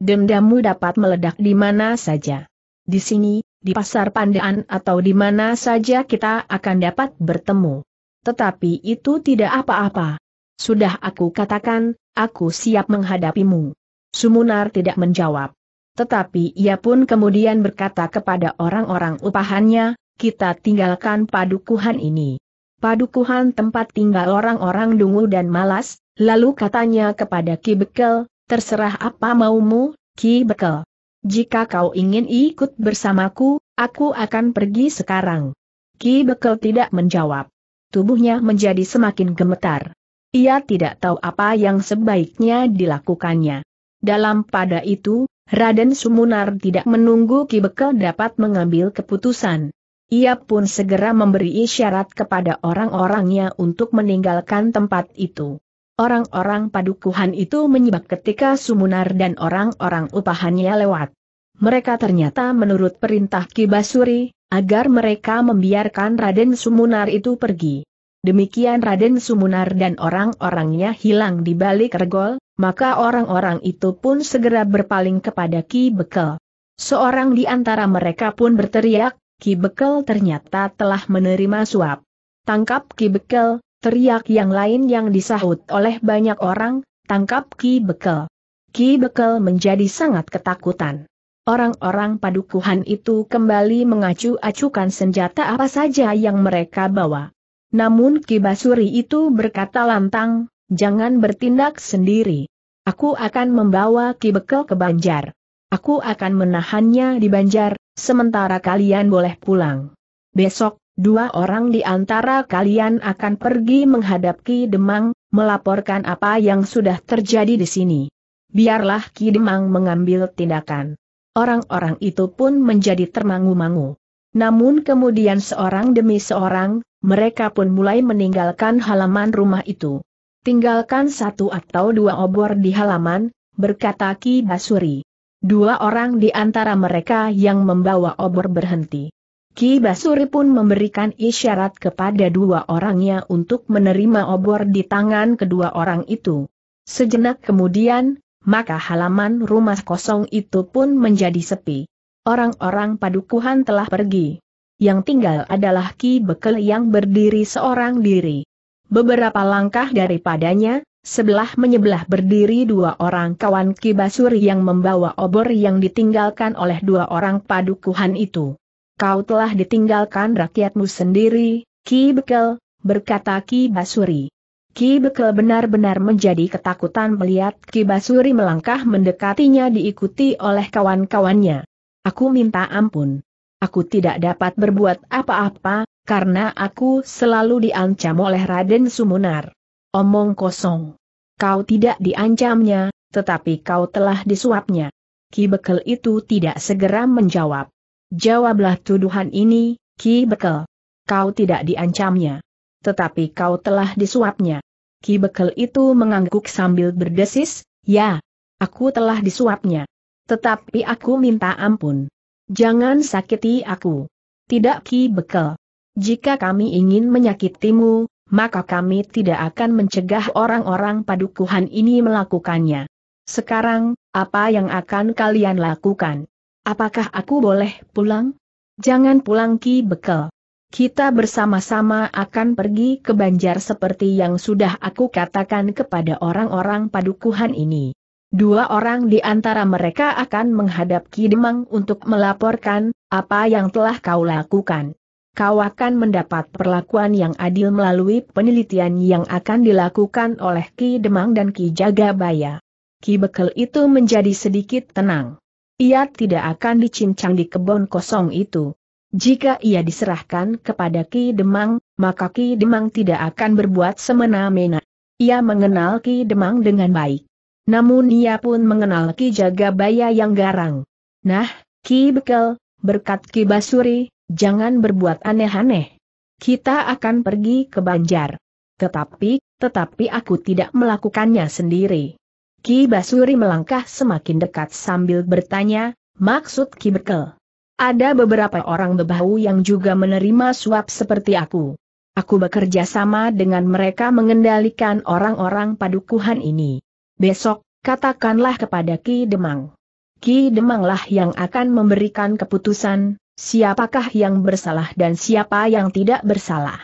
Dendammu dapat meledak di mana saja. Di sini, di pasar pandaan atau di mana saja kita akan dapat bertemu. Tetapi itu tidak apa-apa, sudah aku katakan, aku siap menghadapimu. Sumunar tidak menjawab. Tetapi ia pun kemudian berkata kepada orang-orang upahannya, kita tinggalkan padukuhan ini. Padukuhan tempat tinggal orang-orang dungu dan malas, lalu katanya kepada Ki Bekel, terserah apa maumu, Ki Bekel. Jika kau ingin ikut bersamaku, aku akan pergi sekarang. Ki Bekel tidak menjawab. Tubuhnya menjadi semakin gemetar ia tidak tahu apa yang sebaiknya dilakukannya. Dalam pada itu, Raden Sumunar tidak menunggu Ki Bekel dapat mengambil keputusan. Ia pun segera memberi isyarat kepada orang-orangnya untuk meninggalkan tempat itu. Orang-orang padukuhan itu menyebak ketika Sumunar dan orang-orang upahannya lewat. Mereka ternyata menurut perintah Ki Basuri, agar mereka membiarkan Raden Sumunar itu pergi. Demikian Raden Sumunar dan orang-orangnya hilang di balik regol, maka orang-orang itu pun segera berpaling kepada Ki Bekel. Seorang di antara mereka pun berteriak, Ki Bekel ternyata telah menerima suap. Tangkap Ki Bekel, teriak yang lain yang disahut oleh banyak orang, tangkap Ki Bekel. Ki Bekel menjadi sangat ketakutan. Orang-orang padukuhan itu kembali mengacu-acukan senjata apa saja yang mereka bawa. Namun Kibasuri itu berkata lantang, jangan bertindak sendiri. Aku akan membawa Kibekel ke Banjar. Aku akan menahannya di Banjar, sementara kalian boleh pulang. Besok, dua orang di antara kalian akan pergi menghadap Ki Demang, melaporkan apa yang sudah terjadi di sini. Biarlah Ki Demang mengambil tindakan. Orang-orang itu pun menjadi termangu-mangu. Namun kemudian seorang demi seorang, mereka pun mulai meninggalkan halaman rumah itu. Tinggalkan satu atau dua obor di halaman, berkata Ki Basuri. Dua orang di antara mereka yang membawa obor berhenti. Ki Basuri pun memberikan isyarat kepada dua orangnya untuk menerima obor di tangan kedua orang itu. Sejenak kemudian, maka halaman rumah kosong itu pun menjadi sepi. Orang-orang padukuhan telah pergi yang tinggal adalah Ki Bekel yang berdiri seorang diri. Beberapa langkah daripadanya, sebelah menyebelah berdiri dua orang kawan Ki Basuri yang membawa obor yang ditinggalkan oleh dua orang padukuhan itu. Kau telah ditinggalkan rakyatmu sendiri, Ki Bekel, berkata Ki Basuri. Ki Bekel benar-benar menjadi ketakutan melihat Ki Basuri melangkah mendekatinya diikuti oleh kawan-kawannya. Aku minta ampun. Aku tidak dapat berbuat apa-apa, karena aku selalu diancam oleh Raden Sumunar. Omong kosong. Kau tidak diancamnya, tetapi kau telah disuapnya. Ki Bekel itu tidak segera menjawab. Jawablah tuduhan ini, Ki Bekel. Kau tidak diancamnya. Tetapi kau telah disuapnya. Ki Bekel itu mengangguk sambil berdesis, ya, aku telah disuapnya. Tetapi aku minta ampun. Jangan sakiti aku. Tidak Ki Bekel. Jika kami ingin menyakitimu, maka kami tidak akan mencegah orang-orang padukuhan ini melakukannya. Sekarang, apa yang akan kalian lakukan? Apakah aku boleh pulang? Jangan pulang Ki Bekel. Kita bersama-sama akan pergi ke Banjar seperti yang sudah aku katakan kepada orang-orang padukuhan ini. Dua orang di antara mereka akan menghadap Ki Demang untuk melaporkan apa yang telah kau lakukan. Kau akan mendapat perlakuan yang adil melalui penelitian yang akan dilakukan oleh Ki Demang dan Ki Jagabaya. Ki Bekel itu menjadi sedikit tenang. Ia tidak akan dicincang di kebun kosong itu. Jika ia diserahkan kepada Ki Demang, maka Ki Demang tidak akan berbuat semena-mena. Ia mengenal Ki Demang dengan baik. Namun ia pun mengenal Ki Jagabaya yang garang. Nah, Ki Bekel, berkat Ki Basuri, jangan berbuat aneh-aneh. Kita akan pergi ke Banjar. Tetapi, tetapi aku tidak melakukannya sendiri. Ki Basuri melangkah semakin dekat sambil bertanya, maksud Ki Bekel. Ada beberapa orang bebahu yang juga menerima suap seperti aku. Aku bekerja sama dengan mereka mengendalikan orang-orang padukuhan ini. Besok, katakanlah kepada Ki Demang. Ki Demanglah yang akan memberikan keputusan, siapakah yang bersalah dan siapa yang tidak bersalah.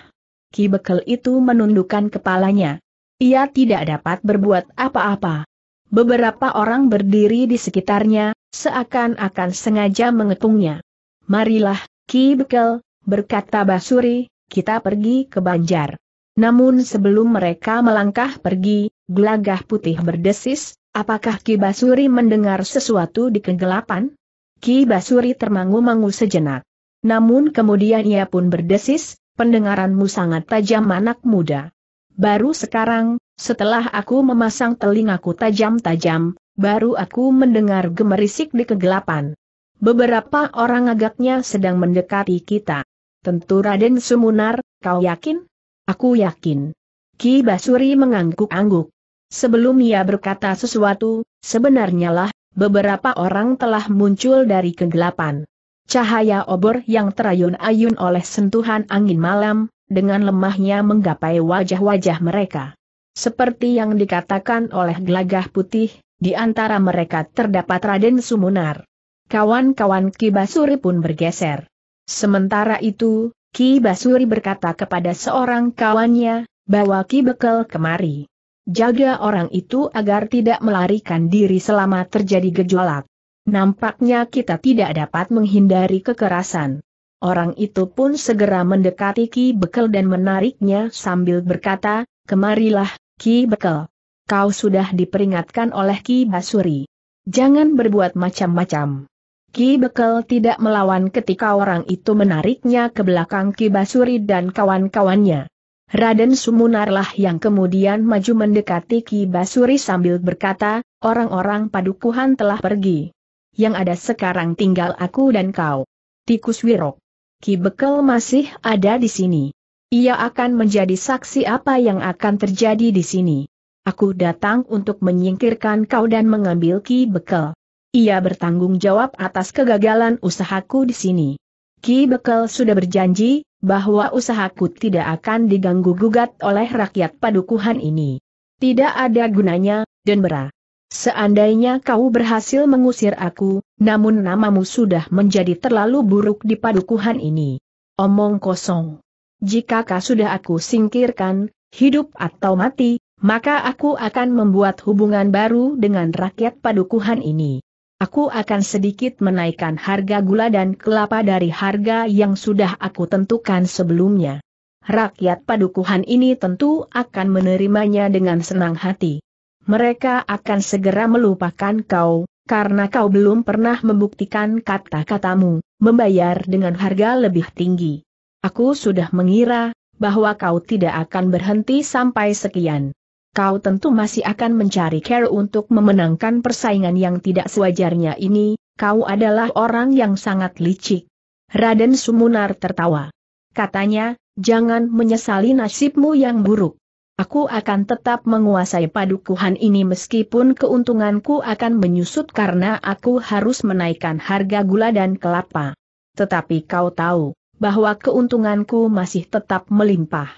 Ki Bekel itu menundukkan kepalanya. Ia tidak dapat berbuat apa-apa. Beberapa orang berdiri di sekitarnya, seakan-akan sengaja mengepungnya. Marilah, Ki Bekel, berkata Basuri, kita pergi ke Banjar. Namun sebelum mereka melangkah pergi, gelagah putih berdesis, apakah Ki Basuri mendengar sesuatu di kegelapan? Ki Basuri termangu-mangu sejenak. Namun kemudian ia pun berdesis, pendengaranmu sangat tajam anak muda. Baru sekarang, setelah aku memasang telingaku tajam-tajam, baru aku mendengar gemerisik di kegelapan. Beberapa orang agaknya sedang mendekati kita. Tentu Raden Sumunar, kau yakin? Aku yakin. Ki Basuri mengangguk-angguk. Sebelum ia berkata sesuatu, sebenarnya lah, beberapa orang telah muncul dari kegelapan. Cahaya obor yang terayun-ayun oleh sentuhan angin malam, dengan lemahnya menggapai wajah-wajah mereka. Seperti yang dikatakan oleh gelagah putih, di antara mereka terdapat Raden Sumunar. Kawan-kawan Ki Basuri pun bergeser. Sementara itu, Ki Basuri berkata kepada seorang kawannya, bawa Ki Bekel kemari. Jaga orang itu agar tidak melarikan diri selama terjadi gejolak. Nampaknya kita tidak dapat menghindari kekerasan. Orang itu pun segera mendekati Ki Bekel dan menariknya sambil berkata, Kemarilah, Ki Bekel. Kau sudah diperingatkan oleh Ki Basuri. Jangan berbuat macam-macam. Ki Bekel tidak melawan ketika orang itu menariknya ke belakang Ki Basuri dan kawan-kawannya. Raden Sumunarlah yang kemudian maju mendekati Ki Basuri sambil berkata, orang-orang padukuhan telah pergi. Yang ada sekarang tinggal aku dan kau. Tikus Wirok. Ki Bekel masih ada di sini. Ia akan menjadi saksi apa yang akan terjadi di sini. Aku datang untuk menyingkirkan kau dan mengambil Ki Bekel. Ia bertanggung jawab atas kegagalan usahaku di sini. Ki Bekel sudah berjanji, bahwa usahaku tidak akan diganggu-gugat oleh rakyat padukuhan ini. Tidak ada gunanya, Denbera. Seandainya kau berhasil mengusir aku, namun namamu sudah menjadi terlalu buruk di padukuhan ini. Omong kosong. Jika kau sudah aku singkirkan, hidup atau mati, maka aku akan membuat hubungan baru dengan rakyat padukuhan ini aku akan sedikit menaikkan harga gula dan kelapa dari harga yang sudah aku tentukan sebelumnya. Rakyat padukuhan ini tentu akan menerimanya dengan senang hati. Mereka akan segera melupakan kau, karena kau belum pernah membuktikan kata-katamu, membayar dengan harga lebih tinggi. Aku sudah mengira bahwa kau tidak akan berhenti sampai sekian kau tentu masih akan mencari care untuk memenangkan persaingan yang tidak sewajarnya ini, kau adalah orang yang sangat licik. Raden Sumunar tertawa. Katanya, jangan menyesali nasibmu yang buruk. Aku akan tetap menguasai padukuhan ini meskipun keuntunganku akan menyusut karena aku harus menaikkan harga gula dan kelapa. Tetapi kau tahu, bahwa keuntunganku masih tetap melimpah.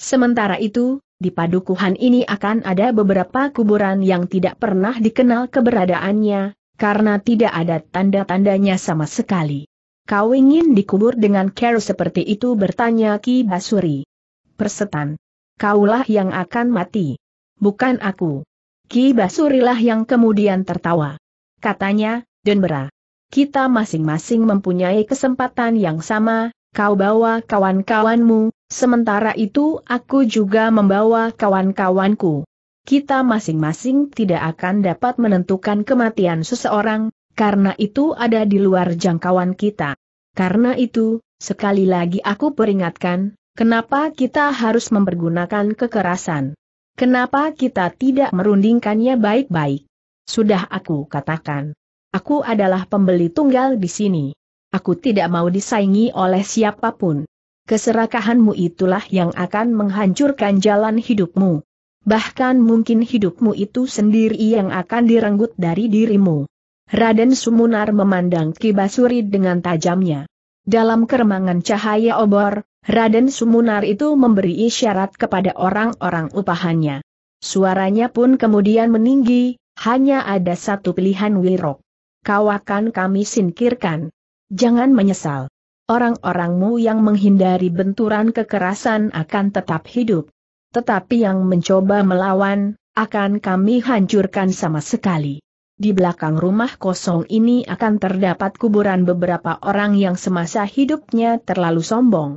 Sementara itu, di padukuhan ini akan ada beberapa kuburan yang tidak pernah dikenal keberadaannya, karena tidak ada tanda-tandanya sama sekali. Kau ingin dikubur dengan care seperti itu bertanya Ki Basuri. Persetan. Kaulah yang akan mati. Bukan aku. Ki Basurilah yang kemudian tertawa. Katanya, Denbera. Kita masing-masing mempunyai kesempatan yang sama, kau bawa kawan-kawanmu, sementara itu aku juga membawa kawan-kawanku. Kita masing-masing tidak akan dapat menentukan kematian seseorang, karena itu ada di luar jangkauan kita. Karena itu, sekali lagi aku peringatkan, kenapa kita harus mempergunakan kekerasan. Kenapa kita tidak merundingkannya baik-baik? Sudah aku katakan. Aku adalah pembeli tunggal di sini. Aku tidak mau disaingi oleh siapapun. Keserakahanmu itulah yang akan menghancurkan jalan hidupmu. Bahkan mungkin hidupmu itu sendiri yang akan direnggut dari dirimu. Raden Sumunar memandang Kibasuri dengan tajamnya. Dalam keremangan cahaya obor, Raden Sumunar itu memberi isyarat kepada orang-orang upahannya. Suaranya pun kemudian meninggi, hanya ada satu pilihan Wirok. Kau akan kami singkirkan. Jangan menyesal. Orang-orangmu yang menghindari benturan kekerasan akan tetap hidup. Tetapi yang mencoba melawan, akan kami hancurkan sama sekali. Di belakang rumah kosong ini akan terdapat kuburan beberapa orang yang semasa hidupnya terlalu sombong.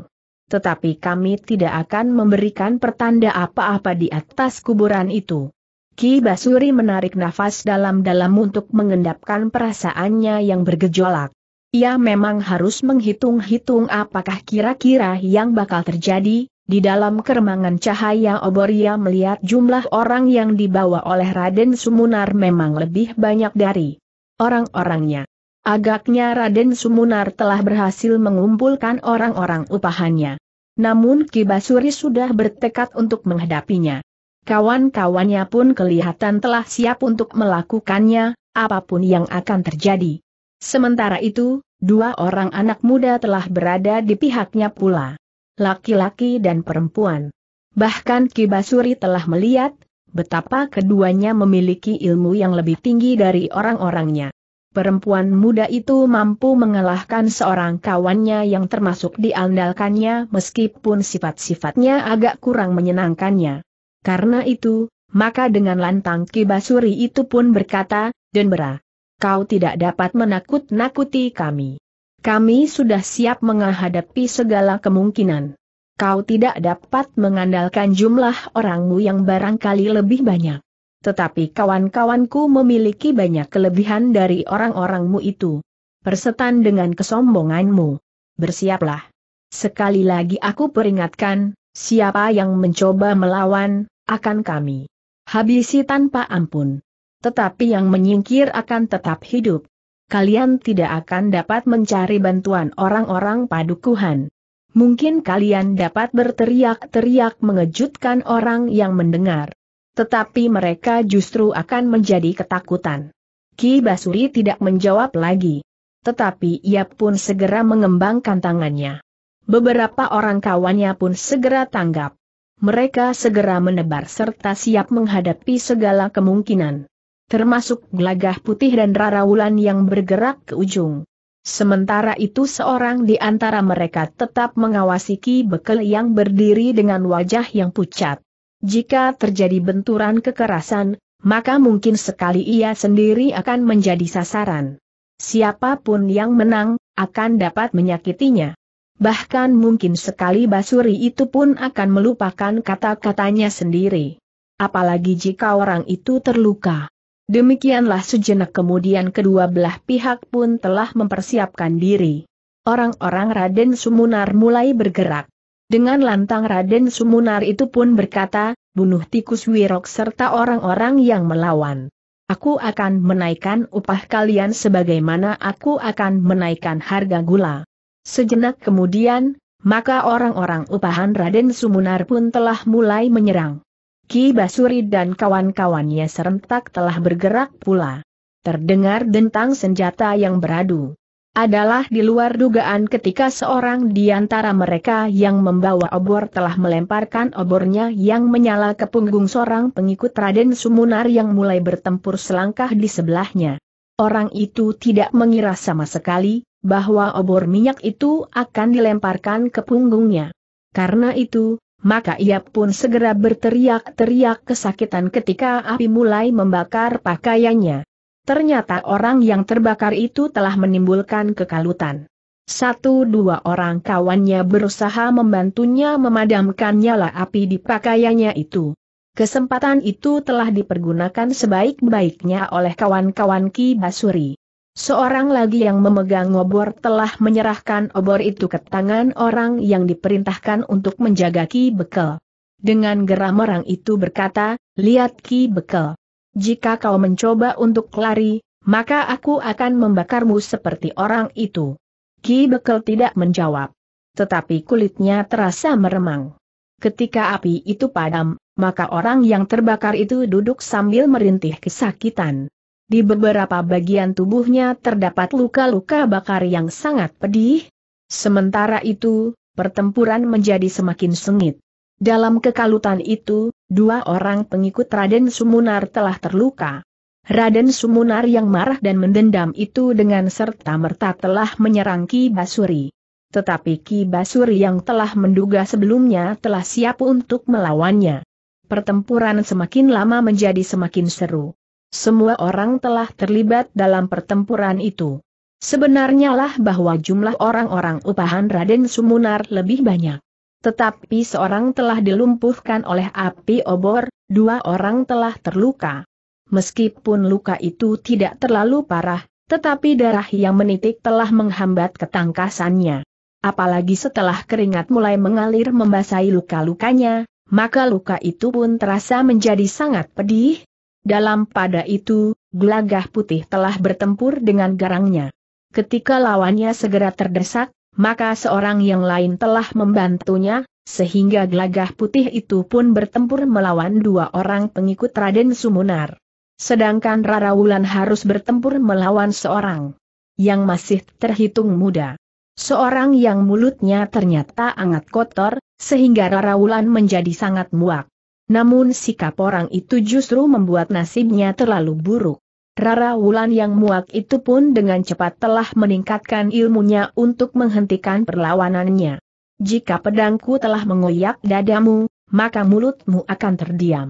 Tetapi kami tidak akan memberikan pertanda apa-apa di atas kuburan itu. Ki Basuri menarik nafas dalam-dalam untuk mengendapkan perasaannya yang bergejolak. Ia memang harus menghitung-hitung apakah kira-kira yang bakal terjadi, di dalam keremangan cahaya obor ia melihat jumlah orang yang dibawa oleh Raden Sumunar memang lebih banyak dari orang-orangnya. Agaknya Raden Sumunar telah berhasil mengumpulkan orang-orang upahannya. Namun Kibasuri sudah bertekad untuk menghadapinya. Kawan-kawannya pun kelihatan telah siap untuk melakukannya, apapun yang akan terjadi. Sementara itu, dua orang anak muda telah berada di pihaknya pula. Laki-laki dan perempuan. Bahkan Kibasuri telah melihat, betapa keduanya memiliki ilmu yang lebih tinggi dari orang-orangnya. Perempuan muda itu mampu mengalahkan seorang kawannya yang termasuk diandalkannya meskipun sifat-sifatnya agak kurang menyenangkannya. Karena itu, maka dengan lantang Kibasuri itu pun berkata, Denbera, kau tidak dapat menakut-nakuti kami. Kami sudah siap menghadapi segala kemungkinan. Kau tidak dapat mengandalkan jumlah orangmu yang barangkali lebih banyak. Tetapi kawan-kawanku memiliki banyak kelebihan dari orang-orangmu itu. Persetan dengan kesombonganmu. Bersiaplah. Sekali lagi aku peringatkan, siapa yang mencoba melawan, akan kami habisi tanpa ampun tetapi yang menyingkir akan tetap hidup. Kalian tidak akan dapat mencari bantuan orang-orang padukuhan. Mungkin kalian dapat berteriak-teriak mengejutkan orang yang mendengar. Tetapi mereka justru akan menjadi ketakutan. Ki Basuri tidak menjawab lagi. Tetapi ia pun segera mengembangkan tangannya. Beberapa orang kawannya pun segera tanggap. Mereka segera menebar serta siap menghadapi segala kemungkinan termasuk gelagah putih dan rarawulan yang bergerak ke ujung. Sementara itu seorang di antara mereka tetap mengawasi Ki Bekel yang berdiri dengan wajah yang pucat. Jika terjadi benturan kekerasan, maka mungkin sekali ia sendiri akan menjadi sasaran. Siapapun yang menang, akan dapat menyakitinya. Bahkan mungkin sekali Basuri itu pun akan melupakan kata-katanya sendiri. Apalagi jika orang itu terluka. Demikianlah sejenak kemudian kedua belah pihak pun telah mempersiapkan diri. Orang-orang Raden Sumunar mulai bergerak. Dengan lantang Raden Sumunar itu pun berkata, bunuh tikus wirok serta orang-orang yang melawan. Aku akan menaikkan upah kalian sebagaimana aku akan menaikkan harga gula. Sejenak kemudian, maka orang-orang upahan Raden Sumunar pun telah mulai menyerang. Ki Basuri dan kawan-kawannya serentak telah bergerak pula. Terdengar dentang senjata yang beradu. Adalah di luar dugaan ketika seorang di antara mereka yang membawa obor telah melemparkan obornya yang menyala ke punggung seorang pengikut Raden Sumunar yang mulai bertempur selangkah di sebelahnya. Orang itu tidak mengira sama sekali, bahwa obor minyak itu akan dilemparkan ke punggungnya. Karena itu, maka ia pun segera berteriak-teriak kesakitan ketika api mulai membakar pakaiannya. Ternyata orang yang terbakar itu telah menimbulkan kekalutan. Satu dua orang kawannya berusaha membantunya memadamkan nyala api di pakaiannya itu. Kesempatan itu telah dipergunakan sebaik-baiknya oleh kawan-kawan Ki Basuri. Seorang lagi yang memegang obor telah menyerahkan obor itu ke tangan orang yang diperintahkan untuk menjaga Ki Bekel. Dengan geram orang itu berkata, lihat Ki Bekel. Jika kau mencoba untuk lari, maka aku akan membakarmu seperti orang itu. Ki Bekel tidak menjawab. Tetapi kulitnya terasa meremang. Ketika api itu padam, maka orang yang terbakar itu duduk sambil merintih kesakitan. Di beberapa bagian tubuhnya terdapat luka-luka bakar yang sangat pedih. Sementara itu, pertempuran menjadi semakin sengit. Dalam kekalutan itu, dua orang pengikut Raden Sumunar telah terluka. Raden Sumunar yang marah dan mendendam itu dengan serta-merta telah menyerang Ki Basuri. Tetapi Ki Basuri yang telah menduga sebelumnya telah siap untuk melawannya. Pertempuran semakin lama menjadi semakin seru. Semua orang telah terlibat dalam pertempuran itu. Sebenarnya lah bahwa jumlah orang-orang upahan Raden Sumunar lebih banyak. Tetapi seorang telah dilumpuhkan oleh api obor, dua orang telah terluka. Meskipun luka itu tidak terlalu parah, tetapi darah yang menitik telah menghambat ketangkasannya. Apalagi setelah keringat mulai mengalir membasahi luka-lukanya, maka luka itu pun terasa menjadi sangat pedih, dalam pada itu, gelagah putih telah bertempur dengan garangnya. Ketika lawannya segera terdesak, maka seorang yang lain telah membantunya, sehingga gelagah putih itu pun bertempur melawan dua orang pengikut Raden Sumunar. Sedangkan Rara Wulan harus bertempur melawan seorang yang masih terhitung muda. Seorang yang mulutnya ternyata sangat kotor, sehingga Rara Wulan menjadi sangat muak. Namun sikap orang itu justru membuat nasibnya terlalu buruk. Rara Wulan yang muak itu pun dengan cepat telah meningkatkan ilmunya untuk menghentikan perlawanannya. Jika pedangku telah mengoyak dadamu, maka mulutmu akan terdiam.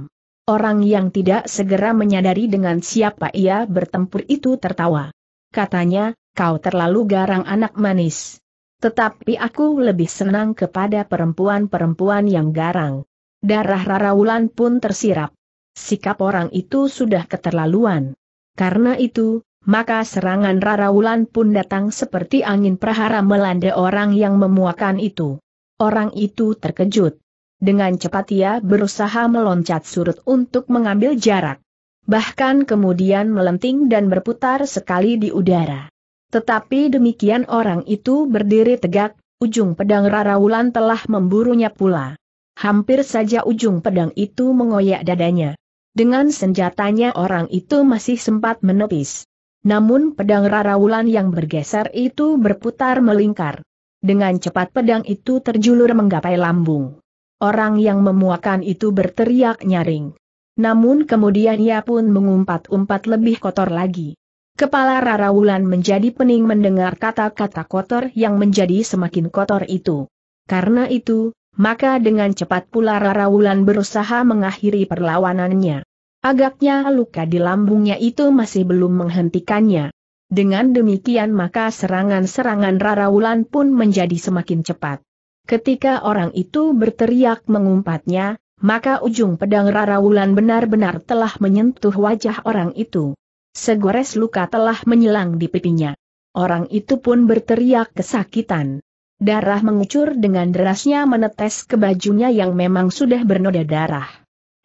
Orang yang tidak segera menyadari dengan siapa ia bertempur itu tertawa. Katanya, kau terlalu garang anak manis. Tetapi aku lebih senang kepada perempuan-perempuan yang garang. Darah Raraulan pun tersirap. Sikap orang itu sudah keterlaluan. Karena itu, maka serangan Raraulan pun datang seperti angin prahara melanda orang yang memuakan itu. Orang itu terkejut. Dengan cepat ia berusaha meloncat surut untuk mengambil jarak. Bahkan kemudian melenting dan berputar sekali di udara. Tetapi demikian orang itu berdiri tegak, ujung pedang Raraulan telah memburunya pula. Hampir saja ujung pedang itu mengoyak dadanya. Dengan senjatanya orang itu masih sempat menepis. Namun pedang rarawulan yang bergeser itu berputar melingkar. Dengan cepat pedang itu terjulur menggapai lambung. Orang yang memuakan itu berteriak nyaring. Namun kemudian ia pun mengumpat-umpat lebih kotor lagi. Kepala Rarawulan menjadi pening mendengar kata-kata kotor yang menjadi semakin kotor itu. Karena itu, maka dengan cepat pula Rara Wulan berusaha mengakhiri perlawanannya. Agaknya luka di lambungnya itu masih belum menghentikannya. Dengan demikian maka serangan-serangan Rara Wulan pun menjadi semakin cepat. Ketika orang itu berteriak mengumpatnya, maka ujung pedang Rara Wulan benar-benar telah menyentuh wajah orang itu. Segores luka telah menyilang di pipinya. Orang itu pun berteriak kesakitan. Darah mengucur dengan derasnya menetes ke bajunya yang memang sudah bernoda darah.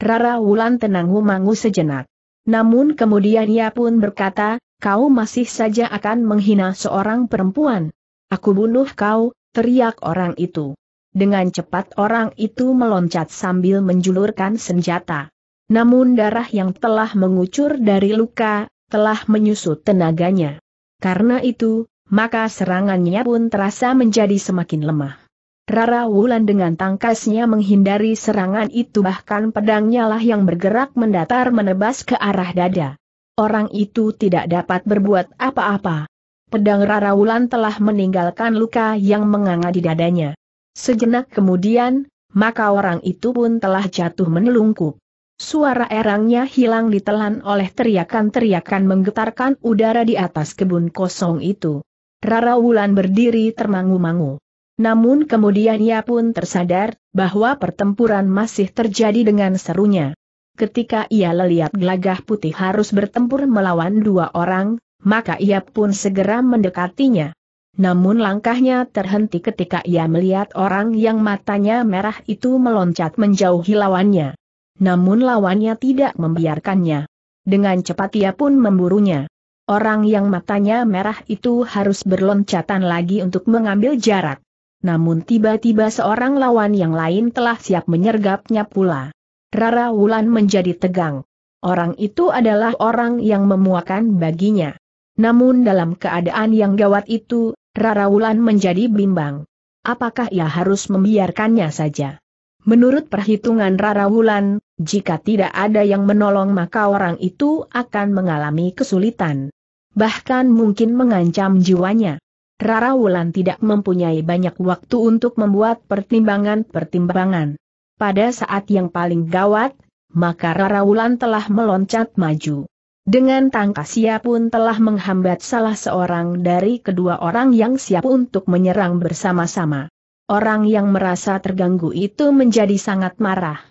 Rara Wulan tenang humangu sejenak. Namun kemudian ia pun berkata, kau masih saja akan menghina seorang perempuan. Aku bunuh kau, teriak orang itu. Dengan cepat orang itu meloncat sambil menjulurkan senjata. Namun darah yang telah mengucur dari luka, telah menyusut tenaganya. Karena itu, maka serangannya pun terasa menjadi semakin lemah. Rara Wulan dengan tangkasnya menghindari serangan itu bahkan pedangnya lah yang bergerak mendatar menebas ke arah dada. Orang itu tidak dapat berbuat apa-apa. Pedang Rara Wulan telah meninggalkan luka yang menganga di dadanya. Sejenak kemudian, maka orang itu pun telah jatuh menelungkup. Suara erangnya hilang ditelan oleh teriakan-teriakan menggetarkan udara di atas kebun kosong itu. Rara Wulan berdiri termangu-mangu. Namun kemudian ia pun tersadar, bahwa pertempuran masih terjadi dengan serunya. Ketika ia lihat gelagah putih harus bertempur melawan dua orang, maka ia pun segera mendekatinya. Namun langkahnya terhenti ketika ia melihat orang yang matanya merah itu meloncat menjauhi lawannya. Namun lawannya tidak membiarkannya. Dengan cepat ia pun memburunya. Orang yang matanya merah itu harus berloncatan lagi untuk mengambil jarak. Namun tiba-tiba seorang lawan yang lain telah siap menyergapnya pula. Rara Wulan menjadi tegang. Orang itu adalah orang yang memuakan baginya. Namun dalam keadaan yang gawat itu, Rara Wulan menjadi bimbang. Apakah ia harus membiarkannya saja? Menurut perhitungan Rara Wulan, jika tidak ada yang menolong maka orang itu akan mengalami kesulitan bahkan mungkin mengancam jiwanya. Rara Wulan tidak mempunyai banyak waktu untuk membuat pertimbangan-pertimbangan. Pada saat yang paling gawat, maka Rara Wulan telah meloncat maju. Dengan tangkas ia pun telah menghambat salah seorang dari kedua orang yang siap untuk menyerang bersama-sama. Orang yang merasa terganggu itu menjadi sangat marah.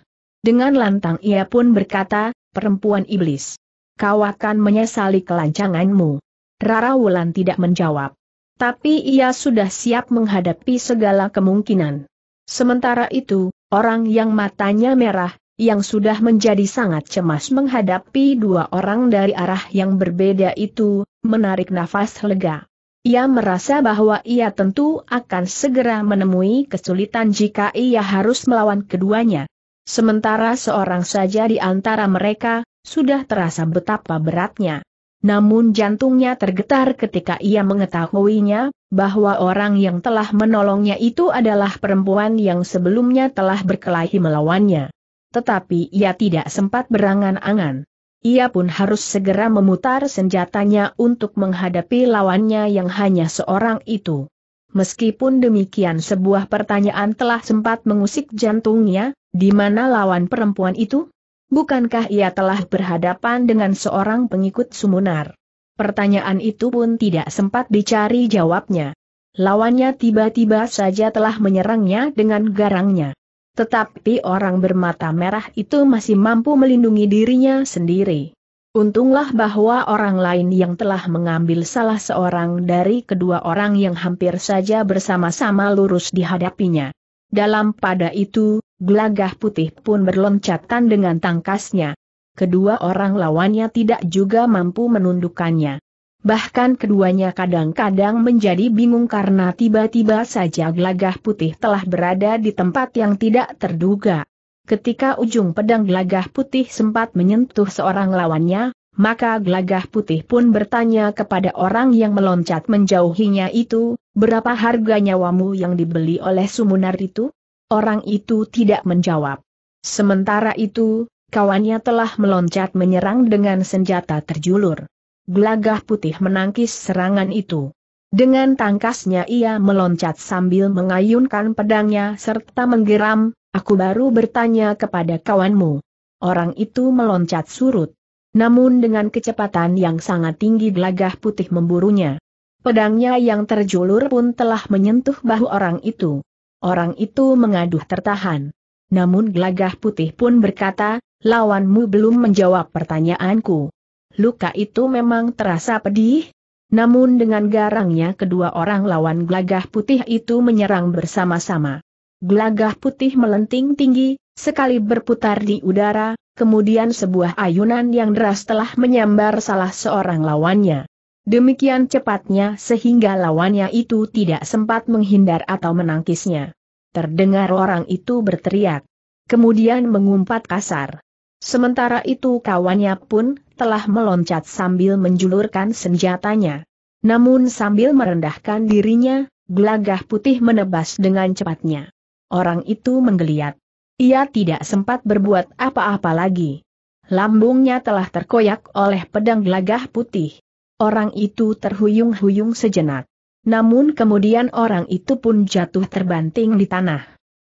Dengan lantang ia pun berkata, perempuan iblis kau akan menyesali kelancanganmu. Rara Wulan tidak menjawab. Tapi ia sudah siap menghadapi segala kemungkinan. Sementara itu, orang yang matanya merah, yang sudah menjadi sangat cemas menghadapi dua orang dari arah yang berbeda itu, menarik nafas lega. Ia merasa bahwa ia tentu akan segera menemui kesulitan jika ia harus melawan keduanya. Sementara seorang saja di antara mereka, sudah terasa betapa beratnya. Namun jantungnya tergetar ketika ia mengetahuinya, bahwa orang yang telah menolongnya itu adalah perempuan yang sebelumnya telah berkelahi melawannya. Tetapi ia tidak sempat berangan-angan. Ia pun harus segera memutar senjatanya untuk menghadapi lawannya yang hanya seorang itu. Meskipun demikian sebuah pertanyaan telah sempat mengusik jantungnya, di mana lawan perempuan itu? Bukankah ia telah berhadapan dengan seorang pengikut sumunar? Pertanyaan itu pun tidak sempat dicari jawabnya. Lawannya tiba-tiba saja telah menyerangnya dengan garangnya. Tetapi orang bermata merah itu masih mampu melindungi dirinya sendiri. Untunglah bahwa orang lain yang telah mengambil salah seorang dari kedua orang yang hampir saja bersama-sama lurus dihadapinya. Dalam pada itu, gelagah putih pun berloncatan dengan tangkasnya. Kedua orang lawannya tidak juga mampu menundukkannya. Bahkan keduanya kadang-kadang menjadi bingung karena tiba-tiba saja gelagah putih telah berada di tempat yang tidak terduga ketika ujung pedang glagah putih sempat menyentuh seorang lawannya, maka glagah putih pun bertanya kepada orang yang meloncat menjauhinya itu, berapa harga nyawamu yang dibeli oleh Sumunar itu? Orang itu tidak menjawab. Sementara itu, kawannya telah meloncat menyerang dengan senjata terjulur. glagah putih menangkis serangan itu. Dengan tangkasnya ia meloncat sambil mengayunkan pedangnya serta menggeram, Aku baru bertanya kepada kawanmu. Orang itu meloncat surut. Namun dengan kecepatan yang sangat tinggi gelagah putih memburunya. Pedangnya yang terjulur pun telah menyentuh bahu orang itu. Orang itu mengaduh tertahan. Namun gelagah putih pun berkata, lawanmu belum menjawab pertanyaanku. Luka itu memang terasa pedih, namun dengan garangnya kedua orang lawan gelagah putih itu menyerang bersama-sama. Gelagah putih melenting tinggi, sekali berputar di udara, kemudian sebuah ayunan yang deras telah menyambar salah seorang lawannya. Demikian cepatnya sehingga lawannya itu tidak sempat menghindar atau menangkisnya. Terdengar orang itu berteriak. Kemudian mengumpat kasar. Sementara itu kawannya pun telah meloncat sambil menjulurkan senjatanya. Namun sambil merendahkan dirinya, gelagah putih menebas dengan cepatnya. Orang itu menggeliat. Ia tidak sempat berbuat apa-apa lagi. Lambungnya telah terkoyak oleh pedang gelagah putih. Orang itu terhuyung-huyung sejenak. Namun kemudian orang itu pun jatuh terbanting di tanah.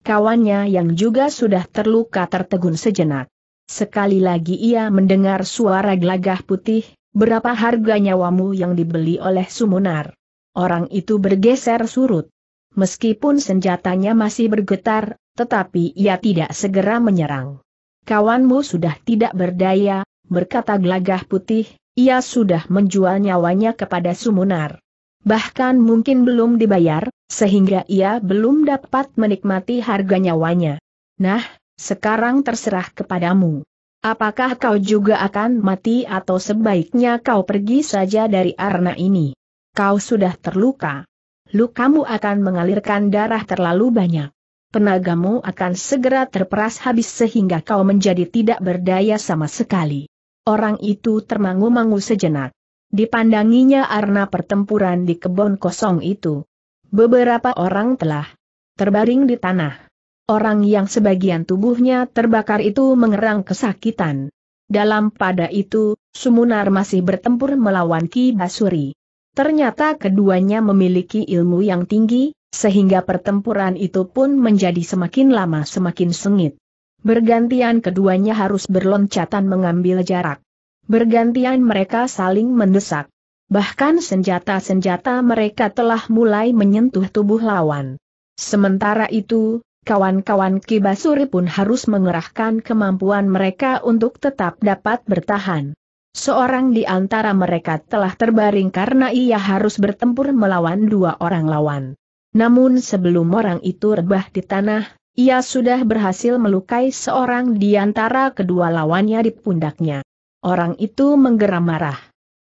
Kawannya yang juga sudah terluka tertegun sejenak. Sekali lagi ia mendengar suara gelagah putih, berapa harga nyawamu yang dibeli oleh Sumunar. Orang itu bergeser surut. Meskipun senjatanya masih bergetar, tetapi ia tidak segera menyerang. Kawanmu sudah tidak berdaya, berkata glagah putih, ia sudah menjual nyawanya kepada Sumunar. Bahkan mungkin belum dibayar, sehingga ia belum dapat menikmati harga nyawanya. Nah, sekarang terserah kepadamu. Apakah kau juga akan mati atau sebaiknya kau pergi saja dari arna ini? Kau sudah terluka lukamu akan mengalirkan darah terlalu banyak. Tenagamu akan segera terperas habis sehingga kau menjadi tidak berdaya sama sekali. Orang itu termangu-mangu sejenak. Dipandanginya arna pertempuran di kebun kosong itu. Beberapa orang telah terbaring di tanah. Orang yang sebagian tubuhnya terbakar itu mengerang kesakitan. Dalam pada itu, Sumunar masih bertempur melawan Ki Basuri. Ternyata keduanya memiliki ilmu yang tinggi, sehingga pertempuran itu pun menjadi semakin lama semakin sengit. Bergantian keduanya harus berloncatan mengambil jarak. Bergantian mereka saling mendesak. Bahkan senjata-senjata mereka telah mulai menyentuh tubuh lawan. Sementara itu, kawan-kawan Kibasuri pun harus mengerahkan kemampuan mereka untuk tetap dapat bertahan. Seorang di antara mereka telah terbaring karena ia harus bertempur melawan dua orang lawan. Namun sebelum orang itu rebah di tanah, ia sudah berhasil melukai seorang di antara kedua lawannya di pundaknya. Orang itu menggeram marah.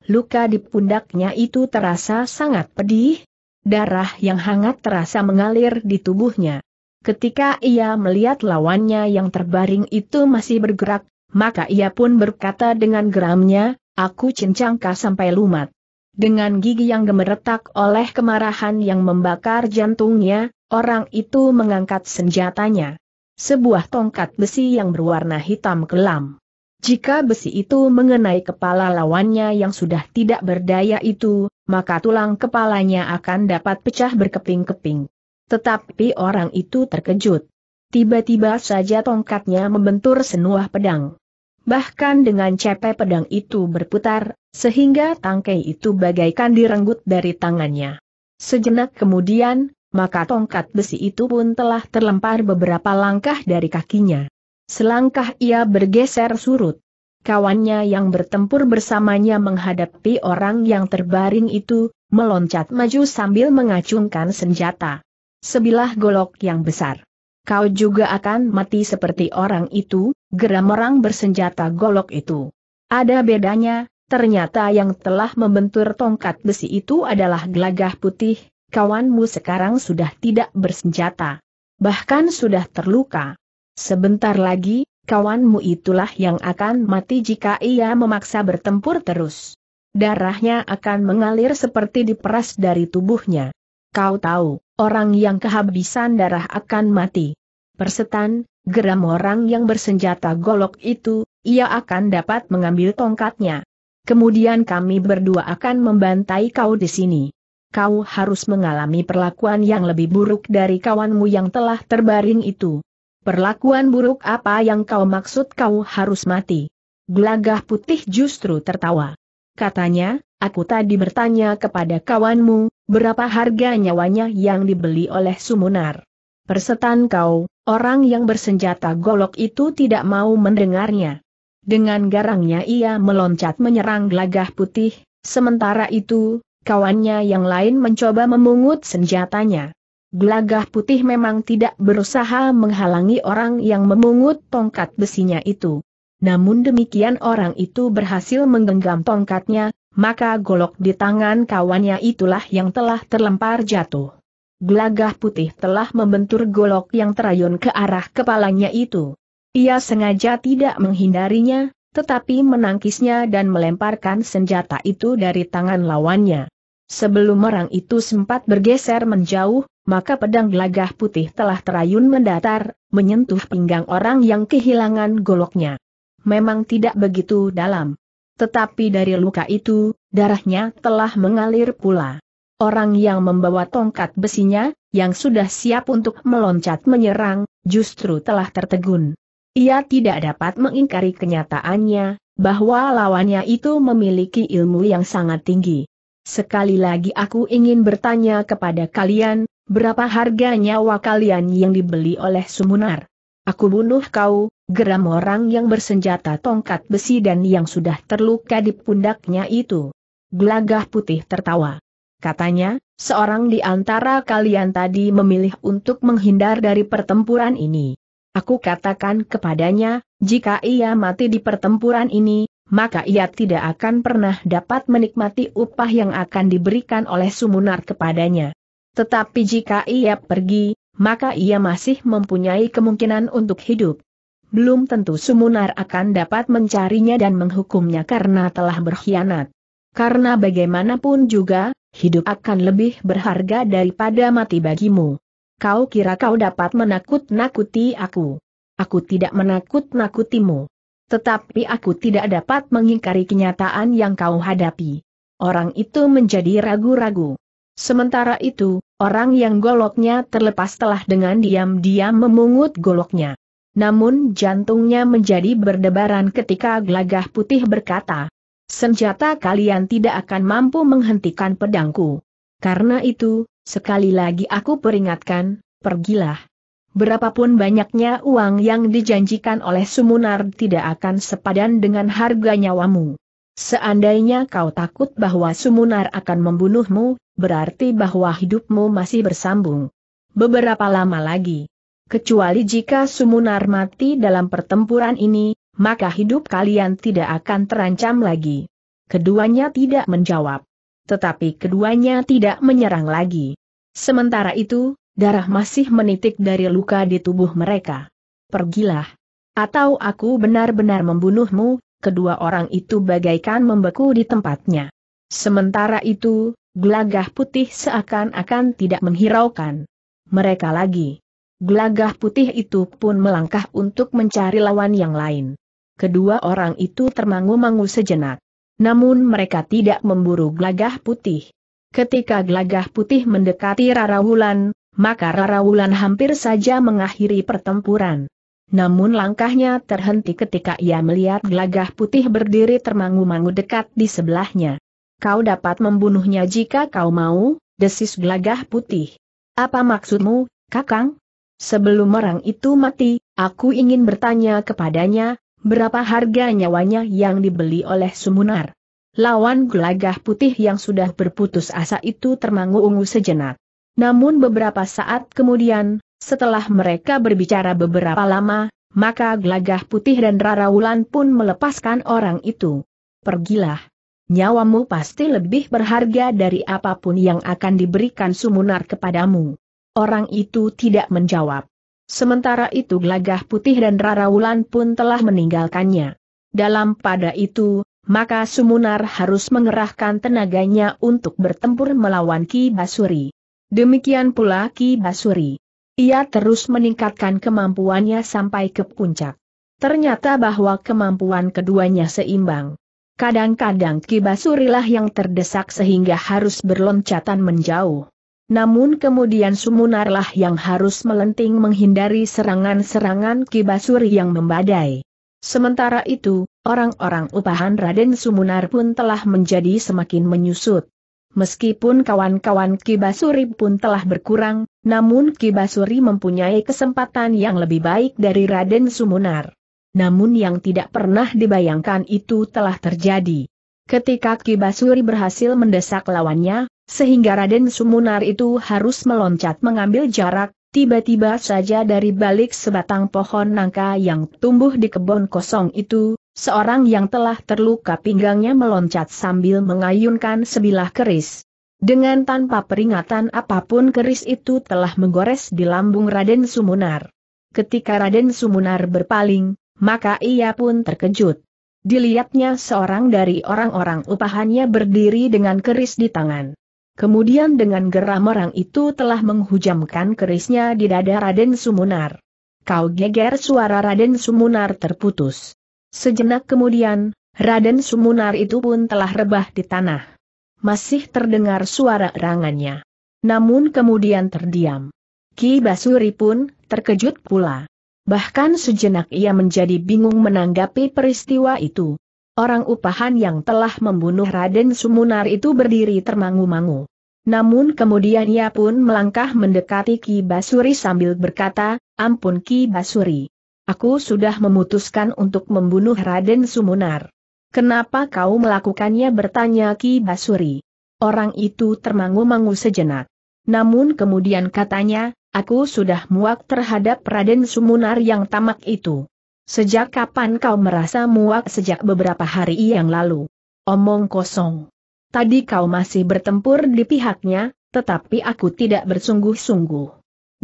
Luka di pundaknya itu terasa sangat pedih. Darah yang hangat terasa mengalir di tubuhnya. Ketika ia melihat lawannya yang terbaring itu masih bergerak, maka ia pun berkata dengan geramnya, aku cincangka sampai lumat. Dengan gigi yang gemeretak oleh kemarahan yang membakar jantungnya, orang itu mengangkat senjatanya. Sebuah tongkat besi yang berwarna hitam kelam. Jika besi itu mengenai kepala lawannya yang sudah tidak berdaya itu, maka tulang kepalanya akan dapat pecah berkeping-keping. Tetapi orang itu terkejut. Tiba-tiba saja tongkatnya membentur senuah pedang. Bahkan dengan cepe pedang itu berputar, sehingga tangkai itu bagaikan direnggut dari tangannya. Sejenak kemudian, maka tongkat besi itu pun telah terlempar beberapa langkah dari kakinya. Selangkah ia bergeser surut. Kawannya yang bertempur bersamanya menghadapi orang yang terbaring itu, meloncat maju sambil mengacungkan senjata. Sebilah golok yang besar kau juga akan mati seperti orang itu, geram orang bersenjata golok itu. Ada bedanya, ternyata yang telah membentur tongkat besi itu adalah gelagah putih, kawanmu sekarang sudah tidak bersenjata. Bahkan sudah terluka. Sebentar lagi, kawanmu itulah yang akan mati jika ia memaksa bertempur terus. Darahnya akan mengalir seperti diperas dari tubuhnya. Kau tahu, orang yang kehabisan darah akan mati. Persetan, geram orang yang bersenjata golok itu, ia akan dapat mengambil tongkatnya. Kemudian kami berdua akan membantai kau di sini. Kau harus mengalami perlakuan yang lebih buruk dari kawanmu yang telah terbaring itu. Perlakuan buruk apa yang kau maksud kau harus mati? Gelagah putih justru tertawa. Katanya, Aku tadi bertanya kepada kawanmu, berapa harga nyawanya yang dibeli oleh Sumunar. Persetan kau, orang yang bersenjata golok itu tidak mau mendengarnya. Dengan garangnya ia meloncat menyerang gelagah putih, sementara itu, kawannya yang lain mencoba memungut senjatanya. Gelagah putih memang tidak berusaha menghalangi orang yang memungut tongkat besinya itu. Namun demikian orang itu berhasil menggenggam tongkatnya, maka golok di tangan kawannya itulah yang telah terlempar jatuh. Gelagah putih telah membentur golok yang terayun ke arah kepalanya itu. Ia sengaja tidak menghindarinya, tetapi menangkisnya dan melemparkan senjata itu dari tangan lawannya. Sebelum orang itu sempat bergeser menjauh, maka pedang gelagah putih telah terayun mendatar, menyentuh pinggang orang yang kehilangan goloknya. Memang tidak begitu dalam, tetapi dari luka itu, darahnya telah mengalir pula. Orang yang membawa tongkat besinya, yang sudah siap untuk meloncat menyerang, justru telah tertegun. Ia tidak dapat mengingkari kenyataannya, bahwa lawannya itu memiliki ilmu yang sangat tinggi. Sekali lagi aku ingin bertanya kepada kalian, berapa harga nyawa kalian yang dibeli oleh Sumunar? Aku bunuh kau, geram orang yang bersenjata tongkat besi dan yang sudah terluka di pundaknya itu. Gelagah putih tertawa. Katanya, seorang di antara kalian tadi memilih untuk menghindar dari pertempuran ini. Aku katakan kepadanya, jika ia mati di pertempuran ini, maka ia tidak akan pernah dapat menikmati upah yang akan diberikan oleh Sumunar kepadanya. Tetapi jika ia pergi, maka ia masih mempunyai kemungkinan untuk hidup belum tentu Sumunar akan dapat mencarinya dan menghukumnya karena telah berkhianat. Karena bagaimanapun juga, hidup akan lebih berharga daripada mati bagimu. Kau kira kau dapat menakut-nakuti aku. Aku tidak menakut-nakutimu. Tetapi aku tidak dapat mengingkari kenyataan yang kau hadapi. Orang itu menjadi ragu-ragu. Sementara itu, orang yang goloknya terlepas telah dengan diam-diam memungut goloknya. Namun jantungnya menjadi berdebaran ketika gelagah putih berkata, Senjata kalian tidak akan mampu menghentikan pedangku. Karena itu, sekali lagi aku peringatkan, pergilah. Berapapun banyaknya uang yang dijanjikan oleh Sumunar tidak akan sepadan dengan harga nyawamu. Seandainya kau takut bahwa Sumunar akan membunuhmu, berarti bahwa hidupmu masih bersambung. Beberapa lama lagi, Kecuali jika Sumunar mati dalam pertempuran ini, maka hidup kalian tidak akan terancam lagi. Keduanya tidak menjawab. Tetapi keduanya tidak menyerang lagi. Sementara itu, darah masih menitik dari luka di tubuh mereka. Pergilah. Atau aku benar-benar membunuhmu, kedua orang itu bagaikan membeku di tempatnya. Sementara itu, gelagah putih seakan-akan tidak menghiraukan. Mereka lagi. Gelagah putih itu pun melangkah untuk mencari lawan yang lain. Kedua orang itu termangu-mangu sejenak. Namun mereka tidak memburu gelagah putih. Ketika gelagah putih mendekati Rara Wulan, maka Rara Wulan hampir saja mengakhiri pertempuran. Namun langkahnya terhenti ketika ia melihat gelagah putih berdiri termangu-mangu dekat di sebelahnya. Kau dapat membunuhnya jika kau mau, desis gelagah putih. Apa maksudmu, Kakang? Sebelum orang itu mati, aku ingin bertanya kepadanya, berapa harga nyawanya yang dibeli oleh Sumunar. Lawan gelagah putih yang sudah berputus asa itu termangu-ungu sejenak. Namun beberapa saat kemudian, setelah mereka berbicara beberapa lama, maka gelagah putih dan Rara Wulan pun melepaskan orang itu. Pergilah. Nyawamu pasti lebih berharga dari apapun yang akan diberikan Sumunar kepadamu. Orang itu tidak menjawab. Sementara itu Gelagah Putih dan Rara Wulan pun telah meninggalkannya. Dalam pada itu, maka Sumunar harus mengerahkan tenaganya untuk bertempur melawan Ki Basuri. Demikian pula Ki Basuri. Ia terus meningkatkan kemampuannya sampai ke puncak. Ternyata bahwa kemampuan keduanya seimbang. Kadang-kadang Ki Basurilah yang terdesak sehingga harus berloncatan menjauh. Namun kemudian Sumunarlah yang harus melenting menghindari serangan-serangan Kibasuri yang membadai. Sementara itu, orang-orang upahan Raden Sumunar pun telah menjadi semakin menyusut. Meskipun kawan-kawan Kibasuri pun telah berkurang, namun Kibasuri mempunyai kesempatan yang lebih baik dari Raden Sumunar. Namun yang tidak pernah dibayangkan itu telah terjadi. Ketika Kibasuri berhasil mendesak lawannya, sehingga Raden Sumunar itu harus meloncat mengambil jarak, tiba-tiba saja dari balik sebatang pohon nangka yang tumbuh di kebun kosong itu, seorang yang telah terluka pinggangnya meloncat sambil mengayunkan sebilah keris. Dengan tanpa peringatan apapun keris itu telah menggores di lambung Raden Sumunar. Ketika Raden Sumunar berpaling, maka ia pun terkejut. Dilihatnya seorang dari orang-orang upahannya berdiri dengan keris di tangan. Kemudian dengan gerah merang itu telah menghujamkan kerisnya di dada Raden Sumunar. Kau geger suara Raden Sumunar terputus. Sejenak kemudian, Raden Sumunar itu pun telah rebah di tanah. Masih terdengar suara erangannya. Namun kemudian terdiam. Ki Basuri pun terkejut pula. Bahkan sejenak ia menjadi bingung menanggapi peristiwa itu orang upahan yang telah membunuh Raden Sumunar itu berdiri termangu-mangu. Namun kemudian ia pun melangkah mendekati Ki Basuri sambil berkata, ampun Ki Basuri. Aku sudah memutuskan untuk membunuh Raden Sumunar. Kenapa kau melakukannya bertanya Ki Basuri. Orang itu termangu-mangu sejenak. Namun kemudian katanya, aku sudah muak terhadap Raden Sumunar yang tamak itu. Sejak kapan kau merasa muak sejak beberapa hari yang lalu? Omong kosong. Tadi kau masih bertempur di pihaknya, tetapi aku tidak bersungguh-sungguh.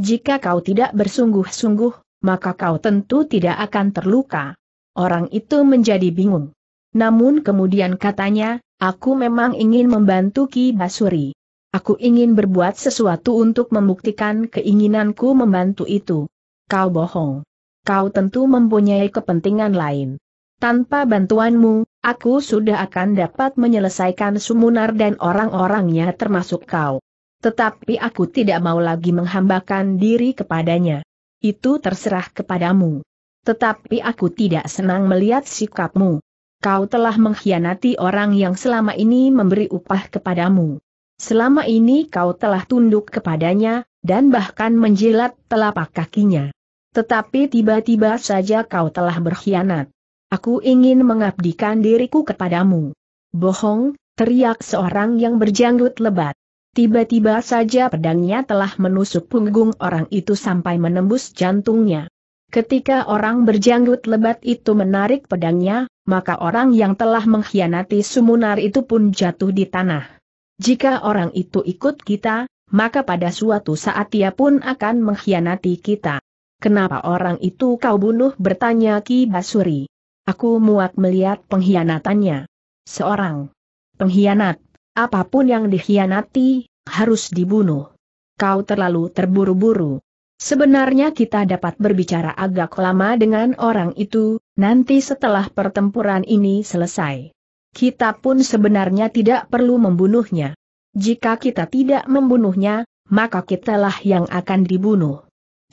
Jika kau tidak bersungguh-sungguh, maka kau tentu tidak akan terluka. Orang itu menjadi bingung. Namun kemudian katanya, aku memang ingin membantu Ki Basuri. Aku ingin berbuat sesuatu untuk membuktikan keinginanku membantu itu. Kau bohong kau tentu mempunyai kepentingan lain. Tanpa bantuanmu, aku sudah akan dapat menyelesaikan Sumunar dan orang-orangnya termasuk kau. Tetapi aku tidak mau lagi menghambakan diri kepadanya. Itu terserah kepadamu. Tetapi aku tidak senang melihat sikapmu. Kau telah mengkhianati orang yang selama ini memberi upah kepadamu. Selama ini kau telah tunduk kepadanya, dan bahkan menjilat telapak kakinya. Tetapi tiba-tiba saja kau telah berkhianat. Aku ingin mengabdikan diriku kepadamu. Bohong, teriak seorang yang berjanggut lebat. Tiba-tiba saja pedangnya telah menusuk punggung orang itu sampai menembus jantungnya. Ketika orang berjanggut lebat itu menarik pedangnya, maka orang yang telah mengkhianati sumunar itu pun jatuh di tanah. Jika orang itu ikut kita, maka pada suatu saat ia pun akan mengkhianati kita. Kenapa orang itu kau bunuh bertanya Ki Basuri. Aku muak melihat pengkhianatannya. Seorang pengkhianat, apapun yang dikhianati, harus dibunuh. Kau terlalu terburu-buru. Sebenarnya kita dapat berbicara agak lama dengan orang itu, nanti setelah pertempuran ini selesai. Kita pun sebenarnya tidak perlu membunuhnya. Jika kita tidak membunuhnya, maka kitalah yang akan dibunuh.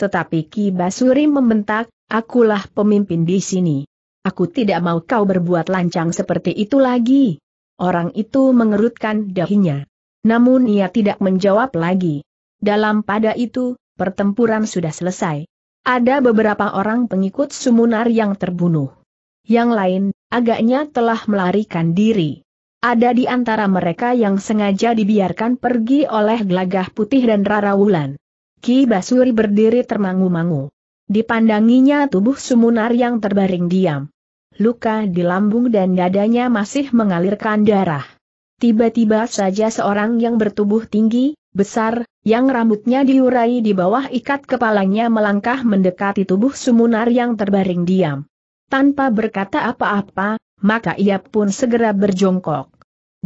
Tetapi Ki Basuri membentak, akulah pemimpin di sini. Aku tidak mau kau berbuat lancang seperti itu lagi. Orang itu mengerutkan dahinya. Namun ia tidak menjawab lagi. Dalam pada itu, pertempuran sudah selesai. Ada beberapa orang pengikut sumunar yang terbunuh. Yang lain, agaknya telah melarikan diri. Ada di antara mereka yang sengaja dibiarkan pergi oleh gelagah putih dan Rara Wulan. Ki Basuri berdiri termangu-mangu. Dipandanginya tubuh Sumunar yang terbaring diam. Luka di lambung dan dadanya masih mengalirkan darah. Tiba-tiba saja seorang yang bertubuh tinggi, besar, yang rambutnya diurai di bawah ikat kepalanya melangkah mendekati tubuh Sumunar yang terbaring diam. Tanpa berkata apa-apa, maka ia pun segera berjongkok.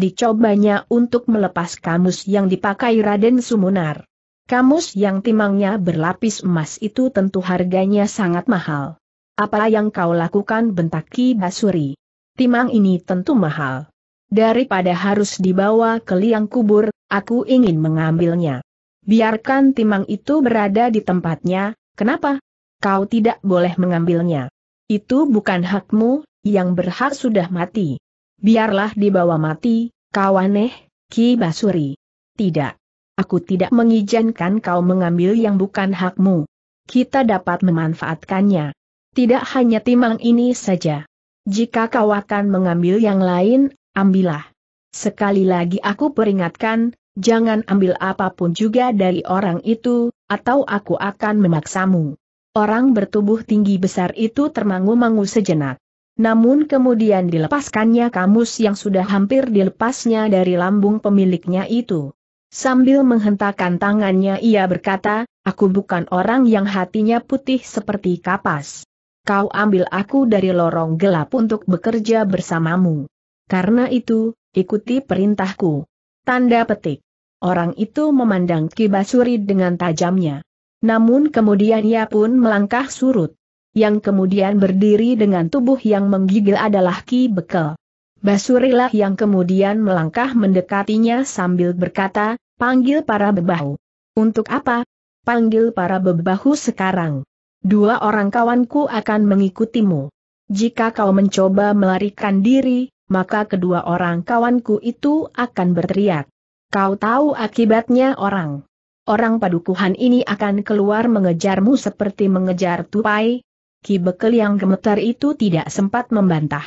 Dicobanya untuk melepas kamus yang dipakai Raden Sumunar. Kamus yang timangnya berlapis emas itu tentu harganya sangat mahal. Apa yang kau lakukan bentak Ki Basuri? Timang ini tentu mahal. Daripada harus dibawa ke liang kubur, aku ingin mengambilnya. Biarkan timang itu berada di tempatnya, kenapa? Kau tidak boleh mengambilnya. Itu bukan hakmu, yang berhak sudah mati. Biarlah dibawa mati, kawaneh, Ki Basuri. Tidak. Aku tidak mengizinkan kau mengambil yang bukan hakmu. Kita dapat memanfaatkannya. Tidak hanya timang ini saja. Jika kau akan mengambil yang lain, ambillah. Sekali lagi aku peringatkan, jangan ambil apapun juga dari orang itu, atau aku akan memaksamu. Orang bertubuh tinggi besar itu termangu-mangu sejenak. Namun kemudian dilepaskannya kamus yang sudah hampir dilepasnya dari lambung pemiliknya itu. Sambil menghentakkan tangannya ia berkata, aku bukan orang yang hatinya putih seperti kapas. Kau ambil aku dari lorong gelap untuk bekerja bersamamu. Karena itu, ikuti perintahku. Tanda petik. Orang itu memandang Kibasuri dengan tajamnya. Namun kemudian ia pun melangkah surut. Yang kemudian berdiri dengan tubuh yang menggigil adalah Ki Bekel. Basurilah yang kemudian melangkah mendekatinya sambil berkata, Panggil para bebahu. Untuk apa? Panggil para bebahu sekarang. Dua orang kawanku akan mengikutimu. Jika kau mencoba melarikan diri, maka kedua orang kawanku itu akan berteriak. Kau tahu akibatnya orang. Orang padukuhan ini akan keluar mengejarmu seperti mengejar tupai. Ki Bekel yang gemetar itu tidak sempat membantah.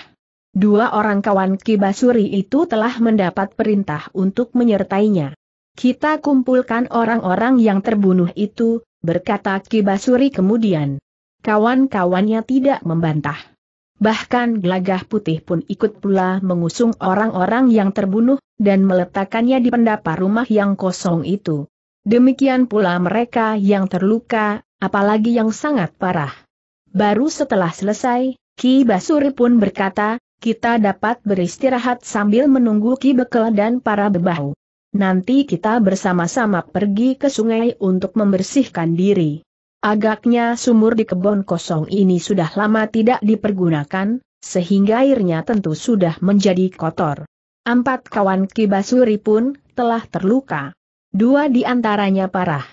Dua orang kawan Ki Basuri itu telah mendapat perintah untuk menyertainya. Kita kumpulkan orang-orang yang terbunuh itu, berkata Ki Basuri kemudian. Kawan-kawannya tidak membantah. Bahkan Glagah putih pun ikut pula mengusung orang-orang yang terbunuh, dan meletakkannya di pendapa rumah yang kosong itu. Demikian pula mereka yang terluka, apalagi yang sangat parah. Baru setelah selesai, Ki Basuri pun berkata, kita dapat beristirahat sambil menunggu Ki Bekel dan para bebahu. Nanti kita bersama-sama pergi ke sungai untuk membersihkan diri. Agaknya sumur di kebun kosong ini sudah lama tidak dipergunakan, sehingga airnya tentu sudah menjadi kotor. Empat kawan Kibasuri pun telah terluka. Dua di antaranya parah.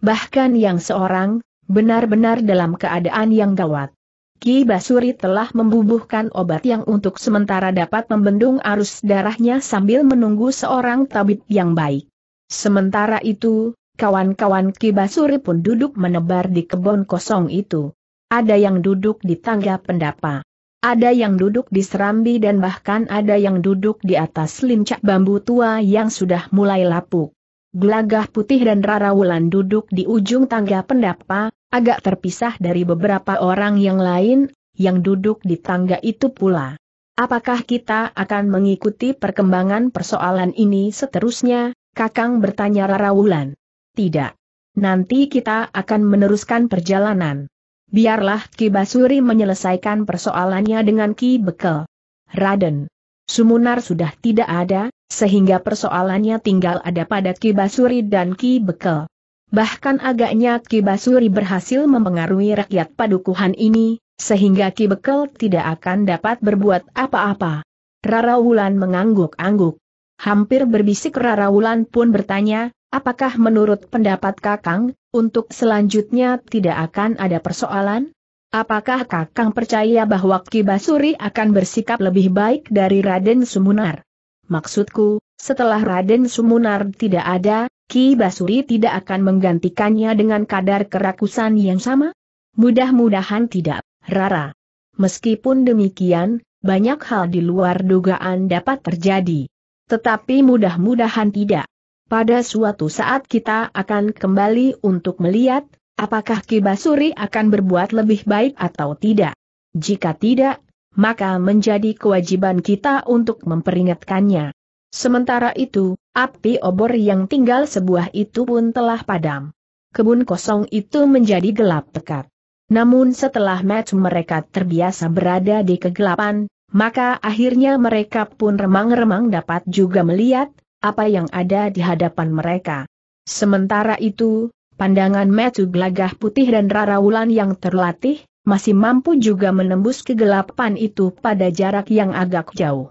Bahkan yang seorang, benar-benar dalam keadaan yang gawat. Ki Basuri telah membubuhkan obat yang untuk sementara dapat membendung arus darahnya sambil menunggu seorang tabib yang baik. Sementara itu, kawan-kawan Ki Basuri pun duduk menebar di kebun kosong itu. Ada yang duduk di tangga pendapa. Ada yang duduk di serambi dan bahkan ada yang duduk di atas lincak bambu tua yang sudah mulai lapuk. Gelagah putih dan Rara Wulan duduk di ujung tangga pendapa, agak terpisah dari beberapa orang yang lain, yang duduk di tangga itu pula. Apakah kita akan mengikuti perkembangan persoalan ini seterusnya? Kakang bertanya Rara Wulan. Tidak. Nanti kita akan meneruskan perjalanan. Biarlah Ki Basuri menyelesaikan persoalannya dengan Ki Bekel. Raden. Sumunar sudah tidak ada, sehingga persoalannya tinggal ada pada Ki Basuri dan Ki Bekel. Bahkan agaknya Ki Basuri berhasil mempengaruhi rakyat padukuhan ini, sehingga Ki Bekel tidak akan dapat berbuat apa-apa. Rara Wulan mengangguk-angguk. Hampir berbisik Rara Wulan pun bertanya, apakah menurut pendapat Kakang, untuk selanjutnya tidak akan ada persoalan? Apakah Kakang percaya bahwa Ki Basuri akan bersikap lebih baik dari Raden Sumunar? Maksudku, setelah Raden Sumunar tidak ada, Ki Basuri tidak akan menggantikannya dengan kadar kerakusan yang sama? Mudah-mudahan tidak, Rara. Meskipun demikian, banyak hal di luar dugaan dapat terjadi. Tetapi mudah-mudahan tidak. Pada suatu saat kita akan kembali untuk melihat, apakah Ki Basuri akan berbuat lebih baik atau tidak. Jika tidak, maka menjadi kewajiban kita untuk memperingatkannya. Sementara itu, api obor yang tinggal sebuah itu pun telah padam. Kebun kosong itu menjadi gelap pekat. Namun setelah match mereka terbiasa berada di kegelapan, maka akhirnya mereka pun remang-remang dapat juga melihat apa yang ada di hadapan mereka. Sementara itu, pandangan Metu Gelagah Putih dan Rara Wulan yang terlatih, masih mampu juga menembus kegelapan itu pada jarak yang agak jauh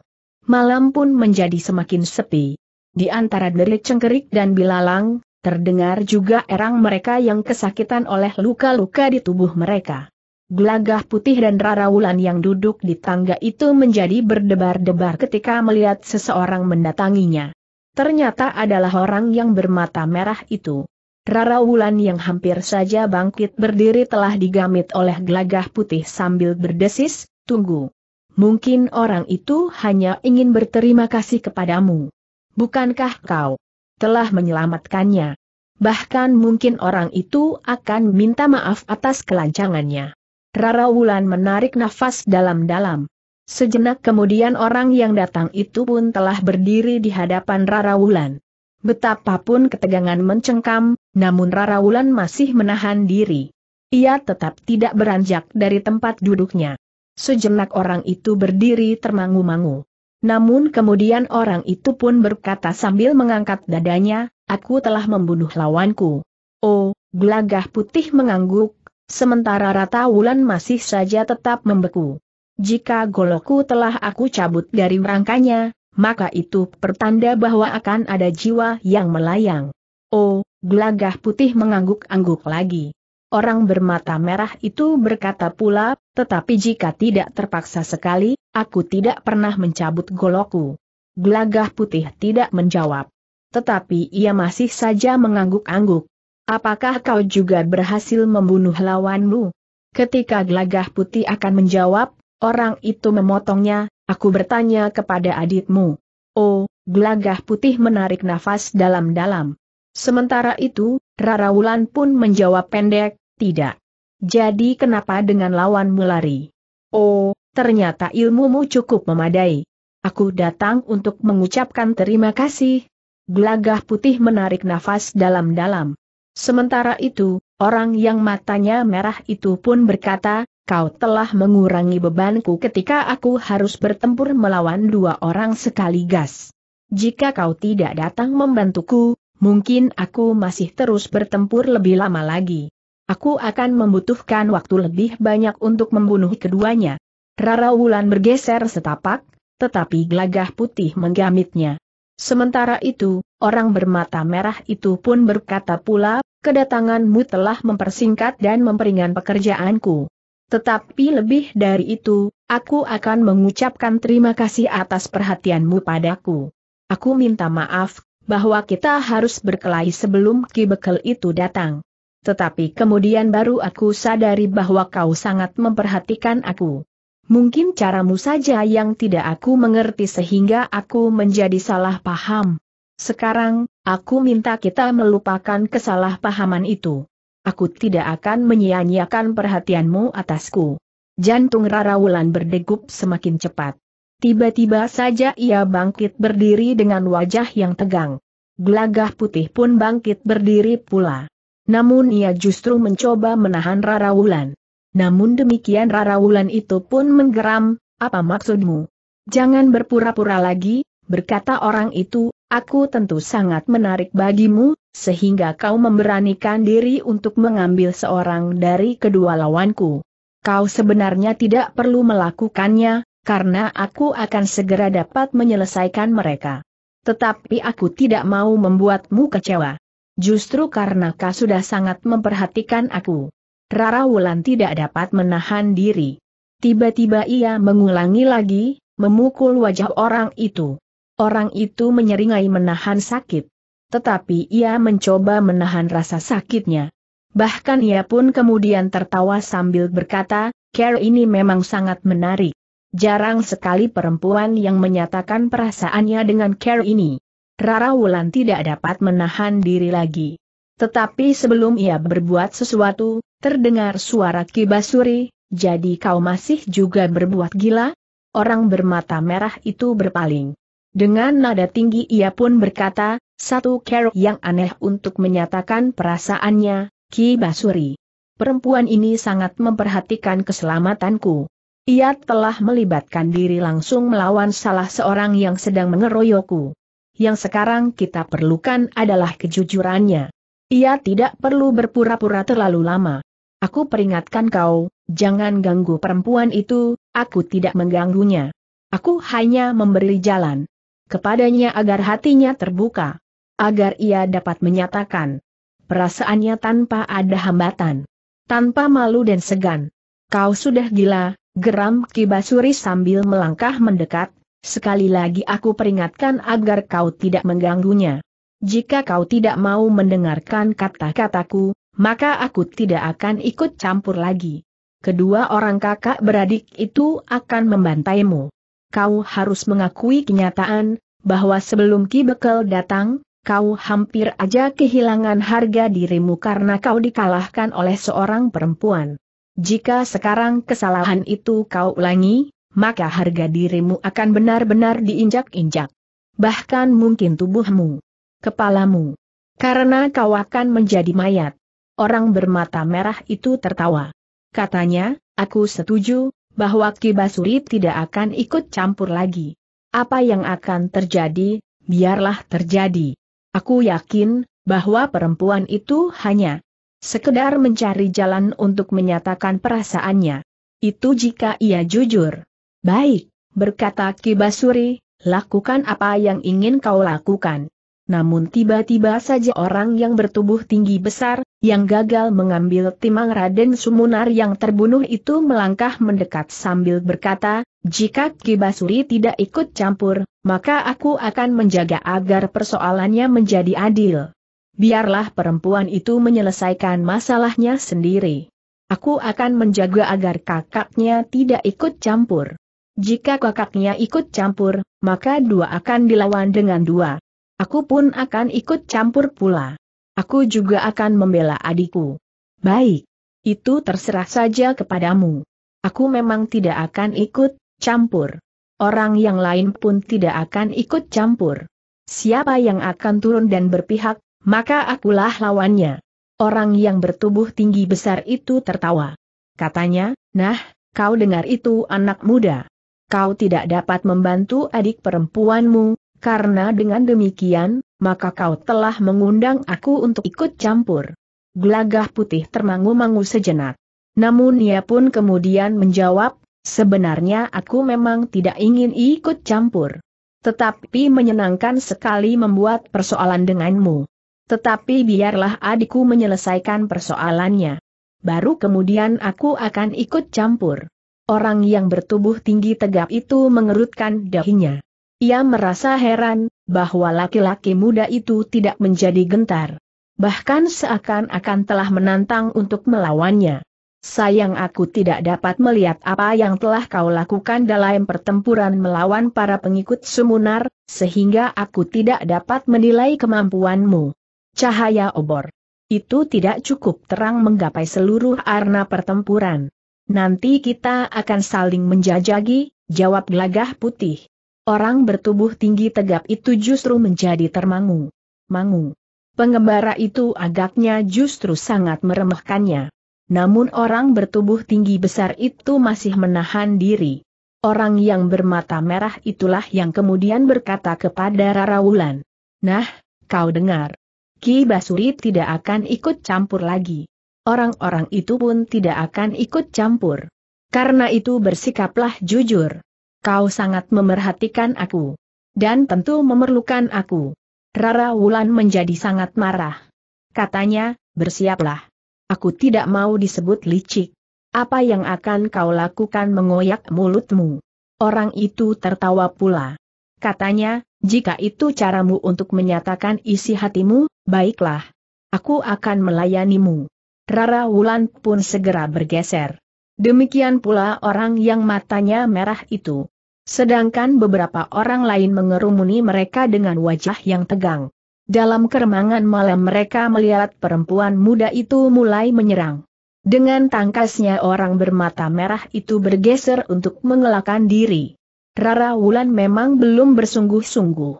malam pun menjadi semakin sepi. Di antara derik cengkerik dan bilalang, terdengar juga erang mereka yang kesakitan oleh luka-luka di tubuh mereka. Gelagah putih dan wulan yang duduk di tangga itu menjadi berdebar-debar ketika melihat seseorang mendatanginya. Ternyata adalah orang yang bermata merah itu. Rara Wulan yang hampir saja bangkit berdiri telah digamit oleh gelagah putih sambil berdesis, tunggu. Mungkin orang itu hanya ingin berterima kasih kepadamu. Bukankah kau telah menyelamatkannya? Bahkan mungkin orang itu akan minta maaf atas kelancangannya. Rara Wulan menarik nafas dalam-dalam. Sejenak kemudian orang yang datang itu pun telah berdiri di hadapan Rara Wulan. Betapapun ketegangan mencengkam, namun Rara Wulan masih menahan diri. Ia tetap tidak beranjak dari tempat duduknya. Sejenak orang itu berdiri termangu-mangu. Namun kemudian orang itu pun berkata sambil mengangkat dadanya, aku telah membunuh lawanku. Oh, gelagah putih mengangguk, sementara rata wulan masih saja tetap membeku. Jika goloku telah aku cabut dari rangkanya, maka itu pertanda bahwa akan ada jiwa yang melayang. Oh, gelagah putih mengangguk-angguk lagi. Orang bermata merah itu berkata pula, tetapi jika tidak terpaksa sekali, aku tidak pernah mencabut goloku. Gelagah putih tidak menjawab. Tetapi ia masih saja mengangguk-angguk. Apakah kau juga berhasil membunuh lawanmu? Ketika gelagah putih akan menjawab, orang itu memotongnya, aku bertanya kepada aditmu. Oh, gelagah putih menarik nafas dalam-dalam. Sementara itu, Rara Wulan pun menjawab pendek, tidak. Jadi kenapa dengan lawan lari? Oh, ternyata ilmumu cukup memadai. Aku datang untuk mengucapkan terima kasih. Gelagah putih menarik nafas dalam-dalam. Sementara itu, orang yang matanya merah itu pun berkata, kau telah mengurangi bebanku ketika aku harus bertempur melawan dua orang sekaligus. Jika kau tidak datang membantuku, mungkin aku masih terus bertempur lebih lama lagi. Aku akan membutuhkan waktu lebih banyak untuk membunuh keduanya. Rara Wulan bergeser setapak, tetapi gelagah putih menggamitnya. Sementara itu, orang bermata merah itu pun berkata pula, kedatanganmu telah mempersingkat dan memperingan pekerjaanku. Tetapi lebih dari itu, aku akan mengucapkan terima kasih atas perhatianmu padaku. Aku minta maaf bahwa kita harus berkelahi sebelum Ki Bekel itu datang. Tetapi kemudian baru aku sadari bahwa kau sangat memperhatikan aku. Mungkin caramu saja yang tidak aku mengerti sehingga aku menjadi salah paham. Sekarang, aku minta kita melupakan kesalahpahaman itu. Aku tidak akan menyia-nyiakan perhatianmu atasku. Jantung Rara Wulan berdegup semakin cepat. Tiba-tiba saja ia bangkit berdiri dengan wajah yang tegang. Gelagah putih pun bangkit berdiri pula. Namun ia justru mencoba menahan Rara Wulan. Namun demikian Rara Wulan itu pun menggeram, apa maksudmu? Jangan berpura-pura lagi, berkata orang itu, aku tentu sangat menarik bagimu, sehingga kau memberanikan diri untuk mengambil seorang dari kedua lawanku. Kau sebenarnya tidak perlu melakukannya, karena aku akan segera dapat menyelesaikan mereka. Tetapi aku tidak mau membuatmu kecewa. Justru karena kau sudah sangat memperhatikan aku. Rara Wulan tidak dapat menahan diri. Tiba-tiba ia mengulangi lagi, memukul wajah orang itu. Orang itu menyeringai menahan sakit. Tetapi ia mencoba menahan rasa sakitnya. Bahkan ia pun kemudian tertawa sambil berkata, Care ini memang sangat menarik. Jarang sekali perempuan yang menyatakan perasaannya dengan care ini. Rara Wulan tidak dapat menahan diri lagi. Tetapi sebelum ia berbuat sesuatu, terdengar suara Kibasuri, jadi kau masih juga berbuat gila? Orang bermata merah itu berpaling. Dengan nada tinggi ia pun berkata, satu care yang aneh untuk menyatakan perasaannya, Kibasuri. Perempuan ini sangat memperhatikan keselamatanku. Ia telah melibatkan diri langsung melawan salah seorang yang sedang mengeroyokku. Yang sekarang kita perlukan adalah kejujurannya. Ia tidak perlu berpura-pura terlalu lama. Aku peringatkan kau, jangan ganggu perempuan itu, aku tidak mengganggunya. Aku hanya memberi jalan kepadanya agar hatinya terbuka, agar ia dapat menyatakan perasaannya tanpa ada hambatan, tanpa malu dan segan. Kau sudah gila, Geram Kibasuri sambil melangkah mendekat, sekali lagi aku peringatkan agar kau tidak mengganggunya. Jika kau tidak mau mendengarkan kata-kataku, maka aku tidak akan ikut campur lagi. Kedua orang kakak beradik itu akan membantaimu. Kau harus mengakui kenyataan, bahwa sebelum Ki Bekel datang, kau hampir aja kehilangan harga dirimu karena kau dikalahkan oleh seorang perempuan. Jika sekarang kesalahan itu kau ulangi, maka harga dirimu akan benar-benar diinjak-injak. Bahkan mungkin tubuhmu, kepalamu. Karena kau akan menjadi mayat. Orang bermata merah itu tertawa. Katanya, aku setuju, bahwa Kibasuri tidak akan ikut campur lagi. Apa yang akan terjadi, biarlah terjadi. Aku yakin, bahwa perempuan itu hanya Sekedar mencari jalan untuk menyatakan perasaannya. Itu jika ia jujur. Baik, berkata Ki Basuri, lakukan apa yang ingin kau lakukan. Namun tiba-tiba saja orang yang bertubuh tinggi besar, yang gagal mengambil timang Raden Sumunar yang terbunuh itu melangkah mendekat sambil berkata, jika Ki Basuri tidak ikut campur, maka aku akan menjaga agar persoalannya menjadi adil. Biarlah perempuan itu menyelesaikan masalahnya sendiri. Aku akan menjaga agar kakaknya tidak ikut campur. Jika kakaknya ikut campur, maka dua akan dilawan dengan dua. Aku pun akan ikut campur pula. Aku juga akan membela adikku. Baik. Itu terserah saja kepadamu. Aku memang tidak akan ikut campur. Orang yang lain pun tidak akan ikut campur. Siapa yang akan turun dan berpihak maka akulah lawannya. Orang yang bertubuh tinggi besar itu tertawa. Katanya, nah, kau dengar itu anak muda. Kau tidak dapat membantu adik perempuanmu, karena dengan demikian, maka kau telah mengundang aku untuk ikut campur. Gelagah putih termangu-mangu sejenak. Namun ia pun kemudian menjawab, sebenarnya aku memang tidak ingin ikut campur. Tetapi menyenangkan sekali membuat persoalan denganmu. Tetapi biarlah adikku menyelesaikan persoalannya. Baru kemudian aku akan ikut campur. Orang yang bertubuh tinggi tegap itu mengerutkan dahinya. Ia merasa heran, bahwa laki-laki muda itu tidak menjadi gentar. Bahkan seakan-akan telah menantang untuk melawannya. Sayang aku tidak dapat melihat apa yang telah kau lakukan dalam pertempuran melawan para pengikut sumunar, sehingga aku tidak dapat menilai kemampuanmu. Cahaya obor. Itu tidak cukup terang menggapai seluruh arena pertempuran. Nanti kita akan saling menjajagi, jawab gelagah putih. Orang bertubuh tinggi tegap itu justru menjadi termangu. Mangu. Pengembara itu agaknya justru sangat meremehkannya. Namun orang bertubuh tinggi besar itu masih menahan diri. Orang yang bermata merah itulah yang kemudian berkata kepada Rara Wulan. Nah, kau dengar. Ki Basuri tidak akan ikut campur lagi. Orang-orang itu pun tidak akan ikut campur. Karena itu bersikaplah jujur. Kau sangat memerhatikan aku. Dan tentu memerlukan aku. Rara Wulan menjadi sangat marah. Katanya, bersiaplah. Aku tidak mau disebut licik. Apa yang akan kau lakukan mengoyak mulutmu? Orang itu tertawa pula. Katanya, jika itu caramu untuk menyatakan isi hatimu, baiklah. Aku akan melayanimu. Rara Wulan pun segera bergeser. Demikian pula orang yang matanya merah itu. Sedangkan beberapa orang lain mengerumuni mereka dengan wajah yang tegang. Dalam keremangan malam mereka melihat perempuan muda itu mulai menyerang. Dengan tangkasnya orang bermata merah itu bergeser untuk mengelakkan diri. Rara Wulan memang belum bersungguh-sungguh.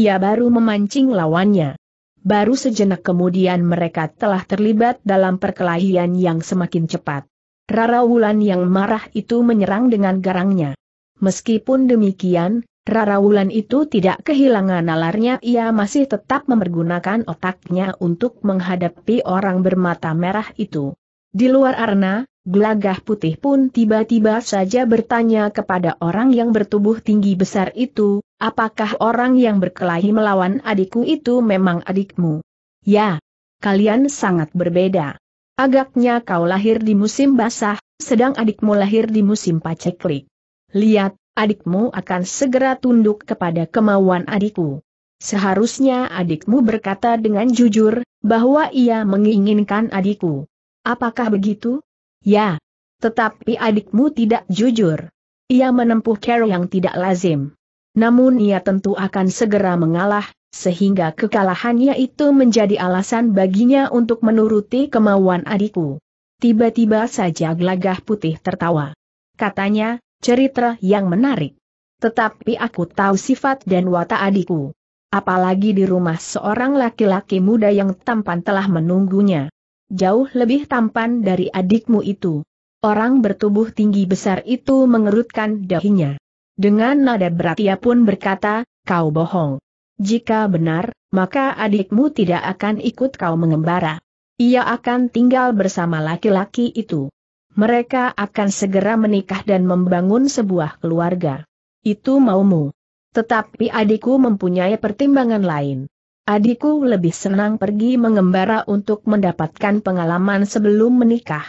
Ia baru memancing lawannya. Baru sejenak kemudian mereka telah terlibat dalam perkelahian yang semakin cepat. Rara Wulan yang marah itu menyerang dengan garangnya. Meskipun demikian, Rara Wulan itu tidak kehilangan nalarnya ia masih tetap mempergunakan otaknya untuk menghadapi orang bermata merah itu. Di luar arena, Gelagah putih pun tiba-tiba saja bertanya kepada orang yang bertubuh tinggi besar itu, apakah orang yang berkelahi melawan adikku itu memang adikmu? Ya, kalian sangat berbeda. Agaknya kau lahir di musim basah, sedang adikmu lahir di musim paceklik. Lihat, adikmu akan segera tunduk kepada kemauan adikku. Seharusnya adikmu berkata dengan jujur, bahwa ia menginginkan adikku. Apakah begitu? Ya. Tetapi adikmu tidak jujur. Ia menempuh cara yang tidak lazim. Namun ia tentu akan segera mengalah, sehingga kekalahannya itu menjadi alasan baginya untuk menuruti kemauan adikku. Tiba-tiba saja gelagah putih tertawa. Katanya, cerita yang menarik. Tetapi aku tahu sifat dan watak adikku. Apalagi di rumah seorang laki-laki muda yang tampan telah menunggunya jauh lebih tampan dari adikmu itu. Orang bertubuh tinggi besar itu mengerutkan dahinya. Dengan nada berat ia pun berkata, kau bohong. Jika benar, maka adikmu tidak akan ikut kau mengembara. Ia akan tinggal bersama laki-laki itu. Mereka akan segera menikah dan membangun sebuah keluarga. Itu maumu. Tetapi adikku mempunyai pertimbangan lain. Adikku lebih senang pergi mengembara untuk mendapatkan pengalaman sebelum menikah.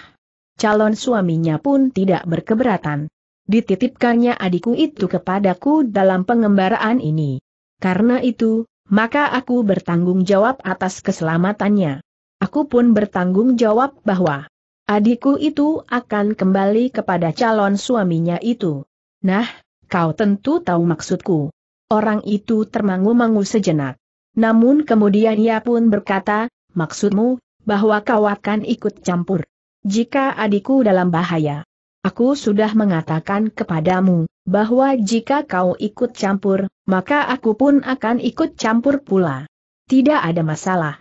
Calon suaminya pun tidak berkeberatan. Dititipkannya adikku itu kepadaku dalam pengembaraan ini. Karena itu, maka aku bertanggung jawab atas keselamatannya. Aku pun bertanggung jawab bahwa adikku itu akan kembali kepada calon suaminya itu. Nah, kau tentu tahu maksudku. Orang itu termangu-mangu sejenak. Namun kemudian ia pun berkata, maksudmu, bahwa kau akan ikut campur. Jika adikku dalam bahaya. Aku sudah mengatakan kepadamu, bahwa jika kau ikut campur, maka aku pun akan ikut campur pula. Tidak ada masalah.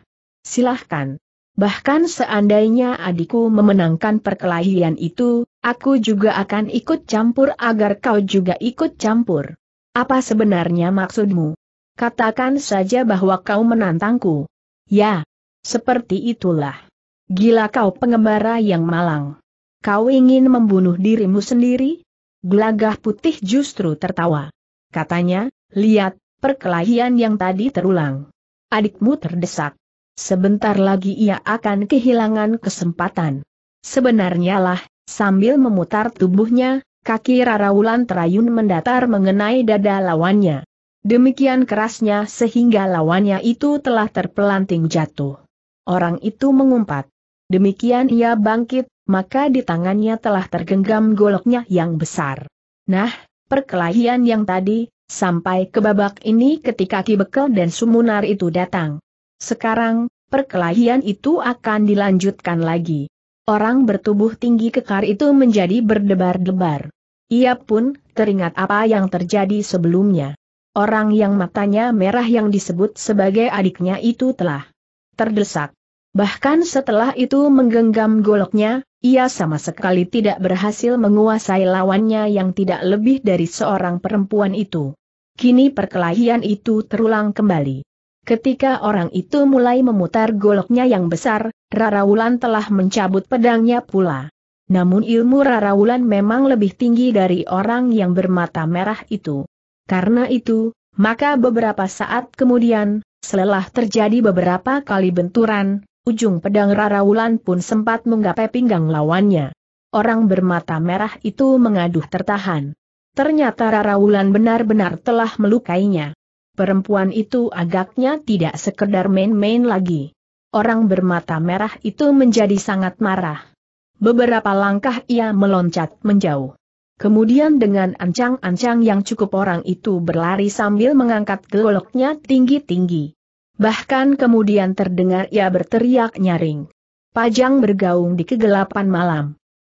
Silahkan. Bahkan seandainya adikku memenangkan perkelahian itu, aku juga akan ikut campur agar kau juga ikut campur. Apa sebenarnya maksudmu? Katakan saja bahwa kau menantangku. Ya, seperti itulah. Gila kau pengembara yang malang. Kau ingin membunuh dirimu sendiri? Gelagah putih justru tertawa. Katanya, lihat, perkelahian yang tadi terulang. Adikmu terdesak. Sebentar lagi ia akan kehilangan kesempatan. Sebenarnya lah, sambil memutar tubuhnya, kaki Rara Wulan terayun mendatar mengenai dada lawannya. Demikian kerasnya sehingga lawannya itu telah terpelanting jatuh. Orang itu mengumpat. Demikian ia bangkit, maka di tangannya telah tergenggam goloknya yang besar. Nah, perkelahian yang tadi, sampai ke babak ini ketika Ki dan Sumunar itu datang. Sekarang, perkelahian itu akan dilanjutkan lagi. Orang bertubuh tinggi kekar itu menjadi berdebar-debar. Ia pun teringat apa yang terjadi sebelumnya. Orang yang matanya merah yang disebut sebagai adiknya itu telah terdesak. Bahkan setelah itu menggenggam goloknya, ia sama sekali tidak berhasil menguasai lawannya yang tidak lebih dari seorang perempuan itu. Kini perkelahian itu terulang kembali. Ketika orang itu mulai memutar goloknya yang besar, Rarawulan telah mencabut pedangnya pula. Namun ilmu Rarawulan memang lebih tinggi dari orang yang bermata merah itu. Karena itu, maka beberapa saat kemudian, selelah terjadi beberapa kali benturan, ujung pedang Raraulan pun sempat menggapai pinggang lawannya. Orang bermata merah itu mengaduh tertahan. Ternyata Raraulan benar-benar telah melukainya. Perempuan itu agaknya tidak sekedar main-main lagi. Orang bermata merah itu menjadi sangat marah. Beberapa langkah ia meloncat menjauh. Kemudian dengan ancang-ancang yang cukup orang itu berlari sambil mengangkat goloknya tinggi-tinggi. Bahkan kemudian terdengar ia berteriak nyaring. Pajang bergaung di kegelapan malam.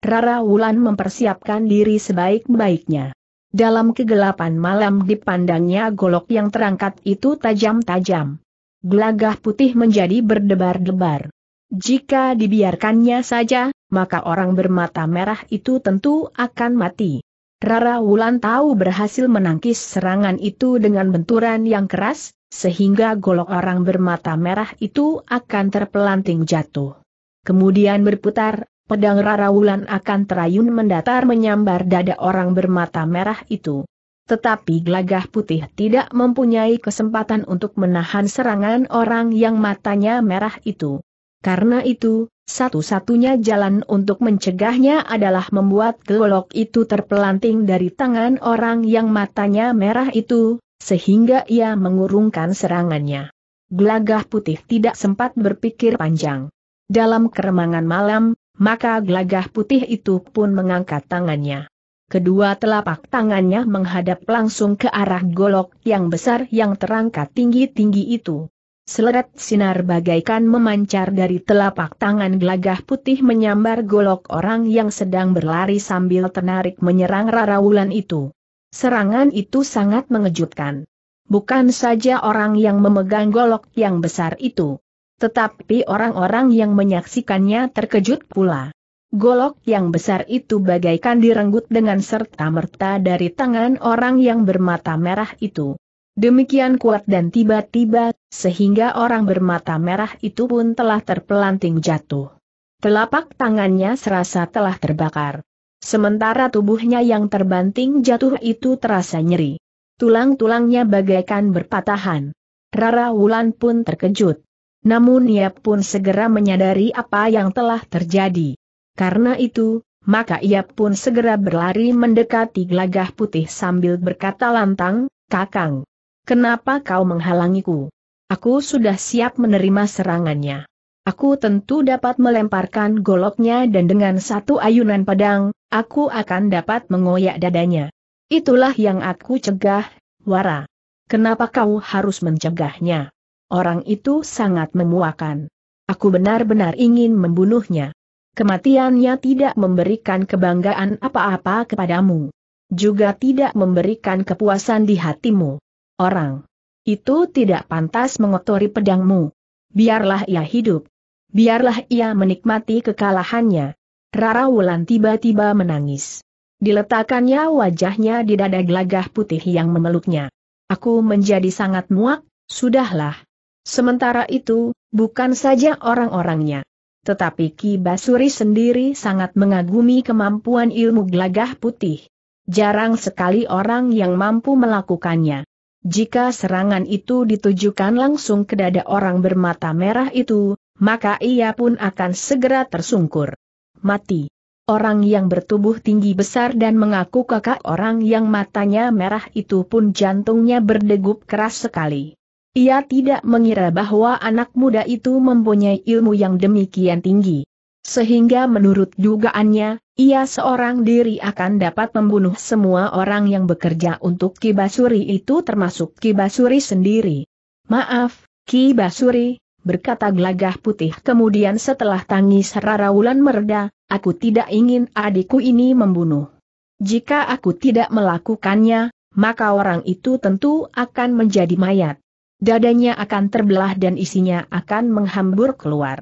Rara Wulan mempersiapkan diri sebaik-baiknya. Dalam kegelapan malam dipandangnya golok yang terangkat itu tajam-tajam. Gelagah putih menjadi berdebar-debar. Jika dibiarkannya saja, maka orang bermata merah itu tentu akan mati. Rara Wulan tahu berhasil menangkis serangan itu dengan benturan yang keras, sehingga golok orang bermata merah itu akan terpelanting jatuh. Kemudian berputar, pedang Rara Wulan akan terayun mendatar menyambar dada orang bermata merah itu. Tetapi gelagah putih tidak mempunyai kesempatan untuk menahan serangan orang yang matanya merah itu. Karena itu, satu-satunya jalan untuk mencegahnya adalah membuat golok itu terpelanting dari tangan orang yang matanya merah itu, sehingga ia mengurungkan serangannya. Gelagah putih tidak sempat berpikir panjang. Dalam keremangan malam, maka gelagah putih itu pun mengangkat tangannya. Kedua telapak tangannya menghadap langsung ke arah golok yang besar yang terangkat tinggi-tinggi itu. Seleret sinar bagaikan memancar dari telapak tangan gelagah putih menyambar golok orang yang sedang berlari sambil tenarik menyerang rarawulan itu. Serangan itu sangat mengejutkan. Bukan saja orang yang memegang golok yang besar itu. Tetapi orang-orang yang menyaksikannya terkejut pula. Golok yang besar itu bagaikan direnggut dengan serta-merta dari tangan orang yang bermata merah itu. Demikian kuat dan tiba-tiba, sehingga orang bermata merah itu pun telah terpelanting jatuh. Telapak tangannya serasa telah terbakar. Sementara tubuhnya yang terbanting jatuh itu terasa nyeri. Tulang-tulangnya bagaikan berpatahan. Rara Wulan pun terkejut. Namun ia pun segera menyadari apa yang telah terjadi. Karena itu, maka ia pun segera berlari mendekati gelagah putih sambil berkata lantang, Kakang. Kenapa kau menghalangiku? Aku sudah siap menerima serangannya. Aku tentu dapat melemparkan goloknya dan dengan satu ayunan pedang, aku akan dapat mengoyak dadanya. Itulah yang aku cegah, Wara. Kenapa kau harus mencegahnya? Orang itu sangat memuakan. Aku benar-benar ingin membunuhnya. Kematiannya tidak memberikan kebanggaan apa-apa kepadamu. Juga tidak memberikan kepuasan di hatimu orang. Itu tidak pantas mengotori pedangmu. Biarlah ia hidup. Biarlah ia menikmati kekalahannya. Rara Wulan tiba-tiba menangis. Diletakkannya wajahnya di dada gelagah putih yang memeluknya. Aku menjadi sangat muak, sudahlah. Sementara itu, bukan saja orang-orangnya. Tetapi Ki Basuri sendiri sangat mengagumi kemampuan ilmu gelagah putih. Jarang sekali orang yang mampu melakukannya. Jika serangan itu ditujukan langsung ke dada orang bermata merah itu, maka ia pun akan segera tersungkur. Mati. Orang yang bertubuh tinggi besar dan mengaku kakak orang yang matanya merah itu pun jantungnya berdegup keras sekali. Ia tidak mengira bahwa anak muda itu mempunyai ilmu yang demikian tinggi. Sehingga menurut dugaannya, ia seorang diri akan dapat membunuh semua orang yang bekerja untuk Kibasuri itu termasuk Kibasuri sendiri. Maaf, Kibasuri, berkata gelagah putih kemudian setelah tangis Rara Wulan mereda, aku tidak ingin adikku ini membunuh. Jika aku tidak melakukannya, maka orang itu tentu akan menjadi mayat. Dadanya akan terbelah dan isinya akan menghambur keluar.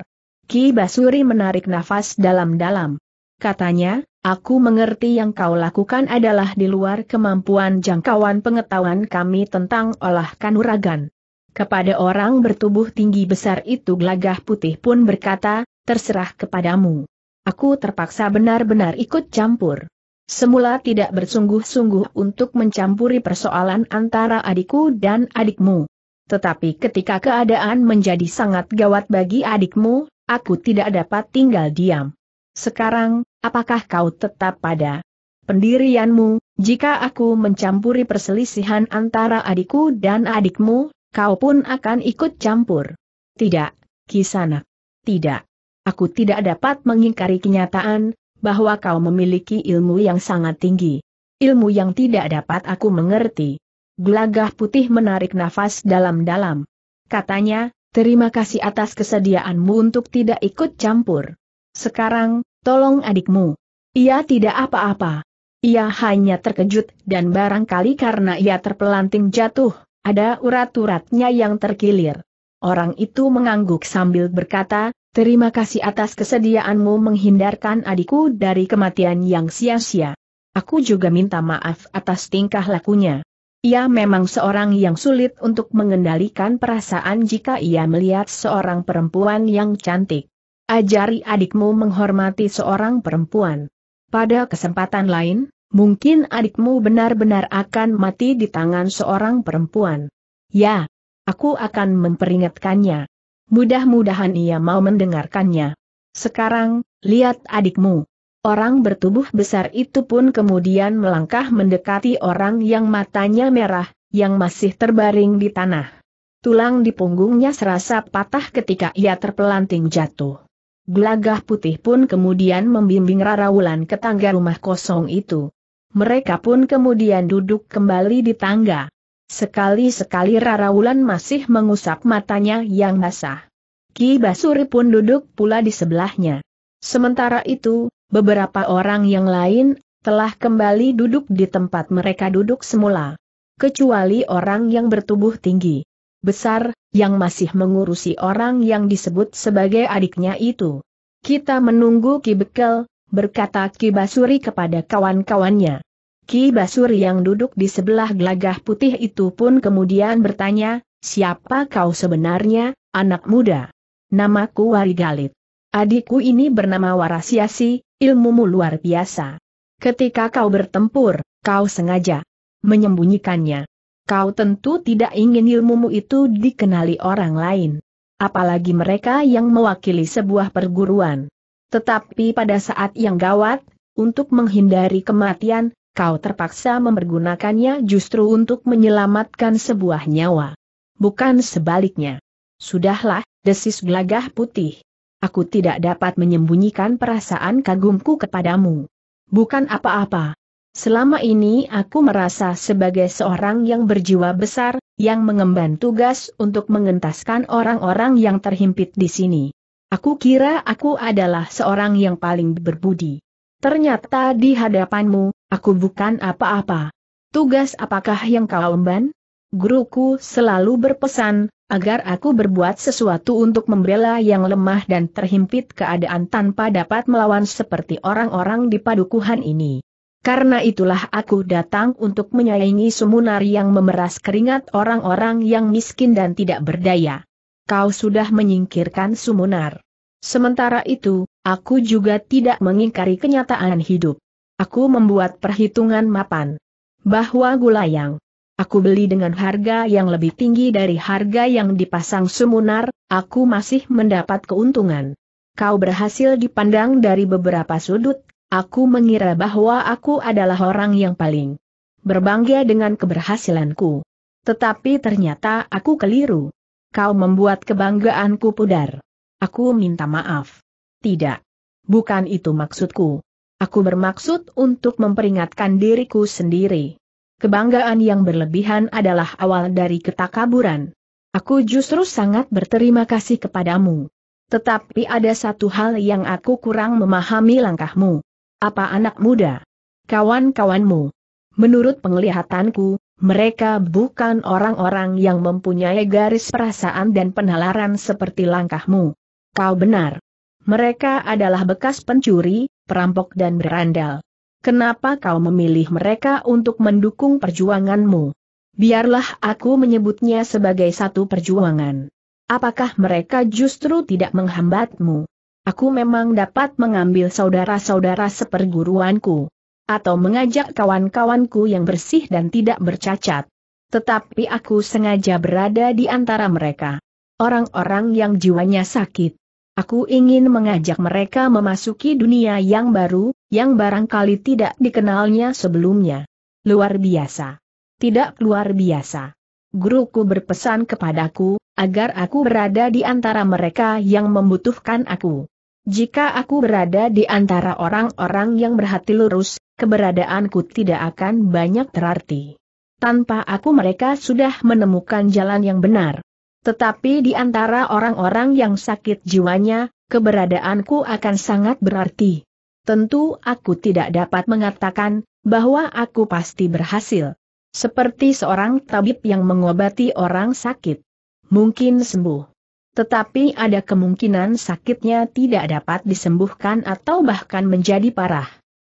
Ki Basuri menarik nafas dalam-dalam. Katanya, aku mengerti yang kau lakukan adalah di luar kemampuan jangkauan pengetahuan kami tentang olah kanuragan. Kepada orang bertubuh tinggi besar itu gelagah putih pun berkata, terserah kepadamu. Aku terpaksa benar-benar ikut campur. Semula tidak bersungguh-sungguh untuk mencampuri persoalan antara adikku dan adikmu. Tetapi ketika keadaan menjadi sangat gawat bagi adikmu, aku tidak dapat tinggal diam. Sekarang, apakah kau tetap pada pendirianmu, jika aku mencampuri perselisihan antara adikku dan adikmu, kau pun akan ikut campur? Tidak, Kisana. Tidak. Aku tidak dapat mengingkari kenyataan, bahwa kau memiliki ilmu yang sangat tinggi. Ilmu yang tidak dapat aku mengerti. Gelagah putih menarik nafas dalam-dalam. Katanya, Terima kasih atas kesediaanmu untuk tidak ikut campur. Sekarang, tolong adikmu. Ia tidak apa-apa. Ia hanya terkejut dan barangkali karena ia terpelanting jatuh, ada urat-uratnya yang terkilir. Orang itu mengangguk sambil berkata, terima kasih atas kesediaanmu menghindarkan adikku dari kematian yang sia-sia. Aku juga minta maaf atas tingkah lakunya. Ia memang seorang yang sulit untuk mengendalikan perasaan jika ia melihat seorang perempuan yang cantik. Ajari adikmu menghormati seorang perempuan. Pada kesempatan lain, mungkin adikmu benar-benar akan mati di tangan seorang perempuan. Ya, aku akan memperingatkannya. Mudah-mudahan ia mau mendengarkannya. Sekarang, lihat adikmu. Orang bertubuh besar itu pun kemudian melangkah mendekati orang yang matanya merah, yang masih terbaring di tanah. Tulang di punggungnya serasa patah ketika ia terpelanting jatuh. Gelagah putih pun kemudian membimbing Wulan ke tangga rumah kosong itu. Mereka pun kemudian duduk kembali di tangga. Sekali-sekali Wulan masih mengusap matanya yang basah. Ki Basuri pun duduk pula di sebelahnya. Sementara itu, beberapa orang yang lain, telah kembali duduk di tempat mereka duduk semula. Kecuali orang yang bertubuh tinggi, besar, yang masih mengurusi orang yang disebut sebagai adiknya itu. Kita menunggu Ki Bekel, berkata Ki Basuri kepada kawan-kawannya. Ki Basuri yang duduk di sebelah gelagah putih itu pun kemudian bertanya, siapa kau sebenarnya, anak muda? Namaku Warigalit. Adikku ini bernama Warasiasi, ilmumu luar biasa. Ketika kau bertempur, kau sengaja menyembunyikannya. Kau tentu tidak ingin ilmumu itu dikenali orang lain. Apalagi mereka yang mewakili sebuah perguruan. Tetapi pada saat yang gawat, untuk menghindari kematian, kau terpaksa mempergunakannya justru untuk menyelamatkan sebuah nyawa. Bukan sebaliknya. Sudahlah, desis gelagah putih aku tidak dapat menyembunyikan perasaan kagumku kepadamu. Bukan apa-apa. Selama ini aku merasa sebagai seorang yang berjiwa besar, yang mengemban tugas untuk mengentaskan orang-orang yang terhimpit di sini. Aku kira aku adalah seorang yang paling berbudi. Ternyata di hadapanmu, aku bukan apa-apa. Tugas apakah yang kau emban? Guruku selalu berpesan, agar aku berbuat sesuatu untuk membela yang lemah dan terhimpit keadaan tanpa dapat melawan seperti orang-orang di padukuhan ini. Karena itulah aku datang untuk menyayangi sumunar yang memeras keringat orang-orang yang miskin dan tidak berdaya. Kau sudah menyingkirkan sumunar. Sementara itu, aku juga tidak mengingkari kenyataan hidup. Aku membuat perhitungan mapan. Bahwa Gulayang, aku beli dengan harga yang lebih tinggi dari harga yang dipasang Sumunar, aku masih mendapat keuntungan. Kau berhasil dipandang dari beberapa sudut, aku mengira bahwa aku adalah orang yang paling berbangga dengan keberhasilanku. Tetapi ternyata aku keliru. Kau membuat kebanggaanku pudar. Aku minta maaf. Tidak. Bukan itu maksudku. Aku bermaksud untuk memperingatkan diriku sendiri. Kebanggaan yang berlebihan adalah awal dari ketakaburan. Aku justru sangat berterima kasih kepadamu. Tetapi ada satu hal yang aku kurang memahami langkahmu. Apa anak muda? Kawan-kawanmu. Menurut penglihatanku, mereka bukan orang-orang yang mempunyai garis perasaan dan penalaran seperti langkahmu. Kau benar. Mereka adalah bekas pencuri, perampok dan berandal kenapa kau memilih mereka untuk mendukung perjuanganmu? Biarlah aku menyebutnya sebagai satu perjuangan. Apakah mereka justru tidak menghambatmu? Aku memang dapat mengambil saudara-saudara seperguruanku. Atau mengajak kawan-kawanku yang bersih dan tidak bercacat. Tetapi aku sengaja berada di antara mereka. Orang-orang yang jiwanya sakit Aku ingin mengajak mereka memasuki dunia yang baru, yang barangkali tidak dikenalnya sebelumnya. Luar biasa. Tidak luar biasa. Guruku berpesan kepadaku, agar aku berada di antara mereka yang membutuhkan aku. Jika aku berada di antara orang-orang yang berhati lurus, keberadaanku tidak akan banyak terarti. Tanpa aku mereka sudah menemukan jalan yang benar. Tetapi di antara orang-orang yang sakit jiwanya, keberadaanku akan sangat berarti. Tentu aku tidak dapat mengatakan, bahwa aku pasti berhasil. Seperti seorang tabib yang mengobati orang sakit. Mungkin sembuh. Tetapi ada kemungkinan sakitnya tidak dapat disembuhkan atau bahkan menjadi parah.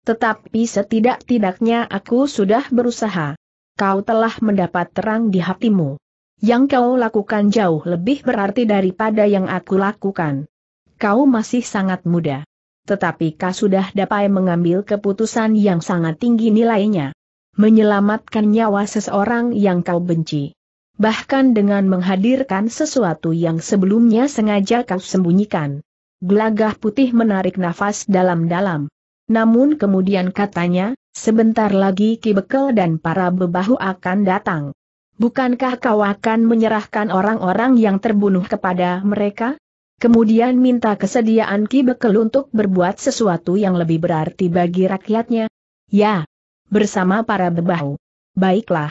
Tetapi setidak-tidaknya aku sudah berusaha. Kau telah mendapat terang di hatimu. Yang kau lakukan jauh lebih berarti daripada yang aku lakukan. Kau masih sangat muda. Tetapi kau sudah dapat mengambil keputusan yang sangat tinggi nilainya. Menyelamatkan nyawa seseorang yang kau benci. Bahkan dengan menghadirkan sesuatu yang sebelumnya sengaja kau sembunyikan. Gelagah putih menarik nafas dalam-dalam. Namun kemudian katanya, sebentar lagi Ki Bekel dan para bebahu akan datang bukankah kau akan menyerahkan orang-orang yang terbunuh kepada mereka? Kemudian minta kesediaan Ki Bekel untuk berbuat sesuatu yang lebih berarti bagi rakyatnya. Ya, bersama para bebahu. Baiklah.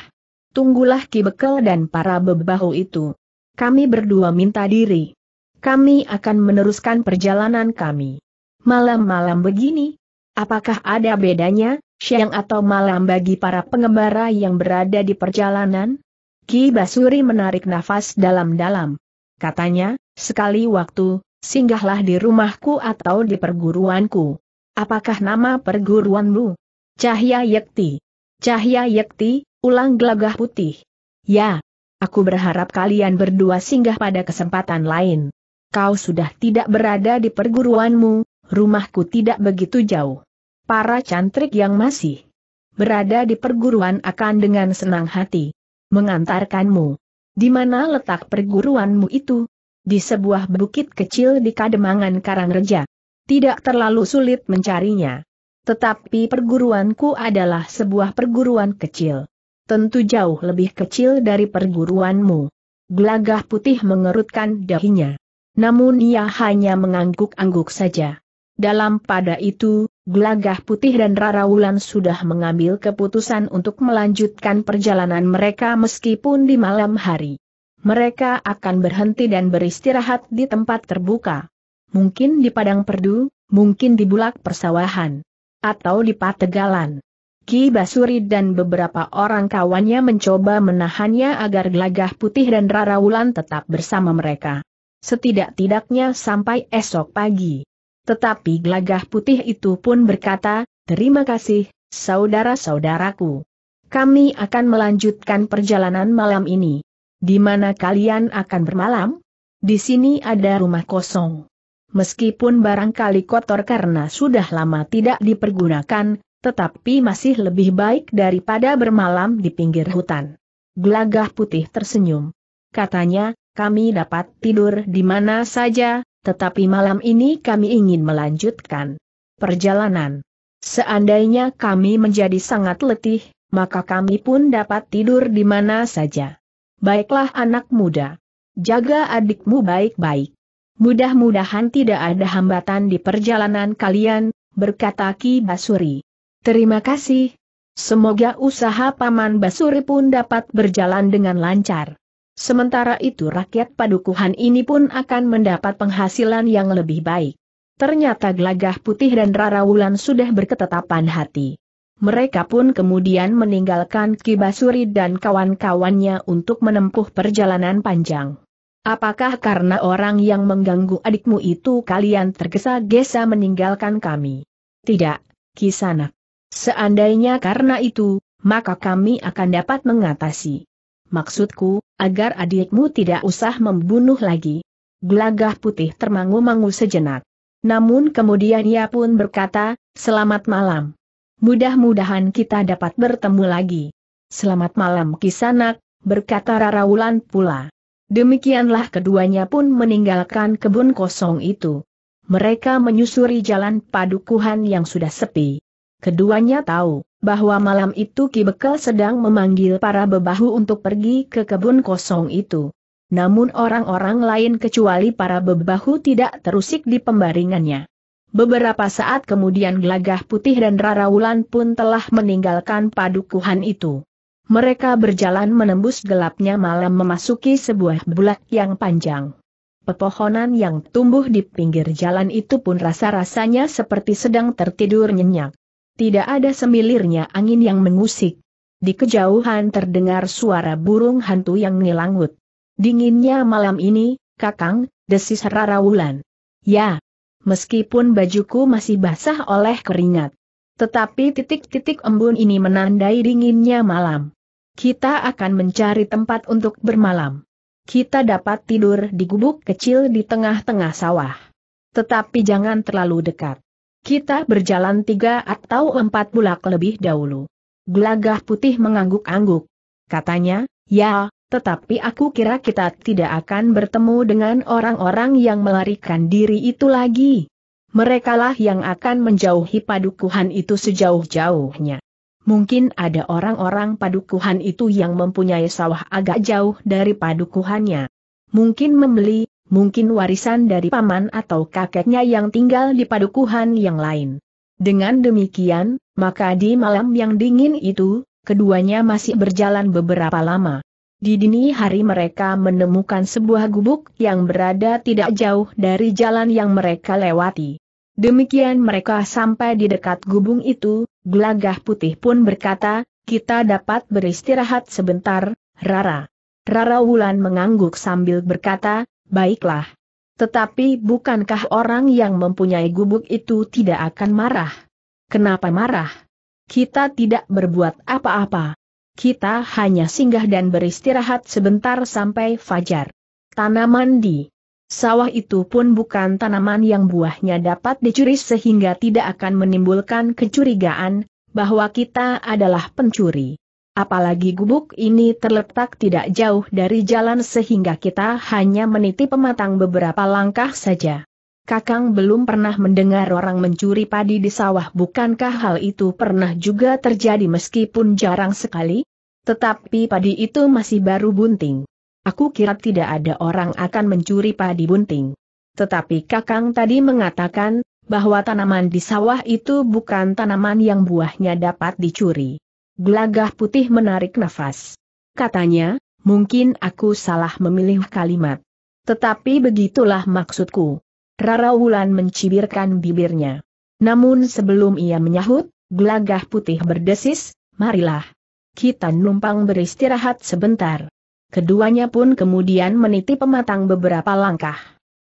Tunggulah Ki Bekel dan para bebahu itu. Kami berdua minta diri. Kami akan meneruskan perjalanan kami. Malam-malam begini, apakah ada bedanya, siang atau malam bagi para pengembara yang berada di perjalanan? Ki Basuri menarik nafas dalam-dalam. Katanya, sekali waktu, singgahlah di rumahku atau di perguruanku. Apakah nama perguruanmu? Cahya Yekti. Cahya Yekti, ulang gelagah putih. Ya, aku berharap kalian berdua singgah pada kesempatan lain. Kau sudah tidak berada di perguruanmu, rumahku tidak begitu jauh. Para cantrik yang masih berada di perguruan akan dengan senang hati mengantarkanmu. Di mana letak perguruanmu itu? Di sebuah bukit kecil di Kademangan Karangreja. Tidak terlalu sulit mencarinya. Tetapi perguruanku adalah sebuah perguruan kecil. Tentu jauh lebih kecil dari perguruanmu. Gelagah putih mengerutkan dahinya. Namun ia hanya mengangguk-angguk saja. Dalam pada itu, Glagah Putih dan Rara Wulan sudah mengambil keputusan untuk melanjutkan perjalanan mereka meskipun di malam hari. Mereka akan berhenti dan beristirahat di tempat terbuka. Mungkin di padang perdu, mungkin di bulak persawahan. Atau di pategalan. Ki Basuri dan beberapa orang kawannya mencoba menahannya agar Glagah Putih dan Rara Wulan tetap bersama mereka. Setidak-tidaknya sampai esok pagi. Tetapi gelagah putih itu pun berkata, terima kasih, saudara-saudaraku. Kami akan melanjutkan perjalanan malam ini. Di mana kalian akan bermalam? Di sini ada rumah kosong. Meskipun barangkali kotor karena sudah lama tidak dipergunakan, tetapi masih lebih baik daripada bermalam di pinggir hutan. Gelagah putih tersenyum. Katanya, kami dapat tidur di mana saja, tetapi malam ini kami ingin melanjutkan perjalanan. Seandainya kami menjadi sangat letih, maka kami pun dapat tidur di mana saja. Baiklah anak muda. Jaga adikmu baik-baik. Mudah-mudahan tidak ada hambatan di perjalanan kalian, berkata Ki Basuri. Terima kasih. Semoga usaha Paman Basuri pun dapat berjalan dengan lancar. Sementara itu rakyat padukuhan ini pun akan mendapat penghasilan yang lebih baik. Ternyata Gelagah Putih dan Rara Wulan sudah berketetapan hati. Mereka pun kemudian meninggalkan Kibasuri dan kawan-kawannya untuk menempuh perjalanan panjang. Apakah karena orang yang mengganggu adikmu itu kalian tergesa-gesa meninggalkan kami? Tidak, Kisanak. Seandainya karena itu, maka kami akan dapat mengatasi maksudku, agar adikmu tidak usah membunuh lagi. Gelagah putih termangu-mangu sejenak. Namun kemudian ia pun berkata, selamat malam. Mudah-mudahan kita dapat bertemu lagi. Selamat malam kisanak, berkata Raraulan pula. Demikianlah keduanya pun meninggalkan kebun kosong itu. Mereka menyusuri jalan padukuhan yang sudah sepi. Keduanya tahu bahwa malam itu Ki Bekel sedang memanggil para bebahu untuk pergi ke kebun kosong itu. Namun orang-orang lain kecuali para bebahu tidak terusik di pembaringannya. Beberapa saat kemudian Gelagah Putih dan Rara Wulan pun telah meninggalkan padukuhan itu. Mereka berjalan menembus gelapnya malam memasuki sebuah bulak yang panjang. Pepohonan yang tumbuh di pinggir jalan itu pun rasa-rasanya seperti sedang tertidur nyenyak. Tidak ada semilirnya angin yang mengusik. Di kejauhan terdengar suara burung hantu yang ngilangut. Dinginnya malam ini, kakang, desis Rara Wulan. Ya, meskipun bajuku masih basah oleh keringat. Tetapi titik-titik embun ini menandai dinginnya malam. Kita akan mencari tempat untuk bermalam. Kita dapat tidur di gubuk kecil di tengah-tengah sawah. Tetapi jangan terlalu dekat. Kita berjalan tiga atau empat bulak lebih dahulu. Gelagah putih mengangguk-angguk. Katanya, ya, tetapi aku kira kita tidak akan bertemu dengan orang-orang yang melarikan diri itu lagi. Merekalah yang akan menjauhi padukuhan itu sejauh-jauhnya. Mungkin ada orang-orang padukuhan itu yang mempunyai sawah agak jauh dari padukuhannya. Mungkin membeli, mungkin warisan dari paman atau kakeknya yang tinggal di padukuhan yang lain. Dengan demikian, maka di malam yang dingin itu, keduanya masih berjalan beberapa lama. Di dini hari mereka menemukan sebuah gubuk yang berada tidak jauh dari jalan yang mereka lewati. Demikian mereka sampai di dekat gubung itu, gelagah putih pun berkata, kita dapat beristirahat sebentar, Rara. Rara Wulan mengangguk sambil berkata, baiklah. Tetapi bukankah orang yang mempunyai gubuk itu tidak akan marah? Kenapa marah? Kita tidak berbuat apa-apa. Kita hanya singgah dan beristirahat sebentar sampai fajar. Tanaman di sawah itu pun bukan tanaman yang buahnya dapat dicuri sehingga tidak akan menimbulkan kecurigaan bahwa kita adalah pencuri. Apalagi gubuk ini terletak tidak jauh dari jalan sehingga kita hanya meniti pematang beberapa langkah saja. Kakang belum pernah mendengar orang mencuri padi di sawah bukankah hal itu pernah juga terjadi meskipun jarang sekali? Tetapi padi itu masih baru bunting. Aku kira tidak ada orang akan mencuri padi bunting. Tetapi Kakang tadi mengatakan, bahwa tanaman di sawah itu bukan tanaman yang buahnya dapat dicuri. Gelagah putih menarik nafas. Katanya, mungkin aku salah memilih kalimat. Tetapi begitulah maksudku. Rara Wulan mencibirkan bibirnya. Namun sebelum ia menyahut, gelagah putih berdesis, marilah. Kita numpang beristirahat sebentar. Keduanya pun kemudian meniti pematang beberapa langkah.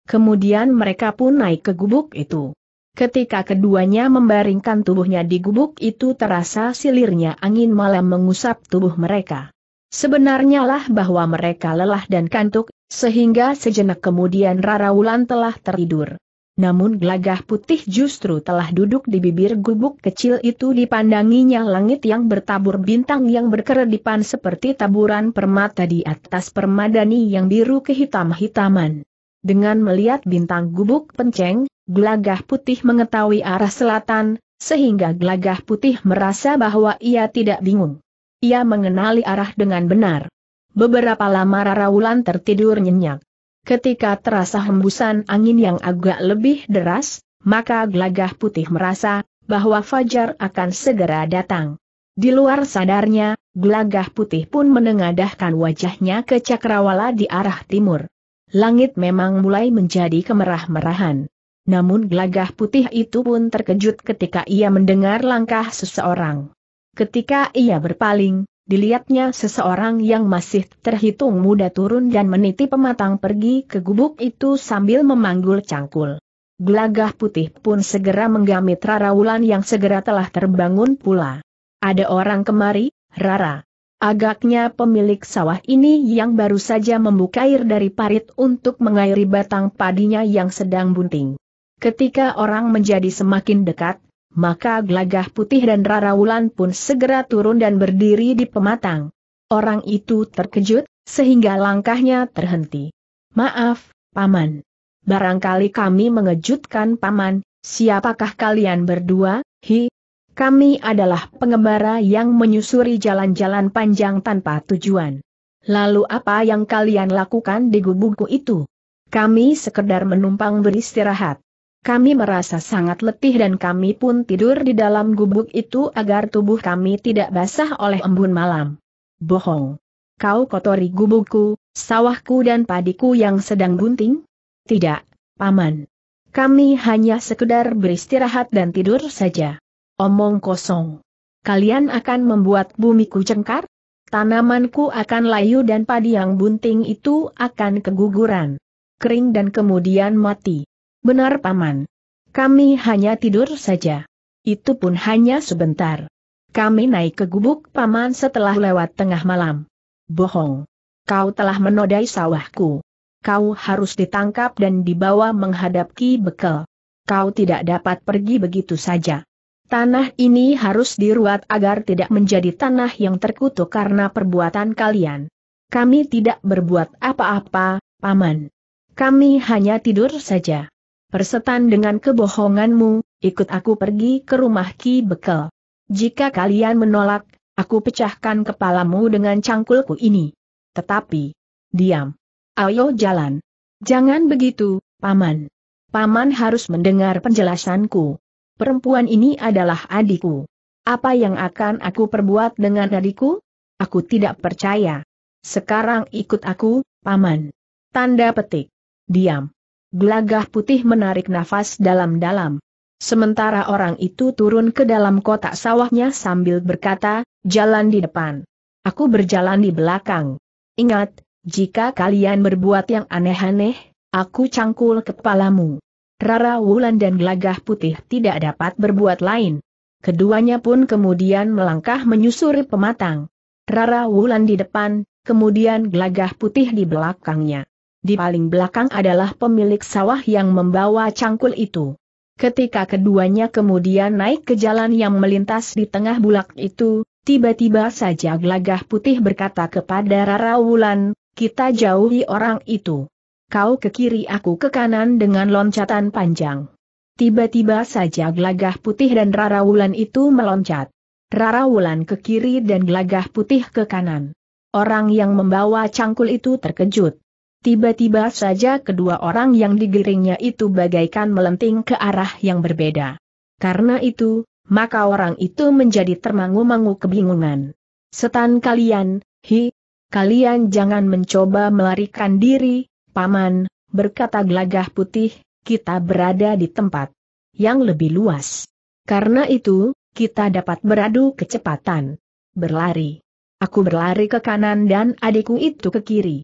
Kemudian mereka pun naik ke gubuk itu. Ketika keduanya membaringkan tubuhnya di gubuk itu terasa silirnya angin malam mengusap tubuh mereka. Sebenarnya lah bahwa mereka lelah dan kantuk, sehingga sejenak kemudian Rara Wulan telah tertidur. Namun gelagah putih justru telah duduk di bibir gubuk kecil itu dipandanginya langit yang bertabur bintang yang berkeredipan seperti taburan permata di atas permadani yang biru kehitam-hitaman. Dengan melihat bintang gubuk penceng, gelagah putih mengetahui arah selatan, sehingga gelagah putih merasa bahwa ia tidak bingung. Ia mengenali arah dengan benar. Beberapa lama Wulan tertidur nyenyak. Ketika terasa hembusan angin yang agak lebih deras, maka gelagah putih merasa bahwa fajar akan segera datang. Di luar sadarnya, gelagah putih pun menengadahkan wajahnya ke cakrawala di arah timur. Langit memang mulai menjadi kemerah-merahan namun gelagah putih itu pun terkejut ketika ia mendengar langkah seseorang. Ketika ia berpaling, dilihatnya seseorang yang masih terhitung muda turun dan meniti pematang pergi ke gubuk itu sambil memanggul cangkul. Gelagah putih pun segera menggamit Rara Wulan yang segera telah terbangun pula. Ada orang kemari, Rara. Agaknya pemilik sawah ini yang baru saja membuka air dari parit untuk mengairi batang padinya yang sedang bunting. Ketika orang menjadi semakin dekat, maka gelagah putih dan Rara Wulan pun segera turun dan berdiri di pematang. Orang itu terkejut, sehingga langkahnya terhenti. Maaf, Paman. Barangkali kami mengejutkan Paman, siapakah kalian berdua, hi? Kami adalah pengembara yang menyusuri jalan-jalan panjang tanpa tujuan. Lalu apa yang kalian lakukan di gubukku itu? Kami sekedar menumpang beristirahat. Kami merasa sangat letih dan kami pun tidur di dalam gubuk itu agar tubuh kami tidak basah oleh embun malam. Bohong. Kau kotori gubukku, sawahku dan padiku yang sedang bunting? Tidak, Paman. Kami hanya sekedar beristirahat dan tidur saja. Omong kosong. Kalian akan membuat bumiku cengkar? Tanamanku akan layu dan padi yang bunting itu akan keguguran. Kering dan kemudian mati. Benar Paman. Kami hanya tidur saja. Itu pun hanya sebentar. Kami naik ke gubuk Paman setelah lewat tengah malam. Bohong. Kau telah menodai sawahku. Kau harus ditangkap dan dibawa menghadap Ki Bekel. Kau tidak dapat pergi begitu saja. Tanah ini harus diruat agar tidak menjadi tanah yang terkutuk karena perbuatan kalian. Kami tidak berbuat apa-apa, Paman. Kami hanya tidur saja. Persetan dengan kebohonganmu, ikut aku pergi ke rumah Ki Bekel. Jika kalian menolak, aku pecahkan kepalamu dengan cangkulku ini. Tetapi, diam. Ayo jalan. Jangan begitu, Paman. Paman harus mendengar penjelasanku. Perempuan ini adalah adikku. Apa yang akan aku perbuat dengan adikku? Aku tidak percaya. Sekarang ikut aku, Paman. Tanda petik. Diam. Gelagah putih menarik nafas dalam-dalam. Sementara orang itu turun ke dalam kotak sawahnya sambil berkata, jalan di depan. Aku berjalan di belakang. Ingat, jika kalian berbuat yang aneh-aneh, aku cangkul kepalamu. Rara Wulan dan Gelagah Putih tidak dapat berbuat lain. Keduanya pun kemudian melangkah menyusuri pematang. Rara Wulan di depan, kemudian Gelagah Putih di belakangnya. Di paling belakang adalah pemilik sawah yang membawa cangkul itu. Ketika keduanya kemudian naik ke jalan yang melintas di tengah bulak itu, tiba-tiba saja gelagah putih berkata kepada Rara Wulan, kita jauhi orang itu. Kau ke kiri aku ke kanan dengan loncatan panjang. Tiba-tiba saja gelagah putih dan Rara Wulan itu meloncat. Rara Wulan ke kiri dan gelagah putih ke kanan. Orang yang membawa cangkul itu terkejut. Tiba-tiba saja kedua orang yang digiringnya itu bagaikan melenting ke arah yang berbeda. Karena itu, maka orang itu menjadi termangu-mangu kebingungan. Setan kalian, hi, kalian jangan mencoba melarikan diri, paman, berkata gelagah putih, kita berada di tempat yang lebih luas. Karena itu, kita dapat beradu kecepatan. Berlari. Aku berlari ke kanan dan adikku itu ke kiri.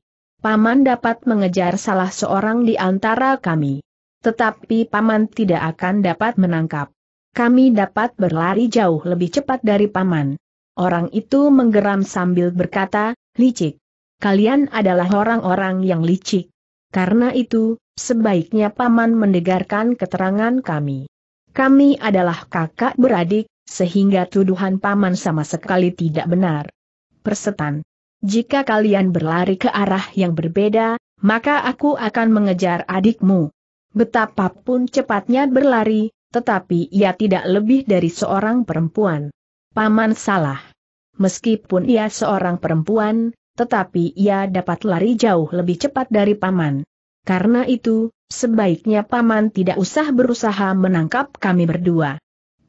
Paman dapat mengejar salah seorang di antara kami. Tetapi Paman tidak akan dapat menangkap. Kami dapat berlari jauh lebih cepat dari Paman. Orang itu menggeram sambil berkata, licik. Kalian adalah orang-orang yang licik. Karena itu, sebaiknya Paman mendengarkan keterangan kami. Kami adalah kakak beradik, sehingga tuduhan Paman sama sekali tidak benar. Persetan. Jika kalian berlari ke arah yang berbeda, maka aku akan mengejar adikmu. Betapapun cepatnya berlari, tetapi ia tidak lebih dari seorang perempuan. Paman salah. Meskipun ia seorang perempuan, tetapi ia dapat lari jauh lebih cepat dari paman. Karena itu, sebaiknya paman tidak usah berusaha menangkap kami berdua.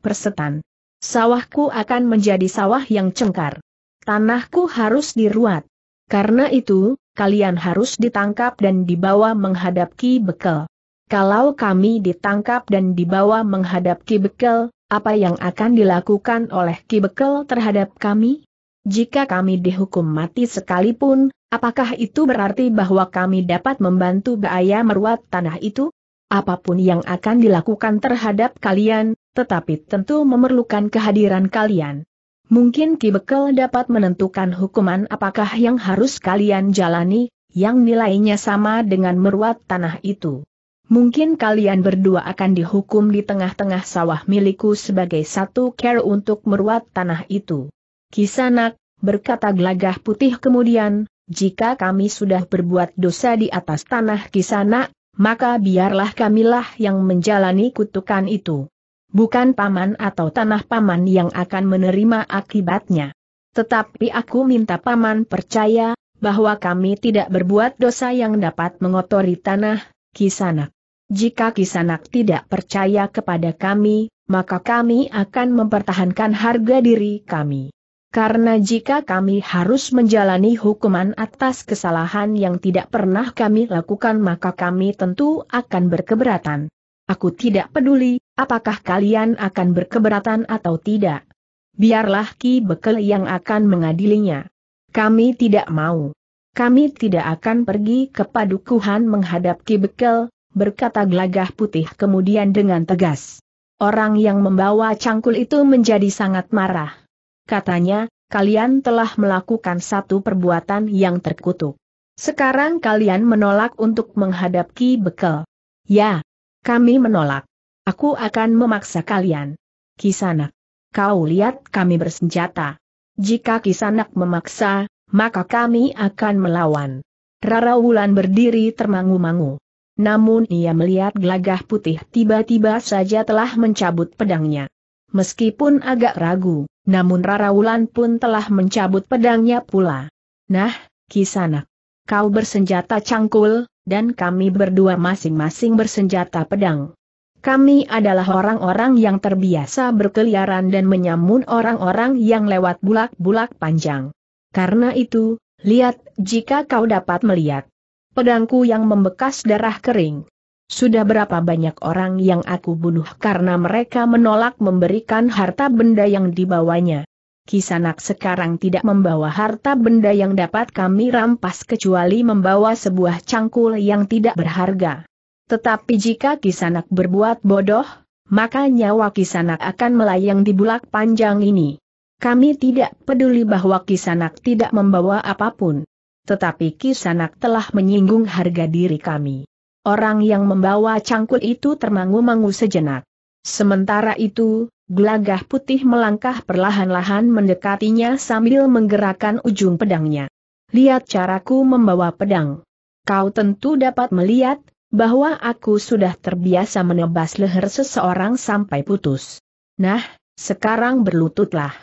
Persetan. Sawahku akan menjadi sawah yang cengkar tanahku harus diruat. Karena itu, kalian harus ditangkap dan dibawa menghadap Ki Bekel. Kalau kami ditangkap dan dibawa menghadap Ki Bekel, apa yang akan dilakukan oleh Ki Bekel terhadap kami? Jika kami dihukum mati sekalipun, apakah itu berarti bahwa kami dapat membantu Baaya meruat tanah itu? Apapun yang akan dilakukan terhadap kalian, tetapi tentu memerlukan kehadiran kalian. Mungkin Ki Bekel dapat menentukan hukuman apakah yang harus kalian jalani, yang nilainya sama dengan meruat tanah itu. Mungkin kalian berdua akan dihukum di tengah-tengah sawah milikku sebagai satu care untuk meruat tanah itu. Kisanak, berkata gelagah putih kemudian, jika kami sudah berbuat dosa di atas tanah kisanak, maka biarlah kamilah yang menjalani kutukan itu bukan paman atau tanah paman yang akan menerima akibatnya. Tetapi aku minta paman percaya, bahwa kami tidak berbuat dosa yang dapat mengotori tanah, kisanak. Jika kisanak tidak percaya kepada kami, maka kami akan mempertahankan harga diri kami. Karena jika kami harus menjalani hukuman atas kesalahan yang tidak pernah kami lakukan maka kami tentu akan berkeberatan. Aku tidak peduli, apakah kalian akan berkeberatan atau tidak? Biarlah Ki Bekel yang akan mengadilinya. Kami tidak mau. Kami tidak akan pergi ke padukuhan menghadap Ki Bekel, berkata gelagah putih kemudian dengan tegas. Orang yang membawa cangkul itu menjadi sangat marah. Katanya, kalian telah melakukan satu perbuatan yang terkutuk. Sekarang kalian menolak untuk menghadap Ki Bekel. Ya, kami menolak. Aku akan memaksa kalian. Kisanak. Kau lihat kami bersenjata. Jika Kisanak memaksa, maka kami akan melawan. Rara Wulan berdiri termangu-mangu. Namun ia melihat gelagah putih tiba-tiba saja telah mencabut pedangnya. Meskipun agak ragu, namun Rara Wulan pun telah mencabut pedangnya pula. Nah, Kisanak, kau bersenjata cangkul, dan kami berdua masing-masing bersenjata pedang. Kami adalah orang-orang yang terbiasa berkeliaran dan menyamun orang-orang yang lewat bulak-bulak panjang. Karena itu, lihat jika kau dapat melihat pedangku yang membekas darah kering. Sudah berapa banyak orang yang aku bunuh karena mereka menolak memberikan harta benda yang dibawanya. Kisanak sekarang tidak membawa harta benda yang dapat kami rampas kecuali membawa sebuah cangkul yang tidak berharga. Tetapi jika Kisanak berbuat bodoh, maka nyawa Kisanak akan melayang di bulak panjang ini. Kami tidak peduli bahwa Kisanak tidak membawa apapun. Tetapi Kisanak telah menyinggung harga diri kami. Orang yang membawa cangkul itu termangu-mangu sejenak. Sementara itu, gelagah putih melangkah perlahan-lahan mendekatinya sambil menggerakkan ujung pedangnya. Lihat caraku membawa pedang. Kau tentu dapat melihat, bahwa aku sudah terbiasa menebas leher seseorang sampai putus. Nah, sekarang berlututlah.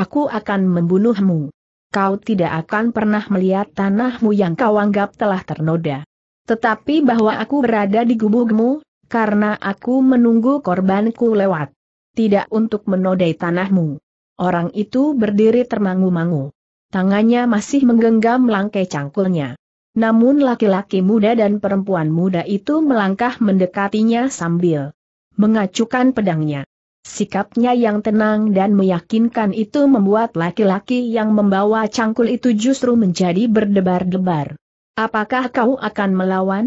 Aku akan membunuhmu. Kau tidak akan pernah melihat tanahmu yang kau anggap telah ternoda. Tetapi bahwa aku berada di gubukmu, karena aku menunggu korbanku lewat. Tidak untuk menodai tanahmu. Orang itu berdiri termangu-mangu. Tangannya masih menggenggam langkai cangkulnya. Namun laki-laki muda dan perempuan muda itu melangkah mendekatinya sambil mengacukan pedangnya. Sikapnya yang tenang dan meyakinkan itu membuat laki-laki yang membawa cangkul itu justru menjadi berdebar-debar. Apakah kau akan melawan?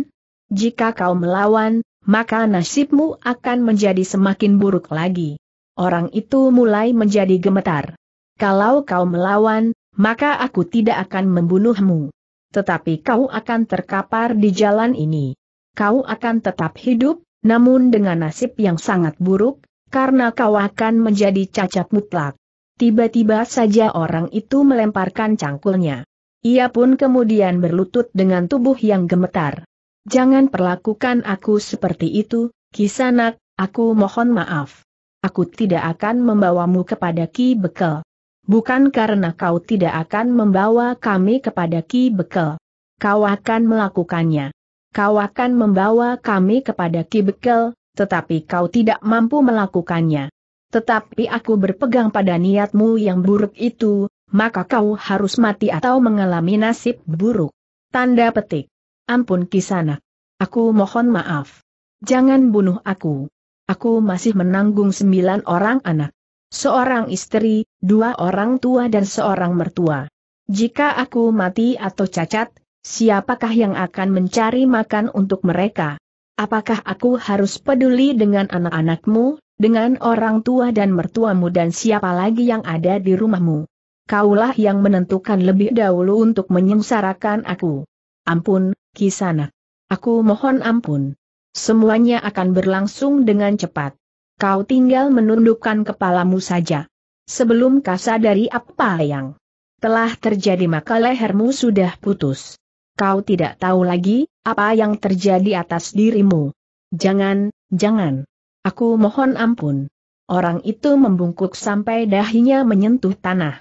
Jika kau melawan, maka nasibmu akan menjadi semakin buruk lagi. Orang itu mulai menjadi gemetar. Kalau kau melawan, maka aku tidak akan membunuhmu tetapi kau akan terkapar di jalan ini. Kau akan tetap hidup, namun dengan nasib yang sangat buruk, karena kau akan menjadi cacat mutlak. Tiba-tiba saja orang itu melemparkan cangkulnya. Ia pun kemudian berlutut dengan tubuh yang gemetar. Jangan perlakukan aku seperti itu, Kisanak, aku mohon maaf. Aku tidak akan membawamu kepada Ki Bekel. Bukan karena kau tidak akan membawa kami kepada Ki Bekel. Kau akan melakukannya. Kau akan membawa kami kepada Ki Bekel, tetapi kau tidak mampu melakukannya. Tetapi aku berpegang pada niatmu yang buruk itu, maka kau harus mati atau mengalami nasib buruk. Tanda petik. Ampun Kisanak. Aku mohon maaf. Jangan bunuh aku. Aku masih menanggung sembilan orang anak. Seorang istri, dua orang tua dan seorang mertua. Jika aku mati atau cacat, siapakah yang akan mencari makan untuk mereka? Apakah aku harus peduli dengan anak-anakmu, dengan orang tua dan mertuamu dan siapa lagi yang ada di rumahmu? Kaulah yang menentukan lebih dahulu untuk menyengsarakan aku. Ampun, Kisanak. Aku mohon ampun. Semuanya akan berlangsung dengan cepat. Kau tinggal menundukkan kepalamu saja. Sebelum kasa dari apa yang telah terjadi maka lehermu sudah putus. Kau tidak tahu lagi, apa yang terjadi atas dirimu. Jangan, jangan. Aku mohon ampun. Orang itu membungkuk sampai dahinya menyentuh tanah.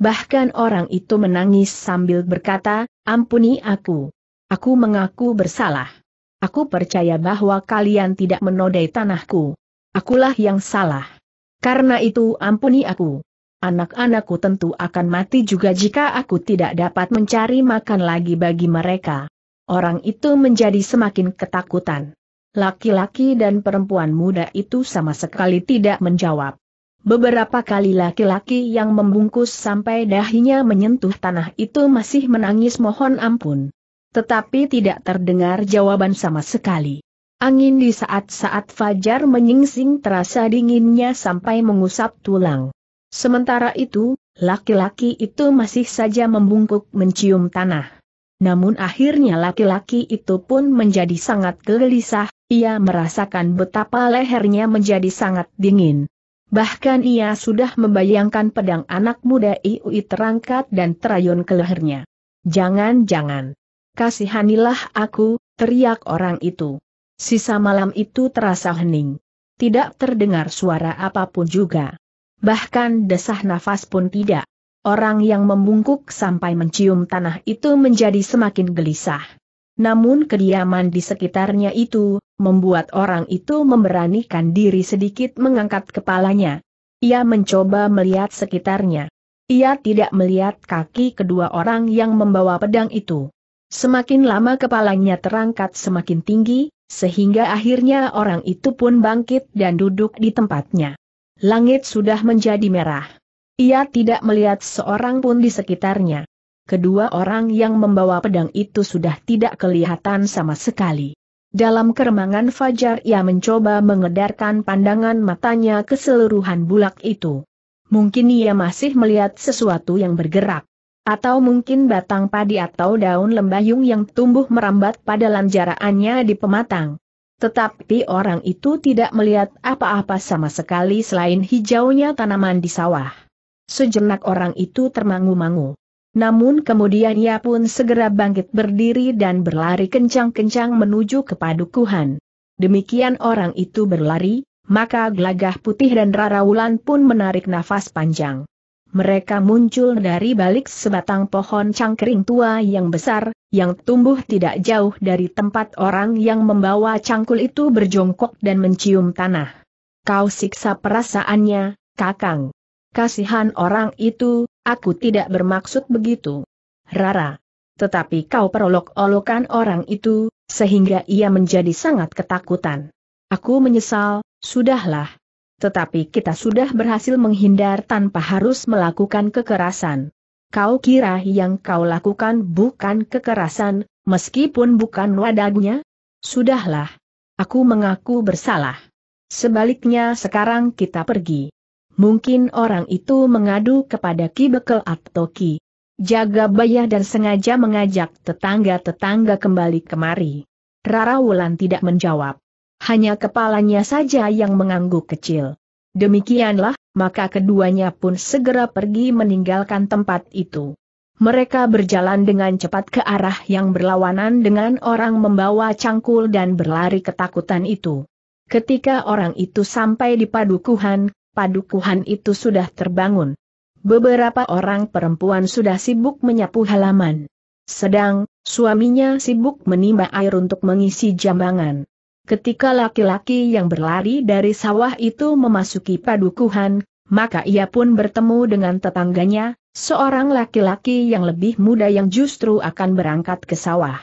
Bahkan orang itu menangis sambil berkata, ampuni aku. Aku mengaku bersalah. Aku percaya bahwa kalian tidak menodai tanahku. Akulah yang salah. Karena itu ampuni aku. Anak-anakku tentu akan mati juga jika aku tidak dapat mencari makan lagi bagi mereka. Orang itu menjadi semakin ketakutan. Laki-laki dan perempuan muda itu sama sekali tidak menjawab. Beberapa kali laki-laki yang membungkus sampai dahinya menyentuh tanah itu masih menangis mohon ampun. Tetapi tidak terdengar jawaban sama sekali. Angin di saat-saat fajar menyingsing terasa dinginnya sampai mengusap tulang. Sementara itu, laki-laki itu masih saja membungkuk mencium tanah. Namun akhirnya laki-laki itu pun menjadi sangat gelisah, ia merasakan betapa lehernya menjadi sangat dingin. Bahkan ia sudah membayangkan pedang anak muda Iui terangkat dan terayun ke lehernya. Jangan-jangan. Kasihanilah aku, teriak orang itu. Sisa malam itu terasa hening. Tidak terdengar suara apapun juga. Bahkan desah nafas pun tidak. Orang yang membungkuk sampai mencium tanah itu menjadi semakin gelisah. Namun kediaman di sekitarnya itu, membuat orang itu memberanikan diri sedikit mengangkat kepalanya. Ia mencoba melihat sekitarnya. Ia tidak melihat kaki kedua orang yang membawa pedang itu. Semakin lama kepalanya terangkat semakin tinggi, sehingga akhirnya orang itu pun bangkit dan duduk di tempatnya. Langit sudah menjadi merah. Ia tidak melihat seorang pun di sekitarnya. Kedua orang yang membawa pedang itu sudah tidak kelihatan sama sekali. Dalam keremangan Fajar ia mencoba mengedarkan pandangan matanya keseluruhan bulak itu. Mungkin ia masih melihat sesuatu yang bergerak. Atau mungkin batang padi atau daun lembayung yang tumbuh merambat pada lanjaraannya di pematang. Tetapi orang itu tidak melihat apa-apa sama sekali selain hijaunya tanaman di sawah. Sejenak orang itu termangu-mangu. Namun kemudian ia pun segera bangkit berdiri dan berlari kencang-kencang menuju ke padukuhan. Demikian orang itu berlari, maka gelagah putih dan rara wulan pun menarik nafas panjang mereka muncul dari balik sebatang pohon cangkering tua yang besar, yang tumbuh tidak jauh dari tempat orang yang membawa cangkul itu berjongkok dan mencium tanah. Kau siksa perasaannya, Kakang. Kasihan orang itu, aku tidak bermaksud begitu. Rara. Tetapi kau perolok-olokan orang itu, sehingga ia menjadi sangat ketakutan. Aku menyesal, sudahlah, tetapi kita sudah berhasil menghindar tanpa harus melakukan kekerasan. Kau kira yang kau lakukan bukan kekerasan, meskipun bukan wadagunya? Sudahlah. Aku mengaku bersalah. Sebaliknya sekarang kita pergi. Mungkin orang itu mengadu kepada Ki Bekel atau Ki Jaga Bayah dan sengaja mengajak tetangga-tetangga kembali kemari. Rara Wulan tidak menjawab hanya kepalanya saja yang mengangguk kecil. Demikianlah, maka keduanya pun segera pergi meninggalkan tempat itu. Mereka berjalan dengan cepat ke arah yang berlawanan dengan orang membawa cangkul dan berlari ketakutan itu. Ketika orang itu sampai di padukuhan, padukuhan itu sudah terbangun. Beberapa orang perempuan sudah sibuk menyapu halaman. Sedang, suaminya sibuk menimba air untuk mengisi jambangan. Ketika laki-laki yang berlari dari sawah itu memasuki padukuhan, maka ia pun bertemu dengan tetangganya, seorang laki-laki yang lebih muda yang justru akan berangkat ke sawah.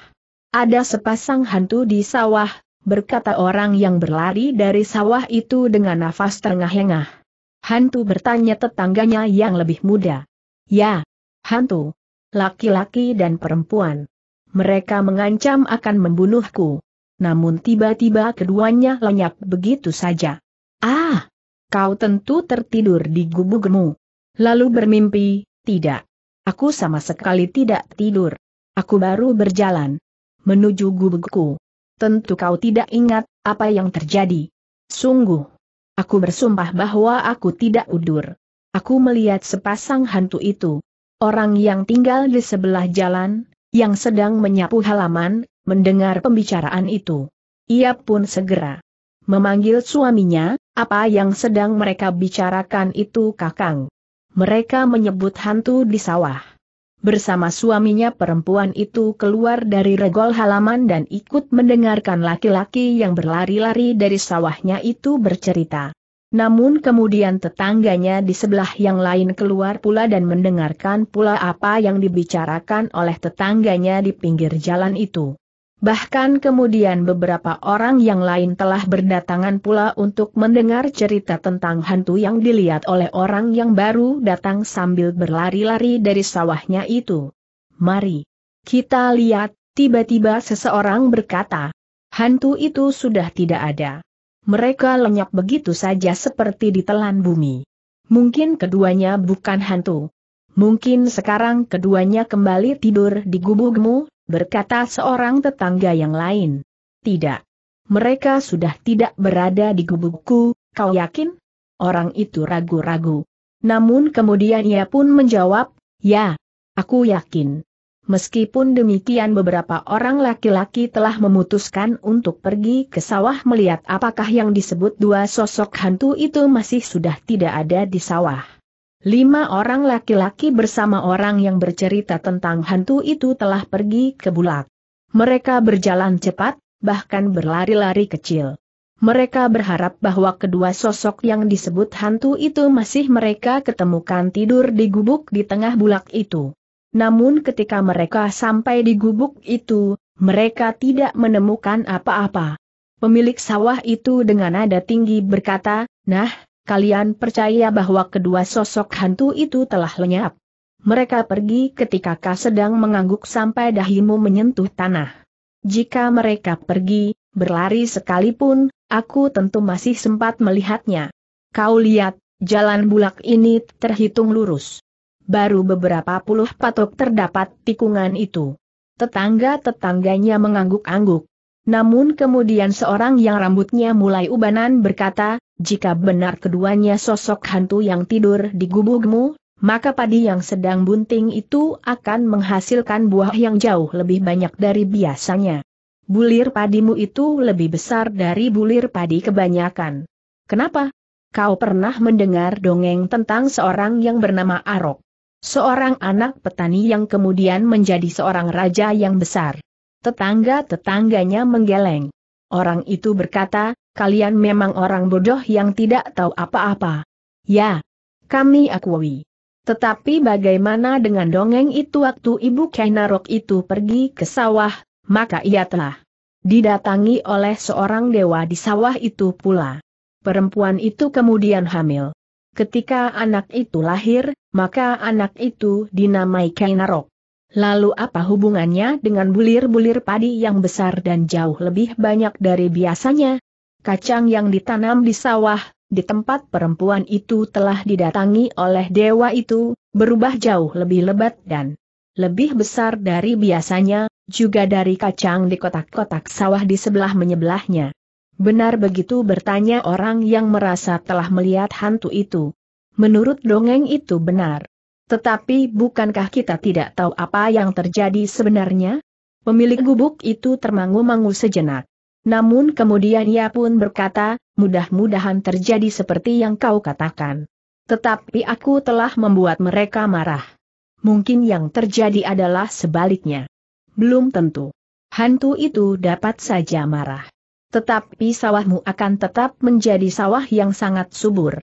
Ada sepasang hantu di sawah, berkata orang yang berlari dari sawah itu dengan nafas terengah-engah. Hantu bertanya tetangganya yang lebih muda. Ya, hantu, laki-laki dan perempuan. Mereka mengancam akan membunuhku namun tiba-tiba keduanya lenyap begitu saja. Ah! Kau tentu tertidur di gubugmu. Lalu bermimpi, tidak. Aku sama sekali tidak tidur. Aku baru berjalan menuju gubugku. Tentu kau tidak ingat apa yang terjadi. Sungguh, aku bersumpah bahwa aku tidak udur. Aku melihat sepasang hantu itu. Orang yang tinggal di sebelah jalan, yang sedang menyapu halaman, Mendengar pembicaraan itu, ia pun segera memanggil suaminya, apa yang sedang mereka bicarakan itu kakang. Mereka menyebut hantu di sawah. Bersama suaminya perempuan itu keluar dari regol halaman dan ikut mendengarkan laki-laki yang berlari-lari dari sawahnya itu bercerita. Namun kemudian tetangganya di sebelah yang lain keluar pula dan mendengarkan pula apa yang dibicarakan oleh tetangganya di pinggir jalan itu. Bahkan kemudian beberapa orang yang lain telah berdatangan pula untuk mendengar cerita tentang hantu yang dilihat oleh orang yang baru datang sambil berlari-lari dari sawahnya itu. Mari. Kita lihat, tiba-tiba seseorang berkata. Hantu itu sudah tidak ada. Mereka lenyap begitu saja seperti ditelan bumi. Mungkin keduanya bukan hantu. Mungkin sekarang keduanya kembali tidur di gubugmu berkata seorang tetangga yang lain. Tidak. Mereka sudah tidak berada di gubukku, kau yakin? Orang itu ragu-ragu. Namun kemudian ia pun menjawab, ya, aku yakin. Meskipun demikian beberapa orang laki-laki telah memutuskan untuk pergi ke sawah melihat apakah yang disebut dua sosok hantu itu masih sudah tidak ada di sawah. Lima orang laki-laki bersama orang yang bercerita tentang hantu itu telah pergi ke bulak. Mereka berjalan cepat, bahkan berlari-lari kecil. Mereka berharap bahwa kedua sosok yang disebut hantu itu masih mereka ketemukan tidur di gubuk di tengah bulak itu. Namun ketika mereka sampai di gubuk itu, mereka tidak menemukan apa-apa. Pemilik sawah itu dengan nada tinggi berkata, Nah, kalian percaya bahwa kedua sosok hantu itu telah lenyap. Mereka pergi ketika kau sedang mengangguk sampai dahimu menyentuh tanah. Jika mereka pergi, berlari sekalipun, aku tentu masih sempat melihatnya. Kau lihat, jalan bulak ini terhitung lurus. Baru beberapa puluh patok terdapat tikungan itu. Tetangga-tetangganya mengangguk-angguk. Namun kemudian seorang yang rambutnya mulai ubanan berkata, jika benar keduanya sosok hantu yang tidur di gubukmu, maka padi yang sedang bunting itu akan menghasilkan buah yang jauh lebih banyak dari biasanya. Bulir padimu itu lebih besar dari bulir padi kebanyakan. Kenapa? Kau pernah mendengar dongeng tentang seorang yang bernama Arok. Seorang anak petani yang kemudian menjadi seorang raja yang besar. Tetangga-tetangganya menggeleng. Orang itu berkata, kalian memang orang bodoh yang tidak tahu apa-apa. Ya, kami akui. Tetapi bagaimana dengan dongeng itu waktu ibu Kainarok itu pergi ke sawah, maka ia telah didatangi oleh seorang dewa di sawah itu pula. Perempuan itu kemudian hamil. Ketika anak itu lahir, maka anak itu dinamai Kainarok. Lalu apa hubungannya dengan bulir-bulir padi yang besar dan jauh lebih banyak dari biasanya? Kacang yang ditanam di sawah, di tempat perempuan itu telah didatangi oleh dewa itu, berubah jauh lebih lebat dan lebih besar dari biasanya, juga dari kacang di kotak-kotak sawah di sebelah menyebelahnya. Benar begitu bertanya orang yang merasa telah melihat hantu itu. Menurut dongeng itu benar. Tetapi bukankah kita tidak tahu apa yang terjadi sebenarnya? Pemilik gubuk itu termangu-mangu sejenak. Namun kemudian ia pun berkata, mudah-mudahan terjadi seperti yang kau katakan. Tetapi aku telah membuat mereka marah. Mungkin yang terjadi adalah sebaliknya. Belum tentu. Hantu itu dapat saja marah. Tetapi sawahmu akan tetap menjadi sawah yang sangat subur.